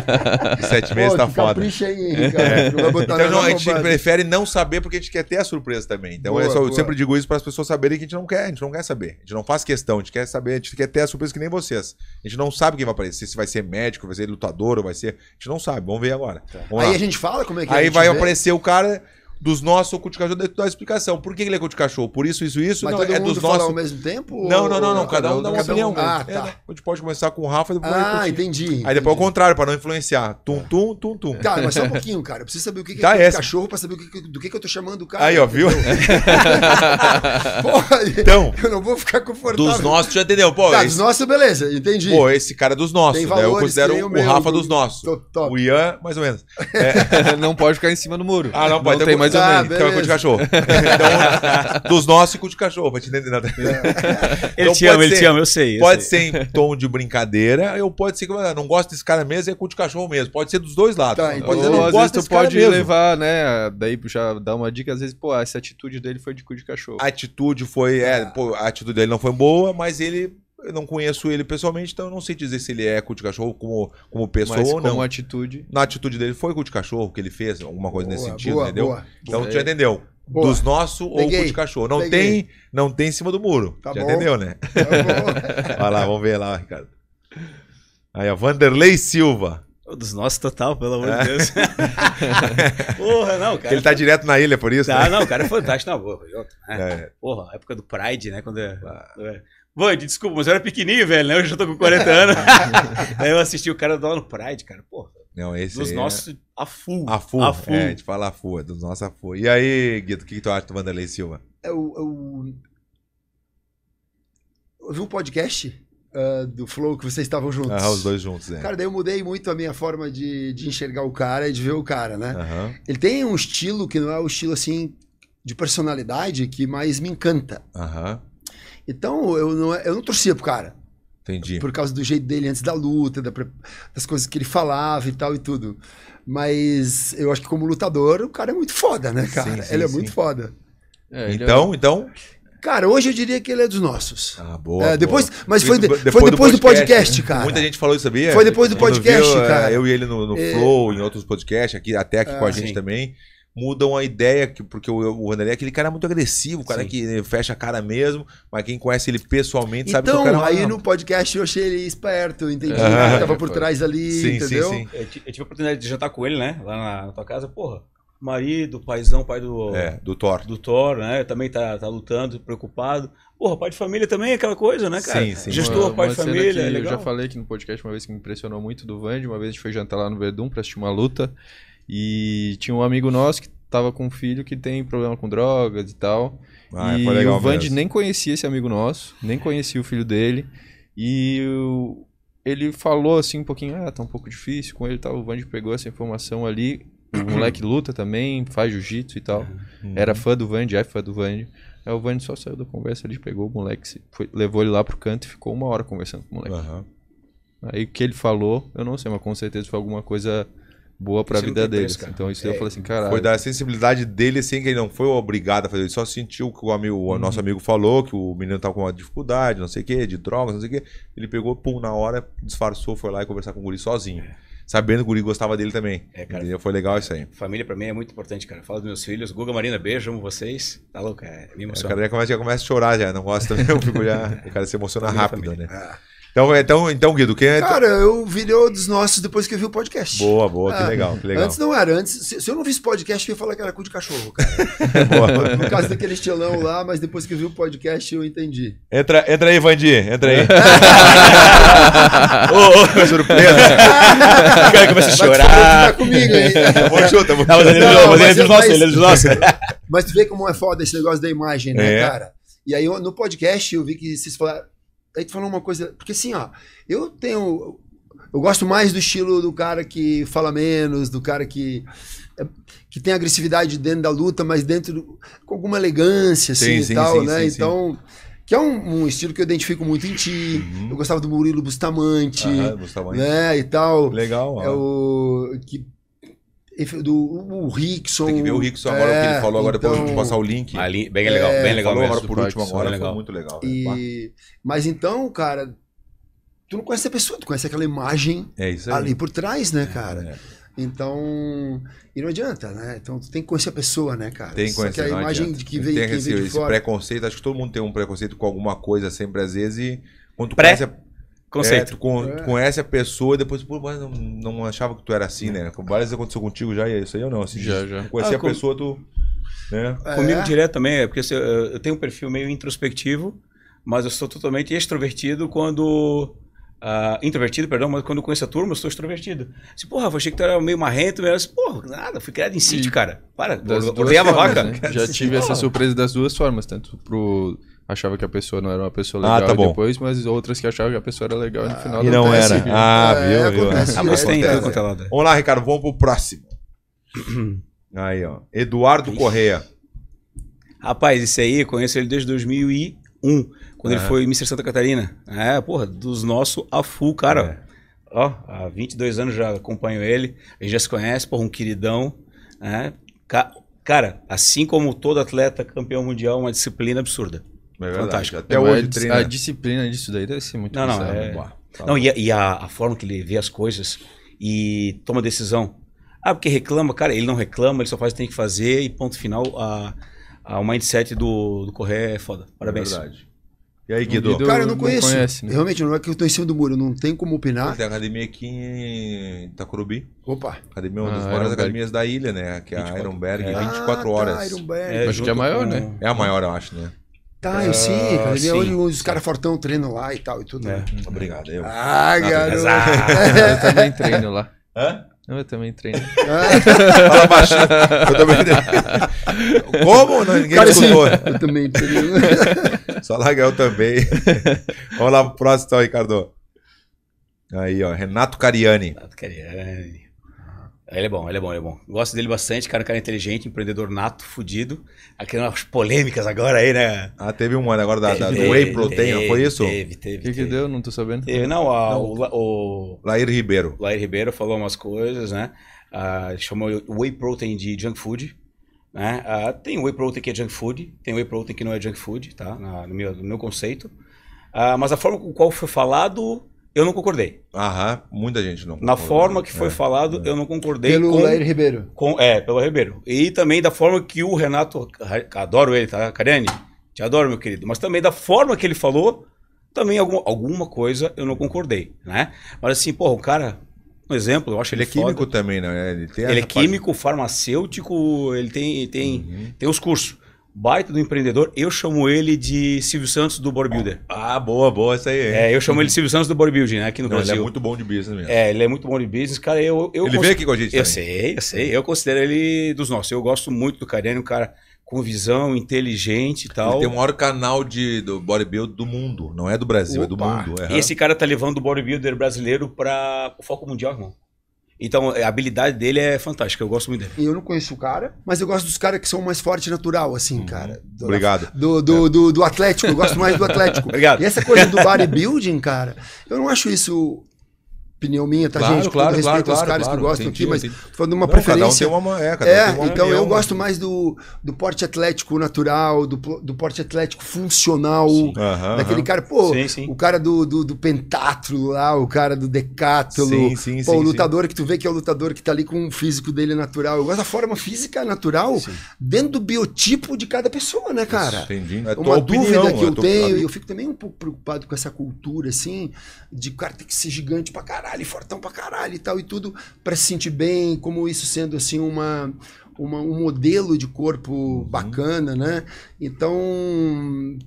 sete meses tá foda. Capricha hein, é. Ricardo? Não é. então, a gente prefere não saber porque a gente quer ter a surpresa também. Então, boa, é só, eu sempre digo isso para as pessoas saberem que a gente não quer, a gente não quer saber. A gente não faz questão, a gente quer saber, a gente quer ter a surpresa que nem vocês. A gente não sabe quem vai aparecer, se vai ser médico, vai ser lutador, ou vai ser. A gente não sabe, vamos ver agora. Tá. Vamos aí lá. a gente fala como é que Aí vai vê? aparecer o cara dos nossos o cu de cachorro, dá a explicação. Por que ele é cu de cachorro? Por isso, isso, isso? Mas não, todo é mundo dos nossos. ao mesmo tempo? Não, não, não, não. Cada, cada um dá uma opinião. Um... Ah, tá. É, né? A gente pode começar com o Rafa e depois. Ah, entendi. Aí depois é o contrário, para não influenciar. Tum, tum, tum, tum. Tá, mas só um pouquinho, cara. Eu preciso saber o que, que tá é essa. cachorro para saber o que, do que, que eu tô chamando o cara. Aí, ó, viu? Porra, então. Eu não vou ficar confortável. Dos nossos, já entendeu? Pô, tá, esse... dos nossos, beleza, entendi. Pô, esse cara é dos nossos. Tem né? Valores, eu considero o, Rafa dos nossos. Top. O Ian, mais ou menos. É. Não pode ficar em cima do muro. Ah, não pode mais ou tá, menos. é cu de cachorro. então, dos nossos, cu de cachorro. Pra te entender nada. É. Então, ele te ama, ele te ama, eu sei. pode ser em tom de brincadeira, ou pode ser que não gosta desse cara mesmo, é cu de cachorro mesmo. Pode ser dos dois lados. Tá, então, pode ser, não desse pode levar, né? Daí já dá uma dica, às vezes, pô, essa atitude dele foi de cu de cachorro. A atitude foi, é, ah. pô, a atitude dele não foi boa, mas ele eu não conheço ele pessoalmente, então eu não sei dizer se ele é cu de cachorro como, como pessoa Mas ou não. Como atitude. Na atitude dele foi cu de cachorro que ele fez, alguma coisa boa, nesse sentido, boa, entendeu? Boa. Então tu já entendeu. Boa. Dos nossos ou cu de cachorro. Não tem, não tem em cima do muro. Tá já bom. entendeu, né? Tá Vai lá, vamos ver lá, Ricardo. Aí, a Vanderlei Silva. Dos nossos total, pelo amor de é. Deus. Porra, não, cara. Ele tá direto na ilha, é por isso. Tá, né? não, o cara é fantástico na boa. Né? É. Porra, época do Pride, né? Quando eu é, ah. Vande, desculpa, mas eu era pequenininho, velho, né? Eu já tô com 40 anos. Aí eu assisti o cara do no Pride, cara. Pô, não, esse dos é nossos Afu. a full. A full, a full. É, a gente fala a full, é dos nossos a full. E aí, Guido, o que, que tu acha do Vanderlei Silva? Eu, é eu... É eu vi um podcast Uh, do Flow que vocês estavam juntos. Ah, os dois juntos, é. Cara, daí eu mudei muito a minha forma de, de enxergar o cara e de ver o cara, né? Uhum. Ele tem um estilo que não é o estilo assim de personalidade que mais me encanta. Uhum. Então eu não, é, eu não torcia pro cara. Entendi. Por causa do jeito dele antes da luta, das coisas que ele falava e tal e tudo. Mas eu acho que como lutador, o cara é muito foda, né, cara? Sim, sim, ele é sim. muito foda. É, é então, é... então. Cara, hoje eu diria que ele é dos nossos. Ah, boa. É, depois, boa. Mas foi, de, depois, foi depois do podcast, do podcast né? cara. Muita gente falou isso, sabia? Foi depois do podcast, viu, é, cara. Eu e ele no, no Flow, em outros podcasts, aqui, até aqui com a ah, gente também mudam a ideia, que, porque o, o Vanderlei é aquele cara muito agressivo, o cara Sim. que né, fecha a cara mesmo, mas quem conhece ele pessoalmente sabe então, que o então, cara é aí não. no podcast eu achei ele esperto, entendi. Ah, ele tava por trás ali, sim, entendeu? Sim, sim. Eu, tive a oportunidade de jantar com ele, né? Lá na, na tua casa, porra. Marido, paizão, pai do. É, do Thor. Do Thor, né? Também tá, tá lutando, preocupado. Porra, pai de família também é aquela coisa, né, cara? Sim, sim. Gestor, uma, pai uma de família. É eu já falei aqui no podcast uma vez que me impressionou muito do Vand. Uma vez a gente foi jantar lá no Verdun pra assistir uma luta. E tinha um amigo nosso que tava com um filho que tem problema com drogas e tal. Ah, e legal o Vand nem conhecia esse amigo nosso, nem conhecia o filho dele. E o... ele falou assim um pouquinho, ah, tá um pouco difícil com ele e tal. O Vand pegou essa informação ali. O moleque luta também, faz jiu-jitsu e tal. Uhum. Era fã do Vand, é fã do Vand. Aí o Vand só saiu da conversa ali, pegou o moleque, foi, levou ele lá pro canto e ficou uma hora conversando com o moleque. Uhum. Aí o que ele falou, eu não sei, mas com certeza foi alguma coisa boa para a vida deles. Preço, então isso é, eu falei assim, caralho. Foi da sensibilidade dele, assim, que ele não foi obrigado a fazer. Ele só sentiu que o, amigo, o nosso uhum. amigo falou que o menino tava com uma dificuldade, não sei o quê, de drogas, não sei o quê. Ele pegou, pum, na hora, disfarçou, foi lá e conversar com o guri sozinho. É. Sabendo que o guri gostava dele também. É, cara. Entendeu? Foi legal é, isso aí. Família para mim é muito importante, cara. Fala dos meus filhos. Guga, Marina, beijo, amo vocês. Tá louco, é, me emociona. É, o cara já começa, já começa a chorar já, não gosta também. Eu fico já, o cara se emociona rápido, família. né? Ah. Então, então, então Guido, quem é. Cara, eu virei dos nossos depois que eu vi o podcast. Boa, boa, ah, que legal, que legal. Antes não era. Antes, se, se eu não visse podcast, eu ia falar que era cu de cachorro, cara. É boa. Por causa daquele estilão lá, mas depois que eu vi o podcast, eu entendi. Entra, entra aí, Vandi, entra aí. Ô, ô, surpresa. O cara começa a chorar. Tá comigo aí. Vou tá chuta, vou tá, chuta. É ele é dos nossos, ele é dos nossos. Mas tu vê como é foda esse negócio da imagem, né, é. cara? E aí, no podcast, eu vi que vocês falaram Aí tu falou uma coisa. Porque assim, ó, eu tenho. Eu gosto mais do estilo do cara que fala menos, do cara que. É, que tem agressividade dentro da luta, mas dentro. Do, com alguma elegância, assim sim, e sim, tal, sim, né? então. Que é um, um, estilo que eu identifico muito em ti. Uhum. Eu gostava do Murilo Bustamante. Ah, é, Bustamante. Né, e tal. Legal. É o, que do o Rickson. Tem que ver o Rickson agora, é, que ele falou agora, então, depois eu vou passar o link. bem legal, é, bem legal. Falou agora por último, agora é legal. foi muito legal. E, mas então, cara, tu não conhece a pessoa, tu conhece aquela imagem é ali por trás, né, é, cara? É. Então, e não adianta, né? Então tu tem que conhecer a pessoa, né, cara? Tem que conhecer, Só que a imagem que vem, tem que vem esse, fora. esse preconceito, acho que todo mundo tem um preconceito com alguma coisa sempre às vezes e quando tu Pré... conhece a Conceito. É, tu, con é. tu conhece a pessoa e depois, pô, mas não, não achava que tu era assim, né? Várias vezes aconteceu contigo já, e é isso aí ou não? Assim, já, já. Conhecer ah, a com... pessoa, tu. Né? Comigo é. direto também, é porque assim, eu, eu tenho um perfil meio introspectivo, mas eu sou totalmente extrovertido quando. Uh, introvertido, perdão, mas quando eu conheço a turma, eu sou extrovertido. Assim, porra, eu achei que tu era meio marrento, mas assim, porra, nada, fui criado em sítio, cara. Para, das ordenhava formas, vaca. Né? Já tive essa surpresa das duas formas, tanto pro achava que a pessoa não era uma pessoa ah, legal ah, tá depois, mas outras que achavam que a pessoa era legal e no final E não era. Ah, é, viu, acontece, Ah, mas tem é Vamos lá, Ricardo, vamos pro próximo. aí, ó. Eduardo Ixi. Correia. Rapaz, esse aí, conheço ele desde 2001, quando é. ele foi Mr. Santa Catarina. É, porra, dos nossos a full, cara. É. Ó, há 22 anos já acompanho ele, a gente já se conhece, porra, um queridão. É. Cara, assim como todo atleta campeão mundial, uma disciplina absurda. É Fantástico. Até, hoje treina. A disciplina disso daí deve ser muito Não, não, é... Né? Tá não e, a, e a, forma que ele vê as coisas e toma decisão. Ah, porque reclama, cara, ele não reclama, ele só faz o que tem que fazer e ponto final. A, a, o mindset do, do correr é foda. Parabéns. É verdade. E aí, Guido? Guido cara, eu não conheço. conhece, né? Realmente, não é que eu estou em cima do muro, não tem como opinar. Tem academia aqui em Itacurubi. Opa! Academia uma ah, das ah, maiores academias da ilha, né? Que é a ah, Ironberg, é. 24 horas. Ah, tá, Ironberg. É, acho que é a maior, com... né? É a maior, eu acho, né? Tá, eu sim. Ah, é sim. Hoje os caras fortão treinam lá e tal e tudo. É, né? Obrigado. Eu. Ah, garoto. eu também treino lá. Hã? eu também treino. Ah. Fala baixinho. Eu também treino. Como? Não, ninguém cara, escutou. Eu também treino. Só larga eu também. Vamos lá pro próximo então, Ricardo. Aí, ó. Renato Cariani. Renato Cariani. Ele é bom, ele é bom, ele é bom. Gosto dele bastante, cara, um cara inteligente, empreendedor nato, fudido. Aquelas umas polêmicas agora aí, né? Ah, teve uma né, agora da, teve, Whey Protein, foi isso? Teve, teve. O que, que teve. deu? Não tô sabendo. Teve, não, a, não. O, o. Lair Ribeiro. Lair Ribeiro falou umas coisas, né? Ah, chamou Whey Protein de junk food. Né? Ah, tem Whey Protein que é junk food, tem Whey Protein que não é junk food, tá? no, meu, no meu conceito. Ah, mas a forma com qual foi falado eu não concordei. Aham, muita gente não. Concordou. Na forma que foi é, falado, é. eu não concordei. Pelo com, Lair Ribeiro. Com, é, pelo Ribeiro. E também da forma que o Renato, adoro ele, tá, Karene? Te adoro, meu querido. Mas também da forma que ele falou, também alguma, alguma coisa eu não concordei, né? Mas assim, porra, o cara, um exemplo, eu acho ele, é ele é químico foda. também, né? Ele, tem. ele é químico, parte... farmacêutico, ele tem, tem, uhum. tem os cursos baita do empreendedor. Eu chamo ele de Silvio Santos do Bodybuilder. Ah, boa, boa, isso aí. É, eu chamo ele de Silvio Santos do Bodybuilding, né, aqui no Não, Brasil. Ele é muito bom de business mesmo. É, ele é muito bom de business. Cara, eu... eu ele cons... veio aqui com a gente Eu também. sei, eu sei. Eu considero ele dos nossos. Eu gosto muito do é um cara com visão, inteligente e tal. Ele tem o maior canal de, do Bodybuilder do mundo. Não é do Brasil, Opa. é do mundo. É. Esse cara tá levando o bodybuilder brasileiro para o foco mundial, irmão. Então, é, a habilidade dele é fantástica, eu gosto muito dele. Eu não conheço o cara, mas eu gosto dos caras que são mais forte natural, assim, hum, cara. Do, obrigado. Do, do, é. do, do, Atlético, eu gosto mais do Atlético. obrigado. E essa coisa do bodybuilding, cara, eu não acho isso opinião minha, tá, claro, gente? Claro, claro, claro, caras claro, que gostam aqui, mas falando de uma não, preferência. Cada um tem uma, é, cada é uma então opinião, eu né? gosto mas... mais do, do porte atlético natural, do, do porte atlético funcional, sim. daquele cara, pô, sim, sim. o cara do, do, do pentátulo lá, o cara do decátulo, pô, o lutador que tu vê que é o lutador que tá ali com o físico dele natural. Eu gosto da forma física natural dentro do biotipo de cada pessoa, né, cara? Entendi. É uma dúvida opinião, que é eu tenho, e eu fico também um pouco preocupado com essa cultura, assim, de cara ter que ser gigante pra caralho caralho, fortão pra caralho e tal, e tudo, para se sentir bem, como isso sendo assim uma, uma, um modelo de corpo uhum. bacana, né? Então,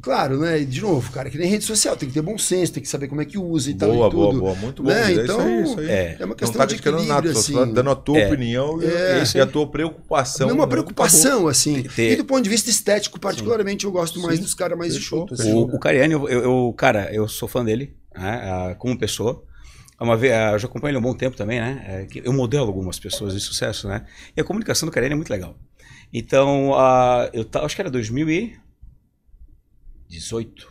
claro, né? De novo, cara, que nem rede social, tem que ter bom senso, tem que saber como é que usa e boa, tal. E boa, boa, muito né? bom. Né? Então, é, isso aí, então, isso aí. É. uma tá questão Não tá de equilíbrio, nada, assim. Só dando a tua é. opinião é. e é a tua preocupação. É uma né? preocupação, assim. Ter... E do ponto de vista estético, particularmente, Sim. eu gosto mais Sim. dos caras mais de show. O, o Cariani, eu, eu, cara, eu sou fã dele, né, ah, como pessoa uma vez, eu já acompanho ele há um bom tempo também, né? É eu modelo algumas pessoas de sucesso, né? E a comunicação do Cariane é muito legal. Então, uh, eu acho que era 2018,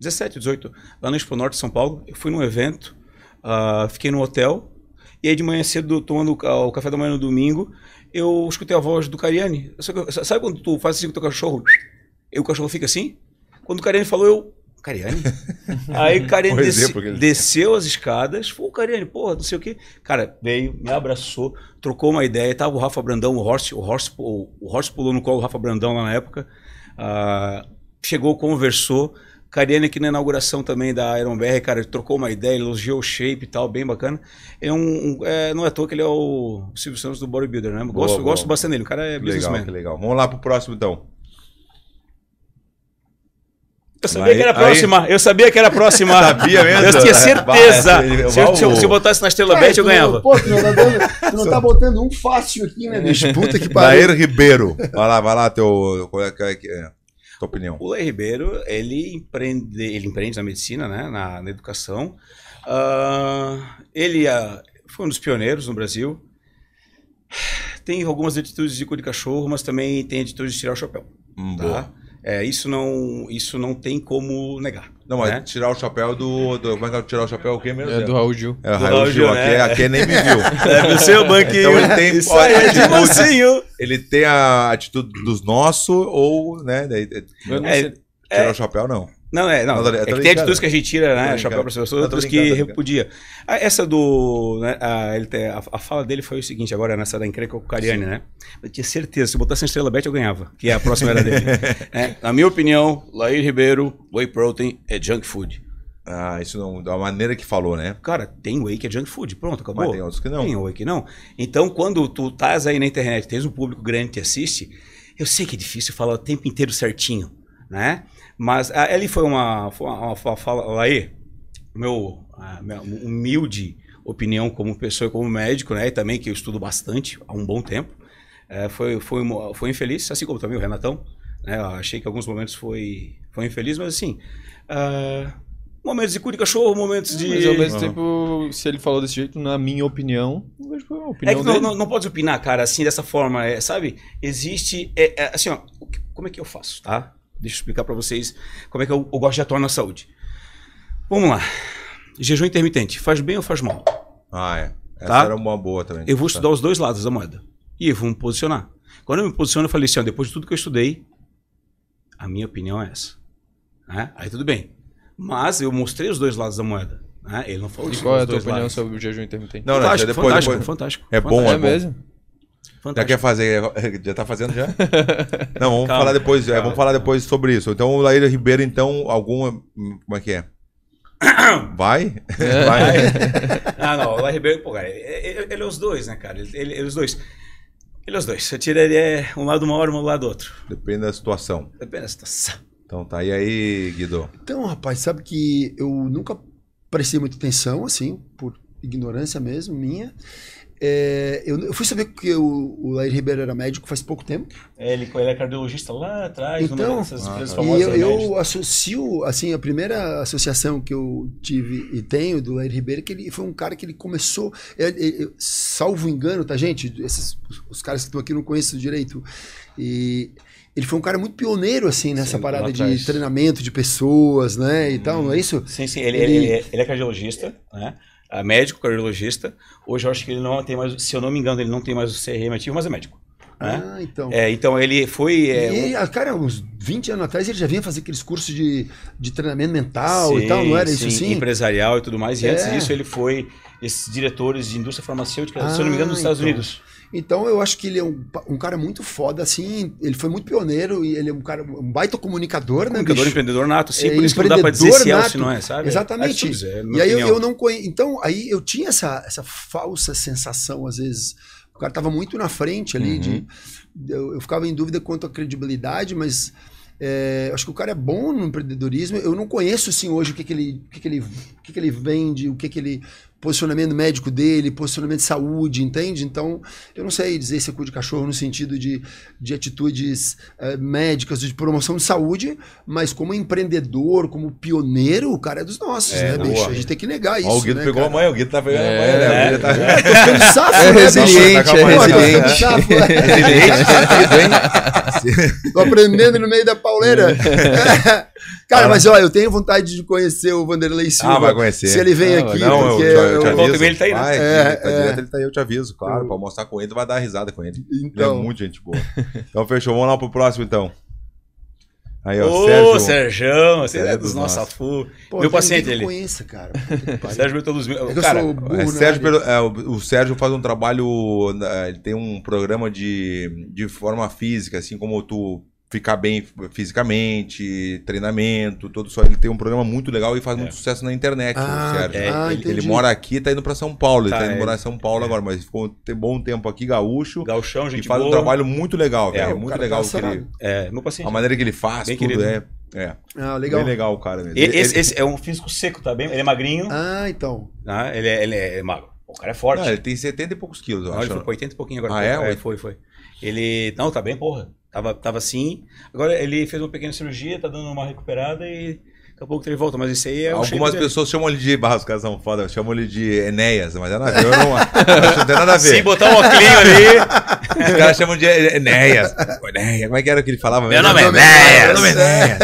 17, 18, lá no Expo Norte de São Paulo. Eu fui num evento, uh, fiquei num hotel, e aí de manhã cedo, tomando o café da manhã no domingo, eu escutei a voz do Cariani. Sabe quando tu faz assim com o teu cachorro? E o cachorro fica assim? Quando o Cariani falou, eu Cariani? Aí o Cariani desce, desceu as escadas, fui o Cariani, porra, não sei o quê. Cara, veio, me abraçou, trocou uma ideia, tava o Rafa Brandão, o Horst, o Horst, o, o Horst pulou no colo, o Rafa Brandão lá na época. Uh, chegou, conversou. Cariani aqui na inauguração também da Iron BR, cara, ele trocou uma ideia, elogiou o shape e tal, bem bacana. é um, um é, não é à toa que ele é o Silvio Santos do Bodybuilder, né? Gosto, boa, gosto bastante dele, o cara é businessman. Legal, que legal. Vamos lá pro próximo então. Eu sabia aí, que era próxima. Aí... Eu sabia que era próxima. sabia mesmo? Eu tinha certeza. Vai, se, eu, se, eu, se eu botasse na Estrela é, eu ganhava. Pô, tu não, tá dando, tu não tá botando um fácil aqui, né, bicho? Puta que pariu. Lair Ribeiro. Vai lá, vai lá, teu. Qual é, qual é, é, tua opinião? O Lair Ribeiro, ele empreende, ele empreende na medicina, né? Na, na educação. Uh, ele uh, foi um dos pioneiros no Brasil. Tem algumas atitudes de cu de cachorro, mas também tem atitudes de tirar o chapéu. Hum, tá? Boa. É, isso, não, isso não tem como negar. Não, mas né? tirar o chapéu do, do. Como é que é tirar o chapéu? O quê mesmo? É do Raul Gil. É, o Raul, Raul Gil. Gil né? aqui, nem me viu. É do seu banquinho. Então ele tem. Isso aí, atitude, é de mocinho Ele tem a atitude dos nossos ou. né? Daí, é, é, tirar o chapéu, não. Não, é, não. não tá é tá que tem atitudes que a gente tira, né? Tá chapéu para as pessoas, outras que repudia. Ah, essa do. Né, a, ele, a, a, fala dele foi o seguinte, agora nessa da encrenca com o Cariani, né? Eu tinha certeza, se botasse a estrela bet, eu ganhava, que é a próxima era dele. é, na minha opinião, Laí Ribeiro, Whey Protein é junk food. Ah, isso não. Da maneira que falou, né? Cara, tem whey que é junk food, pronto, acabou. Mas tem outros que não. Tem whey que não. Então, quando tu estás aí na internet, tens um público grande que assiste, eu sei que é difícil falar o tempo inteiro certinho, né? Mas ali ah, foi uma, foi uma, uma, uma fala aí, meu, a, ah, minha humilde opinião como pessoa, como médico, né? E também que eu estudo bastante há um bom tempo. É, foi, foi, foi infeliz, assim como também o Renatão. Né? achei que em alguns momentos foi, foi infeliz, mas assim. Uh, momentos de cu de cachorro, momentos de. Mas ao mesmo tempo, uhum. se ele falou desse jeito, na minha opinião, não vejo é Opinião é que não, não, não, pode opinar, cara, assim, dessa forma, é, sabe? Existe. É, é assim, ó, como é que eu faço, tá? Deixa eu explicar para vocês como é que eu, eu gosto de atuar na saúde. Vamos lá. Jejum intermitente, faz bem ou faz mal? Ah, é. Essa tá? era uma boa também. Eu vou estudar tá. os dois lados da moeda. E eu vou me posicionar. Quando eu me posiciono, eu falei assim, ó, depois de tudo que eu estudei, a minha opinião é essa. Né? Aí tudo bem. Mas eu mostrei os dois lados da moeda. Né? Ele não falou isso. Qual é a tua opinião lados. sobre o jejum intermitente? Não, é fantástico, não, depois, fantástico, depois... fantástico. É fantástico. bom, é, é bom. mesmo? Fantástico. Já quer fazer? Já tá fazendo já? Não, vamos calma, falar depois. É, calma, é, vamos falar depois sobre isso. Então, o Laíra Ribeiro, então, alguma. Como é que é? Vai? É. Vai. ah, não, o Laíra Ribeiro, pô, cara, ele, ele, é os dois, né, cara? Ele, ele, ele é os dois. Ele é os dois. Eu é um lado uma hora, um lado outro. Depende da situação. Depende da situação. Então tá, e aí, Guido? Então, rapaz, sabe que eu nunca prestei muita atenção, assim, por ignorância mesmo, minha. É, eu, eu, fui saber que o, o Lair Ribeiro era médico faz pouco tempo. É, ele, ele é cardiologista lá atrás, então, dessas ah, tá. E eu, eu, associo, assim, a primeira associação que eu tive e tenho do Lair Ribeiro é que ele foi um cara que ele começou, ele, é, ele, é, salvo engano, tá, gente? Esses, os caras que estão aqui não conheço direito. E ele foi um cara muito pioneiro, assim, nessa sim, parada de treinamento de pessoas, né? E hum. tal, não é hum. isso? Sim, sim. Ele, ele, ele é cardiologista, né? médico cardiologista. Hoje eu acho que ele não tem mais, se eu não me engano, ele não tem mais o CRM ativo, mas é médico. Né? Ah, então. É, então ele foi. É, e ele, ah, cara, uns 20 anos atrás ele já vinha fazer aqueles cursos de, de treinamento mental sim, e tal, não era sim, isso sim? Assim? Empresarial e tudo mais. E é. antes disso ele foi esses diretores de indústria farmacêutica, ah, se eu não me engano, nos ah, Estados então. Unidos. Então eu acho que ele é um, um, cara muito foda, assim. Ele foi muito pioneiro e ele é um cara, um baita comunicador, né? Comunicador, empreendedor nato, sim. É, por isso que não dá pra dizer se é ou se não é, sabe? Exatamente. É, é, é e aí eu, eu, não Então, aí eu tinha essa, essa falsa sensação, às vezes. O cara tava muito na frente ali. Uhum. De, eu, eu ficava em dúvida quanto à credibilidade, mas. É, acho que o cara é bom no empreendedorismo. Eu não conheço assim hoje o que, que ele, o que, que, ele, o que, que ele vende, o que, que ele, posicionamento médico dele, posicionamento de saúde, entende? Então, eu não sei dizer se é cu de cachorro no sentido de, de atitudes é, médicas, de promoção de saúde, mas como empreendedor, como pioneiro, o cara é dos nossos, é, né, boa. bicho? A gente tem que negar isso. Ó, o Guido né, pegou cara? a mãe, o Guido tá pegando é, a mãe, né? O Guido tá... É, tá... Safo, é, né, é tá resiliente, né, é resiliente. Tô aprendendo no meio da pauleira. É. cara, mas olha, eu tenho vontade de conhecer o Vanderlei ah, Silva. Ah, vai conhecer. Se ele vem ah, aqui, não, porque... Eu, eu, eu, te aviso. Ele tá aí, né? Vai, é, tá é. direto, ele tá aí, eu te aviso, claro. Eu... Pra mostrar com ele, tu vai dar risada com ele. Então. Ele é então. muito gente boa. então, fechou. Vamos lá pro próximo, então. Aí, ó, Ô, Sérgio. Serjão, você Sérgio é dos nossos afu. Meu paciente ele. Eu conheço, cara. Sérgio Bertoluz. É cara, sou burro, é, né, Sérgio, é, o, Sérgio faz um trabalho, é, ele tem um programa de, de forma física, assim como tu ficar bem fisicamente, treinamento, todo só. Ele tem um programa muito legal e faz é. muito sucesso na internet, ah, Sérgio. É, ah, ele, ele, mora aqui e tá indo para São Paulo. ele tá, tá indo é, morar em São Paulo é. agora, mas ficou um bom tempo aqui, gaúcho. Gauchão, gente. E faz boa. um trabalho muito legal, é, velho. É, muito legal tá que ele, É, meu paciente. A maneira que ele faz, bem tudo querido. é. É. Ah, legal. Bem legal o cara mesmo. Ele, esse, ele... esse, é um físico seco, tá bem? Ele é magrinho. Ah, então. Ah, ele, é, ele é magro. O cara é forte. Não, ele tem 70 e poucos quilos, eu não, ah, acho. Ele foi 80 e pouquinho agora. Ah, é? Foi, é, foi, foi. Ele. Não, tá bem, porra. Tava, tava assim. Agora ele fez uma pequena cirurgia, tá dando uma recuperada e daqui a pouco ele volta. Mas isso aí é Algumas pessoas chamam ele de Barros Casão Foda, chamam ele de Enéas, mas é nada eu não, não tem nada a ver. Sim, botar um oclinho ali. Os caras chamam de Enéas. Enéas, como é que era que ele falava? Meu, é meu nome, é Enéas. Meu nome é Enéas.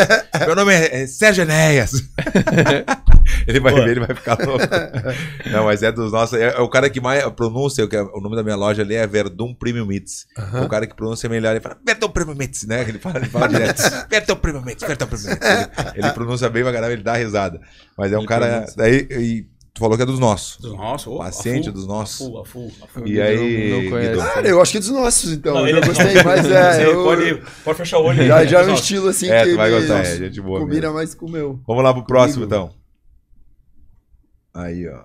Meu nome é Sérgio Enéas ele vai Boa. ver, ele vai ficar louco. Não, mas é dos nossos. É, é o cara que mais pronuncia, que é, o nome da minha loja ali é Verdun Premium Eats. Uhum. O cara que pronuncia melhor, ele fala Verdun Premium Meats, né? Ele fala, ele fala direto. Verdun Premium Eats, Verdun Premium Meats. Ele, ele, pronuncia bem pra caramba, ele dá risada. Mas é um ele cara. Daí, e, Tu falou que é dos nossos. Dos nossos? Oh, Paciente full, dos nossos. A full, a full, E aí. Não, não Cara, eu acho que é dos nossos, então. Não, eu já é gostei, mas é. Eu... Pode, pode fechar o olho aí. Já, já é um estilo assim é, que. vai gostar, é, gente boa. Combina mesmo. mais com o meu. Vamos lá pro próximo, Comigo. então. Aí, ó.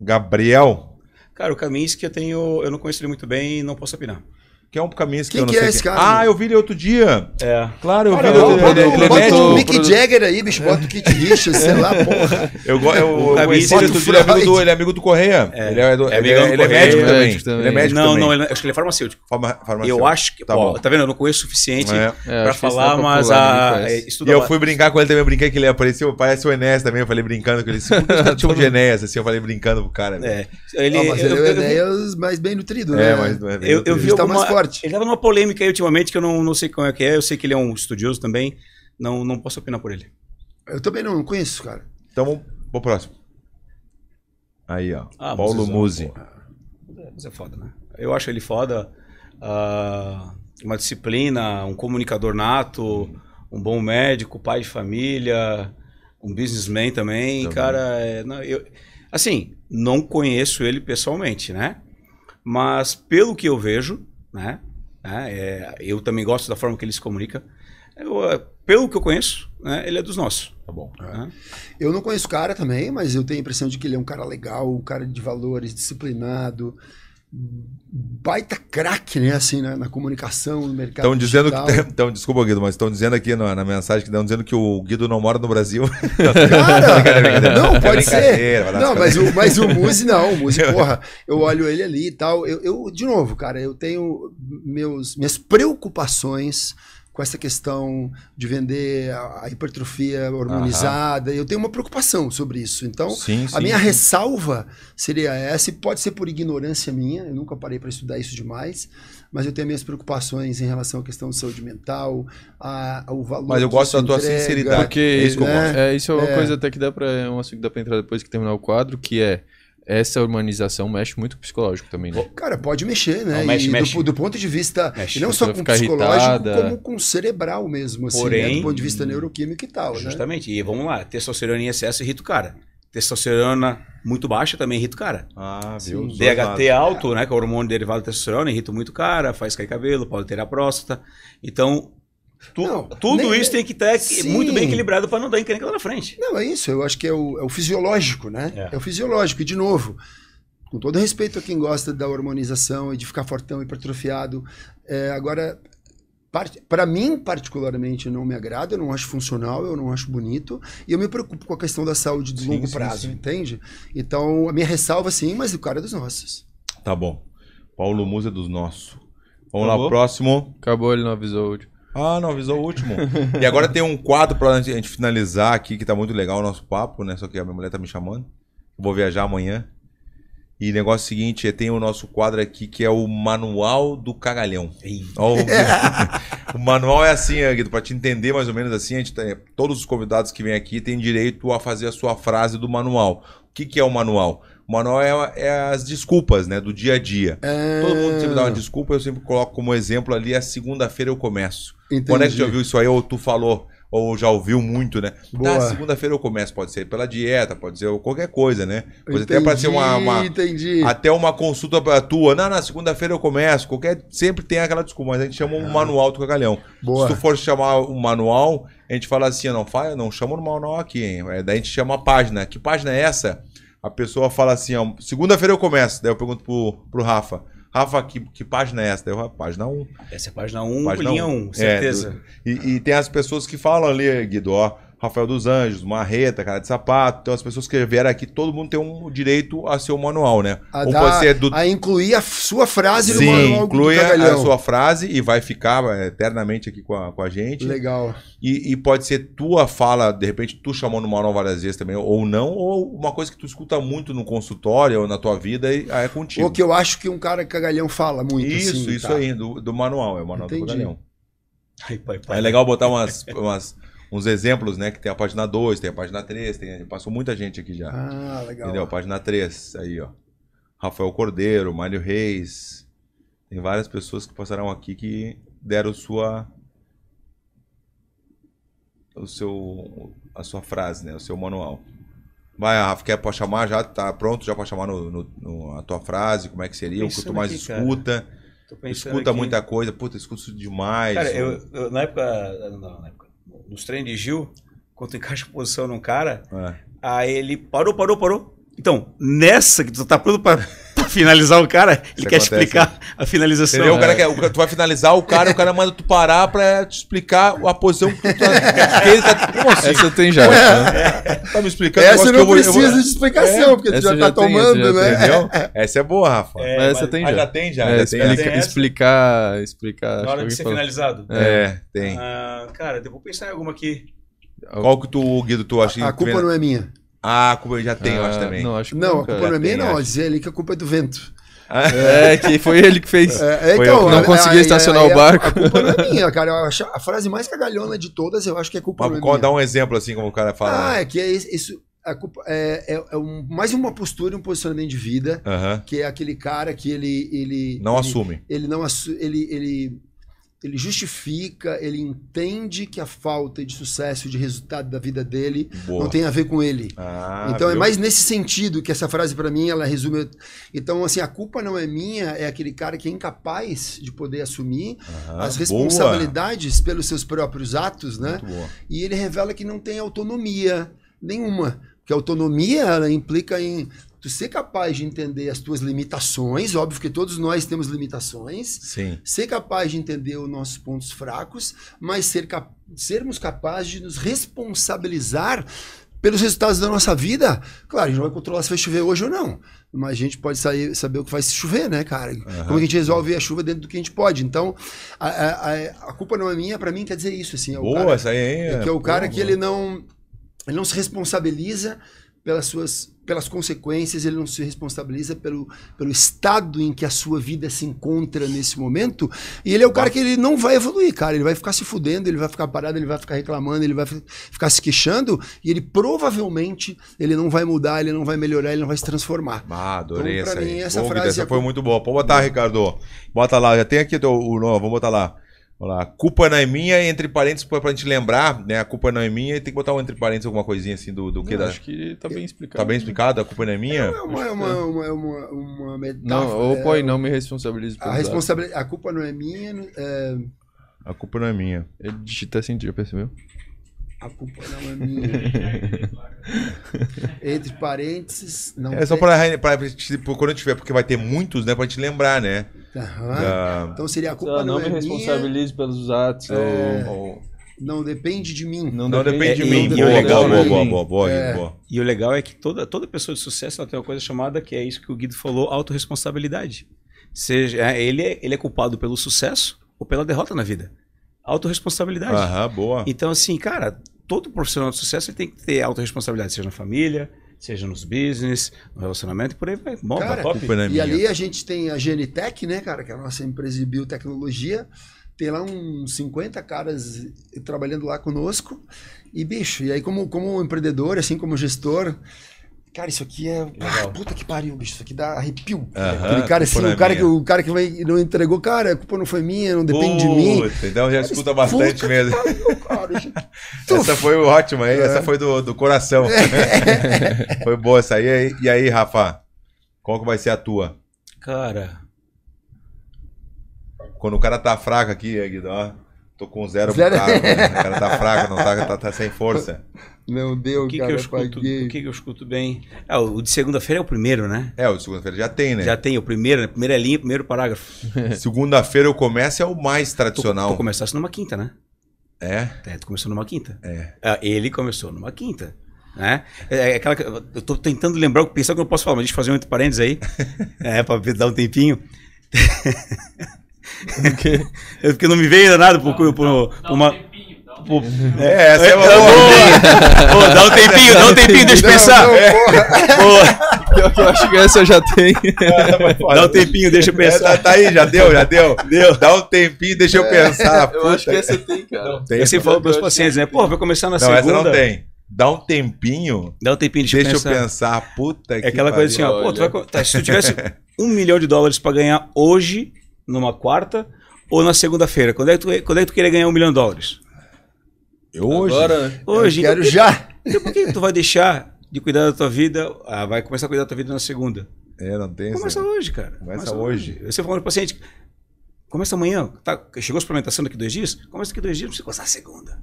Gabriel. Cara, o Kaminski é eu tenho. Eu não conheço ele muito bem e não posso opinar. Que é um caminho que eu não que é sei. É esse cara? Ah, eu vi ele outro dia. É. Claro, eu cara, vi ele outro dia. bota é o Mick Jagger aí, bicho. Bota o Kit Richards, sei lá, porra. Eu gosto. outro dia, ele é amigo do, ele é amigo do Correia. É. Ele é, do, é, ele é- ele é médico é, também. Ele é médico não, também. Não, não, acho que ele é farmacêutico. Farma, farmacêutico. Eu acho que. Tá, ó, tá vendo? Eu não conheço o suficiente é. pra falar, mas a. E eu fui brincar com ele também, eu brinquei que ele apareceu, parece o Enéas também. Eu falei brincando com ele. Tá tipo de Enéas, assim, eu falei brincando pro cara. É. Ele ah, é o Enéas mais bem nutrido, né? É, mas eu vi forte forte. Ele tava numa polêmica aí ultimamente que eu não, não sei como é que é. Eu sei que ele é um estudioso também. Não, não posso opinar por ele. Eu também não conheço, cara. Então, vou pro próximo. Aí, ó. Ah, Paulo Musi. É, mas é foda, né? Eu acho ele foda. Uh, uma disciplina, um comunicador nato, um bom médico, pai de família, um businessman também. também. Cara, é, não, eu, assim, não conheço ele pessoalmente, né? Mas pelo que eu vejo, né? É, é, eu também gosto da forma que ele se comunica. Eu, é, pelo que eu conheço, né, ele é dos nossos. Tá bom. Né? É. Eu não conheço o cara também, mas eu tenho a impressão de que ele é um cara legal, um cara de valores, disciplinado baita craque, né? Assim, né? na comunicação, no mercado. Estão dizendo que. Então, desculpa, Guido, mas estão dizendo aqui na, na mensagem que estão dizendo que o Guido não mora no Brasil. Cara, não, é pode ser. Não, mas o, mas o Muzi não, o Muzi, porra, eu olho ele ali e tal. Eu, eu, de novo, cara, eu tenho meus, minhas preocupações com essa questão de vender a hipertrofia hormonizada. Uhum. Eu tenho uma preocupação sobre isso. Então, sim, a sim, minha sim. ressalva seria essa, e pode ser por ignorância minha, eu nunca parei para estudar isso demais, mas eu tenho minhas preocupações em relação à questão de saúde mental, a, ao valor. Mas eu gosto da tua entrega, sinceridade. Porque é isso que eu né? gosto. É, isso é uma é. coisa até que dá para é um assunto que dá para entrar depois que terminar o quadro, que é essa urbanização mexe muito com o psicológico também, né? Cara, pode mexer, né? Não, mexe, mexe. Do, do, ponto de vista, mexe. não só com psicológico, irritada. como com cerebral mesmo, assim, né? Porém, né? do ponto de vista neuroquímico e tal, né? Justamente, né? e vamos lá, testosterona em excesso irrita o cara. Testosterona muito baixa também irrita o cara. Ah, viu? Sim, DHT alto, é. né, que é o hormônio derivado da testosterona, irrita muito o cara, faz cair cabelo, pode ter a próstata. Então, Tu, não, tudo nem, isso tem que estar sim. muito bem equilibrado para não dar encrenca lá na frente. Não, é isso. Eu acho que é o, é o fisiológico, né? É. é. o fisiológico. E, de novo, com todo respeito a quem gosta da hormonização e de ficar fortão e hipertrofiado, é, agora, para mim, particularmente, não me agrada. Eu não acho funcional, eu não acho bonito. E eu me preocupo com a questão da saúde de sim, longo sim, prazo, entende? Então, a minha ressalva, sim, mas o cara é dos nossos. Tá bom. Paulo Musa é dos nossos. Vamos Acabou? lá, próximo. Acabou, ele não avisou hoje. Ah, não, avisou o último. e agora tem um quadro pra gente finalizar aqui, que tá muito legal o nosso papo, né? Só que a minha mulher tá me chamando. Vou viajar amanhã. E negócio é seguinte, tem o nosso quadro aqui que é o Manual do Cagalhão. Ó, o, o manual é assim, Guido, pra te entender mais ou menos assim, a gente tem, todos os convidados que vêm aqui têm direito a fazer a sua frase do manual. O que, que é o manual? O manual é, é as desculpas, né? Do dia a dia. É... Todo mundo sempre dá uma desculpa, eu sempre coloco como exemplo ali, a é segunda-feira eu começo. Entendi. Quando é que já ouviu isso aí, ou tu falou, ou já ouviu muito, né? Na segunda-feira eu começo, pode ser pela dieta, pode ser qualquer coisa, né? Pode entendi, até para ser uma, uma. Entendi. Até uma consulta pra tua. Não, na segunda-feira eu começo. Qualquer. Sempre tem aquela desculpa, mas a gente chama ah. um manual do cagalhão. Boa. Se tu for chamar um manual, a gente fala assim, não, não chama no manual aqui, hein? É, daí a gente chama a página. Que página é essa? a pessoa fala assim, ó, segunda-feira eu começo. Daí eu pergunto pro, pro Rafa, Rafa, que, que página é essa? Daí eu, falo, ah, página 1. Essa é página 1, página linha 1, 1 é, certeza. É, do, e, e, tem as pessoas que falam ali, Guido, ó, Rafael dos Anjos, Marreta, Cara de Sapato. Então, as pessoas que vieram aqui, todo mundo tem um direito a seu manual, né? A, Ou dar, ser do... a incluir a sua frase Sim, no manual inclui a sua frase e vai ficar é, eternamente aqui com a, com a gente. Legal. E, e, pode ser tua fala, de repente, tu chamou no manual várias vezes também, ou não, ou uma coisa que tu escuta muito no consultório ou na tua vida e ah, é contigo. Ou que eu acho que um cara cagalhão fala muito. Isso, assim, isso tá. aí, do, do, manual, é o manual Entendi. do cagalhão. Ai, pai, pai. É legal botar umas, umas uns exemplos, né? Que tem a página 2, tem a página 3, tem, passou muita gente aqui já. Ah, legal. Entendeu? Página 3, aí, ó. Rafael Cordeiro, Mário Reis. Tem várias pessoas que passaram aqui que deram sua o seu a sua frase, né? O seu manual. Vai, Rafa, quer para chamar já? Tá pronto já para chamar no, no, no, a tua frase? Como é que seria? O que tu mais aqui, escuta? Escuta aqui. muita coisa. Puta, escuto demais. Cara, eu, eu, na época... Não, na época nos treinos de Gil, quando encaixa a posição num cara, é. aí ele parou, parou, parou. Então, nessa que tu tá pronto pra. finalizar o cara, ele Isso quer acontece. explicar né? a finalização. Entendeu? O cara é. quer, tu vai finalizar o cara, o cara manda tu parar pra te explicar a posição que tu tá. tá- como assim? Essa tem já. É. Né? Tá me explicando. Essa não eu precisa vou... de explicação, é. porque tu já, tá já tá tem, tomando, já né? entendeu? Essa é boa, Rafa. É, mas essa mas, tem já. já tem já. já é, né? tem, explicar, explicar. Na hora de ser falou. finalizado. É, é, tem. Ah, cara, eu vou pensar em alguma aqui. Qual que tu, Guido, tu acha? a culpa não é minha. Ah, a culpa já tem, eu acho ah, também. Não, acho que não a culpa não é minha, não. Dizer ali que a culpa é do vento. Ah. É. é, que foi ele que fez. É, é então, não conseguia estacionar o barco. A, culpa não é minha, cara. Eu acho, a frase mais cagalhona de todas, eu acho que é culpa Mas, é minha. Dá um exemplo assim, como o cara fala. Ah, né? é que é isso. A culpa, é, é, é um, mais uma postura e um posicionamento de vida, que é aquele cara que ele. ele não ele, assume. Ele não assume. Ele, ele ele justifica, ele entende que a falta de sucesso, de resultado da vida dele Boa. não tem a ver com ele. Ah, então é viu? é mais nesse sentido que essa frase para mim ela resume. Então assim, a culpa não é minha, é aquele cara que é incapaz de poder assumir ah, as responsabilidades boa. pelos seus próprios atos, né? E ele revela que não tem autonomia nenhuma, porque autonomia ela implica em tu ser capaz de entender as tuas limitações, óbvio que todos nós temos limitações, Sim. ser capaz de entender os nossos pontos fracos, mas ser cap sermos capazes de nos responsabilizar pelos resultados da nossa vida. Claro, a gente não vai controlar se vai chover hoje ou não, mas a gente pode sair, saber o que vai se chover, né, cara? Uhum. Como é a gente resolve a chuva dentro do que a gente pode. Então, a, a, a culpa não é minha, para mim quer dizer isso, assim. É o Boa, cara, essa aí, É, é que é o cara Boa, que ele não, ele não se responsabiliza pelas suas pelas consequências, ele não se responsabiliza pelo, pelo estado em que a sua vida se encontra nesse momento. E ele é o cara que ele não vai evoluir, cara. Ele vai ficar se fudendo, ele vai ficar parado, ele vai ficar reclamando, ele vai ficar se queixando. E ele provavelmente ele não vai mudar, ele não vai melhorar, ele não vai se transformar. Ah, adorei então, essa, mim, essa frase. Essa é foi é... muito boa. Pode botar, Ricardo. Bota lá, já tem aqui o novo vamos botar lá. Olá, a culpa não é minha, entre parênteses, pra, pra gente lembrar, né? A culpa não é minha, e tem que botar um entre parênteses, alguma coisinha assim do, do que Acho que tá bem explicado. Tá bem explicado, a culpa não é minha? É uma, é uma, é uma, é uma, uma metáfora. Não, ou põe, é, não me responsabilize por a responsabilidade. É é a culpa não é minha. É... A culpa não é minha. Ele digita assim, já percebeu? A culpa não é minha. entre parênteses, não. É só tem... pra, pra, pra, tipo, quando tiver, porque vai ter muitos, né? Pra gente lembrar, né? Da... Então seria a culpa não, não é me responsabilize pelos atos. É... Ou... Não depende de mim. Não, não depende, de mim. e o legal, boa, boa, boa, boa, é. boa, E o legal é que toda, toda pessoa de sucesso ela tem uma coisa chamada, que é isso que o Guido falou, autorresponsabilidade. Seja, é, ele, é, ele é culpado pelo sucesso ou pela derrota na vida. Autorresponsabilidade. Aham, boa. Então, assim, cara, todo profissional de sucesso tem que ter autorresponsabilidade, seja na família, seja nos business, no relacionamento, por aí vai. Bom, cara, tá top. É e ali a gente tem a Genitec, né, cara, que é a nossa empresa de biotecnologia. Tem lá uns 50 caras trabalhando lá conosco. E, bicho, e aí como, como empreendedor, assim como gestor, Cara, isso aqui é. Ah, puta que pariu, bicho. Isso aqui dá arrepio. Aquele cara assim, o é cara, que, o cara que vai, não entregou, cara, a culpa não foi minha, não depende Puta, de mim. Então já escuta bastante mesmo. Pariu, cara, essa foi ótima, hein? É. Essa foi do, do coração. É. foi boa essa aí. E aí, Rafa? Qual que vai ser a tua? Cara. Quando o cara tá fraco aqui, Guido, ó. Tô com zero, zero. Né? O cara tá fraco, não tá, tá, tá sem força. meu Deus o que cara, que eu escuto, O que, que eu escuto bem? é o de segunda-feira é o primeiro, né? É, o de segunda-feira já tem, né? Já tem, o primeiro, né? Primeira linha, primeiro parágrafo. segunda-feira eu começo é o mais tradicional. Tu, tu começasse numa quinta, né? É? é? Tu começou numa quinta. É. Ah, ele começou numa quinta. Né? É, é aquela eu tô tentando lembrar o que pensar que eu não posso falar, mas deixa eu fazer um entre parênteses aí. é, pra dar um tempinho porque, é porque não me veio nada por, por, por, por uma. É, é, essa é, é uma boa. Pô, dá um tempinho, dá um tempinho, deixa eu pensar. eu acho que essa eu já tenho. Dá um tempinho, deixa eu pensar. É, tá aí, já deu, já deu. deu. Dá um tempinho, deixa eu pensar. eu acho que essa tem, cara. Não, tem, eu sempre falo pros pacientes, né? Pô, vai começar na não, segunda. Não, essa não tem. Dá um tempinho. Dá um tempinho, deixa, deixa eu pensar. pensar. Puta é que É aquela coisa assim, ó. Pô, vai, tá, se tu tivesse um milhão de dólares pra ganhar hoje, numa quarta ou na segunda-feira? Quando, é que tu, quando é que tu queria ganhar um milhão de dólares? Eu hoje. Agora, né? hoje. Eu quero então, já. Então por que tu vai deixar de cuidar da tua vida? Ah, vai começar a cuidar da tua vida na segunda. É, não tem. Começa certo. hoje, cara. Começa, Começa hoje. hoje. Você falando pro paciente, começa amanhã. Tá, chegou a suplementação daqui dois dias? Começa daqui dois dias, não precisa começar a segunda.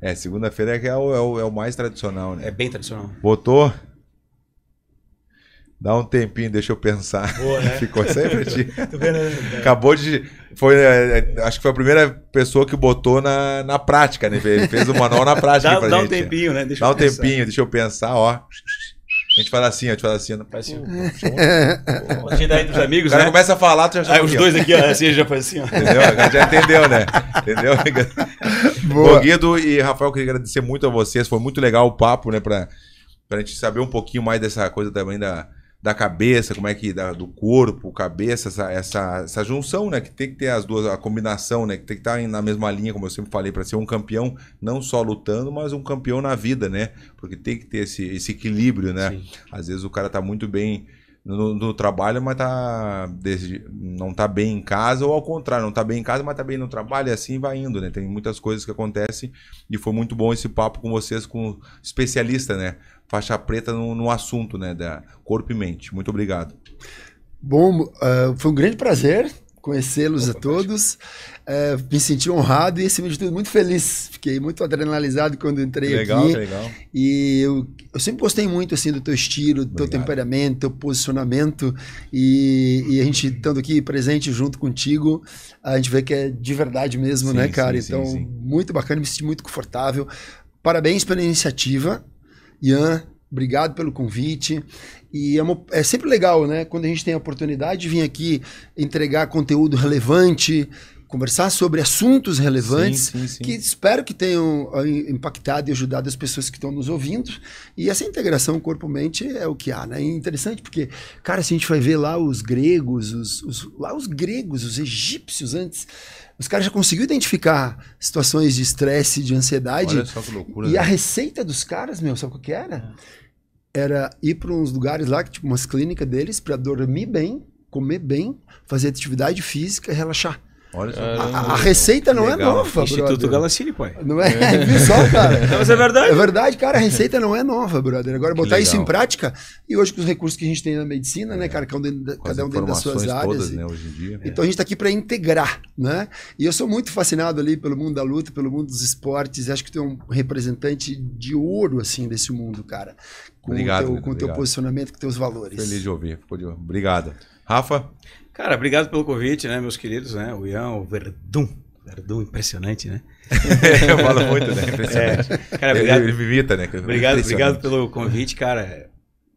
É, segunda-feira é, é, é, é, o mais tradicional, né? É bem tradicional. Botou, Dá um tempinho, deixa eu pensar. Boa, né? Ficou sempre ti. Né? Acabou de. Foi, é, é, acho que foi a primeira pessoa que botou na, na prática, né? Ele fez o manual na prática dá, pra dá gente. Dá um tempinho, né? Deixa dá um pensar. tempinho, deixa eu pensar, ó. A gente fala assim, a gente fala assim, não assim, parece. A gente daí dos amigos. O cara né? começa a falar, tu já Aí os dois aqui, ó, assim, já faz assim, ó. Entendeu? A gente já entendeu, né? Entendeu? Boa. Bom, Guido e Rafael, queria agradecer muito a vocês. Foi muito legal o papo, né? Pra, pra gente saber um pouquinho mais dessa coisa também da da cabeça, como é que da, do corpo, cabeça, essa, essa, essa junção, né? Que tem que ter as duas, a combinação, né? Que tem que estar tá na mesma linha, como eu sempre falei, para ser um campeão, não só lutando, mas um campeão na vida, né? Porque tem que ter esse, esse equilíbrio, né? Sim. Às vezes o cara tá muito bem no, no, trabalho, mas tá não tá bem em casa, ou ao contrário, não tá bem em casa, mas tá bem no trabalho, e assim vai indo, né? Tem muitas coisas que acontecem e foi muito bom esse papo com vocês, com especialista, né? faixa preta no, no assunto, né? Da corpo e mente. Muito obrigado. Bom, uh, foi um grande prazer conhecê-los a todos. Eh, me senti honrado e, acima de tudo, muito feliz. Fiquei muito adrenalizado quando entrei legal, aqui. Legal, legal. E eu, eu, sempre gostei muito assim do teu estilo, do Obrigado. teu temperamento, teu posicionamento. E, e, a gente estando aqui presente junto contigo, a gente vê que é de verdade mesmo, né, sim, né, cara? Sim, então, sim, muito bacana, me senti muito confortável. Parabéns pela iniciativa. Ian, obrigado pelo convite. E é, uma, é, sempre legal, né? Quando a gente tem a oportunidade de vir aqui entregar conteúdo relevante, conversar sobre assuntos relevantes, sim, sim, sim. que espero que tenham eh, impactado e ajudado as pessoas que estão nos ouvindo. E essa integração corpo-mente é o que há, né? É interessante porque, cara, se a gente vai ver lá os gregos, os, os, lá os gregos, os egípcios antes os caras já conseguiram identificar situações de estresse, de ansiedade. Olha só que loucura. E né? a receita dos caras, meu, sabe o que era? Era ir para uns lugares lá, tipo umas clínicas deles, para dormir bem, comer bem, fazer atividade física e relaxar. Olha ah, A, a ah, ah, receita não é Legal. é nova, Instituto brother. pai. Não é, é. viu só, cara? Mas é verdade. É verdade, cara, a receita não é nova, brother. Agora, que botar legal. isso em prática, e hoje com os recursos que a gente tem na medicina, né, é. né, cara, cada é um dentro, cada um dentro das suas áreas. Todas, né, hoje em dia. Então a gente está aqui para integrar, né? E eu sou muito fascinado ali pelo mundo da luta, pelo mundo dos esportes, acho que tu é um representante de ouro, assim, desse mundo, cara. Com obrigado, o teu, com o teu posicionamento, com teus valores. Feliz de ouvir, de... obrigado. Rafa? Cara, obrigado pelo convite, né, meus queridos, né? O Ian, o Verdun. Verdun, impressionante, né? eu falo muito, né? Impressionante. É, cara, obrigado. Ele, ele imita, né? É obrigado, obrigado pelo convite, cara. É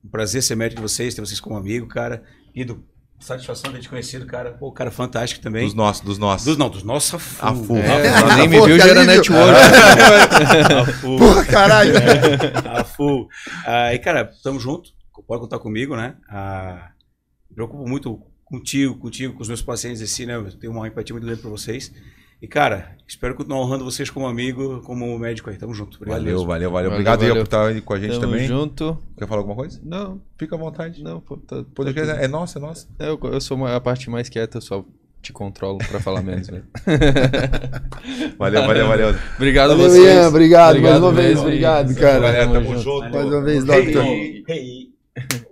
um prazer ser médico de vocês, ter vocês como amigo, cara. E do Satisfação de ter te conhecido, cara. Pô, cara fantástico também. Dos nossos, dos nossos. Dos, não, dos nossos, a FU. É, a FU. É, nem me viu, já era network. a FU. Porra, caralho. É, a FU. Ah, cara, tamo junto. Pode contar comigo, né? Ah, me preocupo muito contigo, contigo, com os meus pacientes, assim, né? Eu tenho uma empatia muito grande pra vocês. E, cara, espero continuar honrando vocês como amigo, como médico aí. Tamo junto. Obrigado. Valeu, valeu, valeu. Obrigado valeu. por estar aí com a gente Tamo também. junto. Quer falar alguma coisa? Não. Fica à vontade. Não, pô, tá, tá é nossa, é nossa. É, eu, eu sou a parte mais quieta, eu só te controlo pra falar menos. valeu, valeu, valeu, valeu. Obrigado a vocês. obrigado, obrigado mais uma mesmo. vez. Obrigado, cara. Galera, tamo, tamo junto. Mais uma vez, doutor. Hey, hey.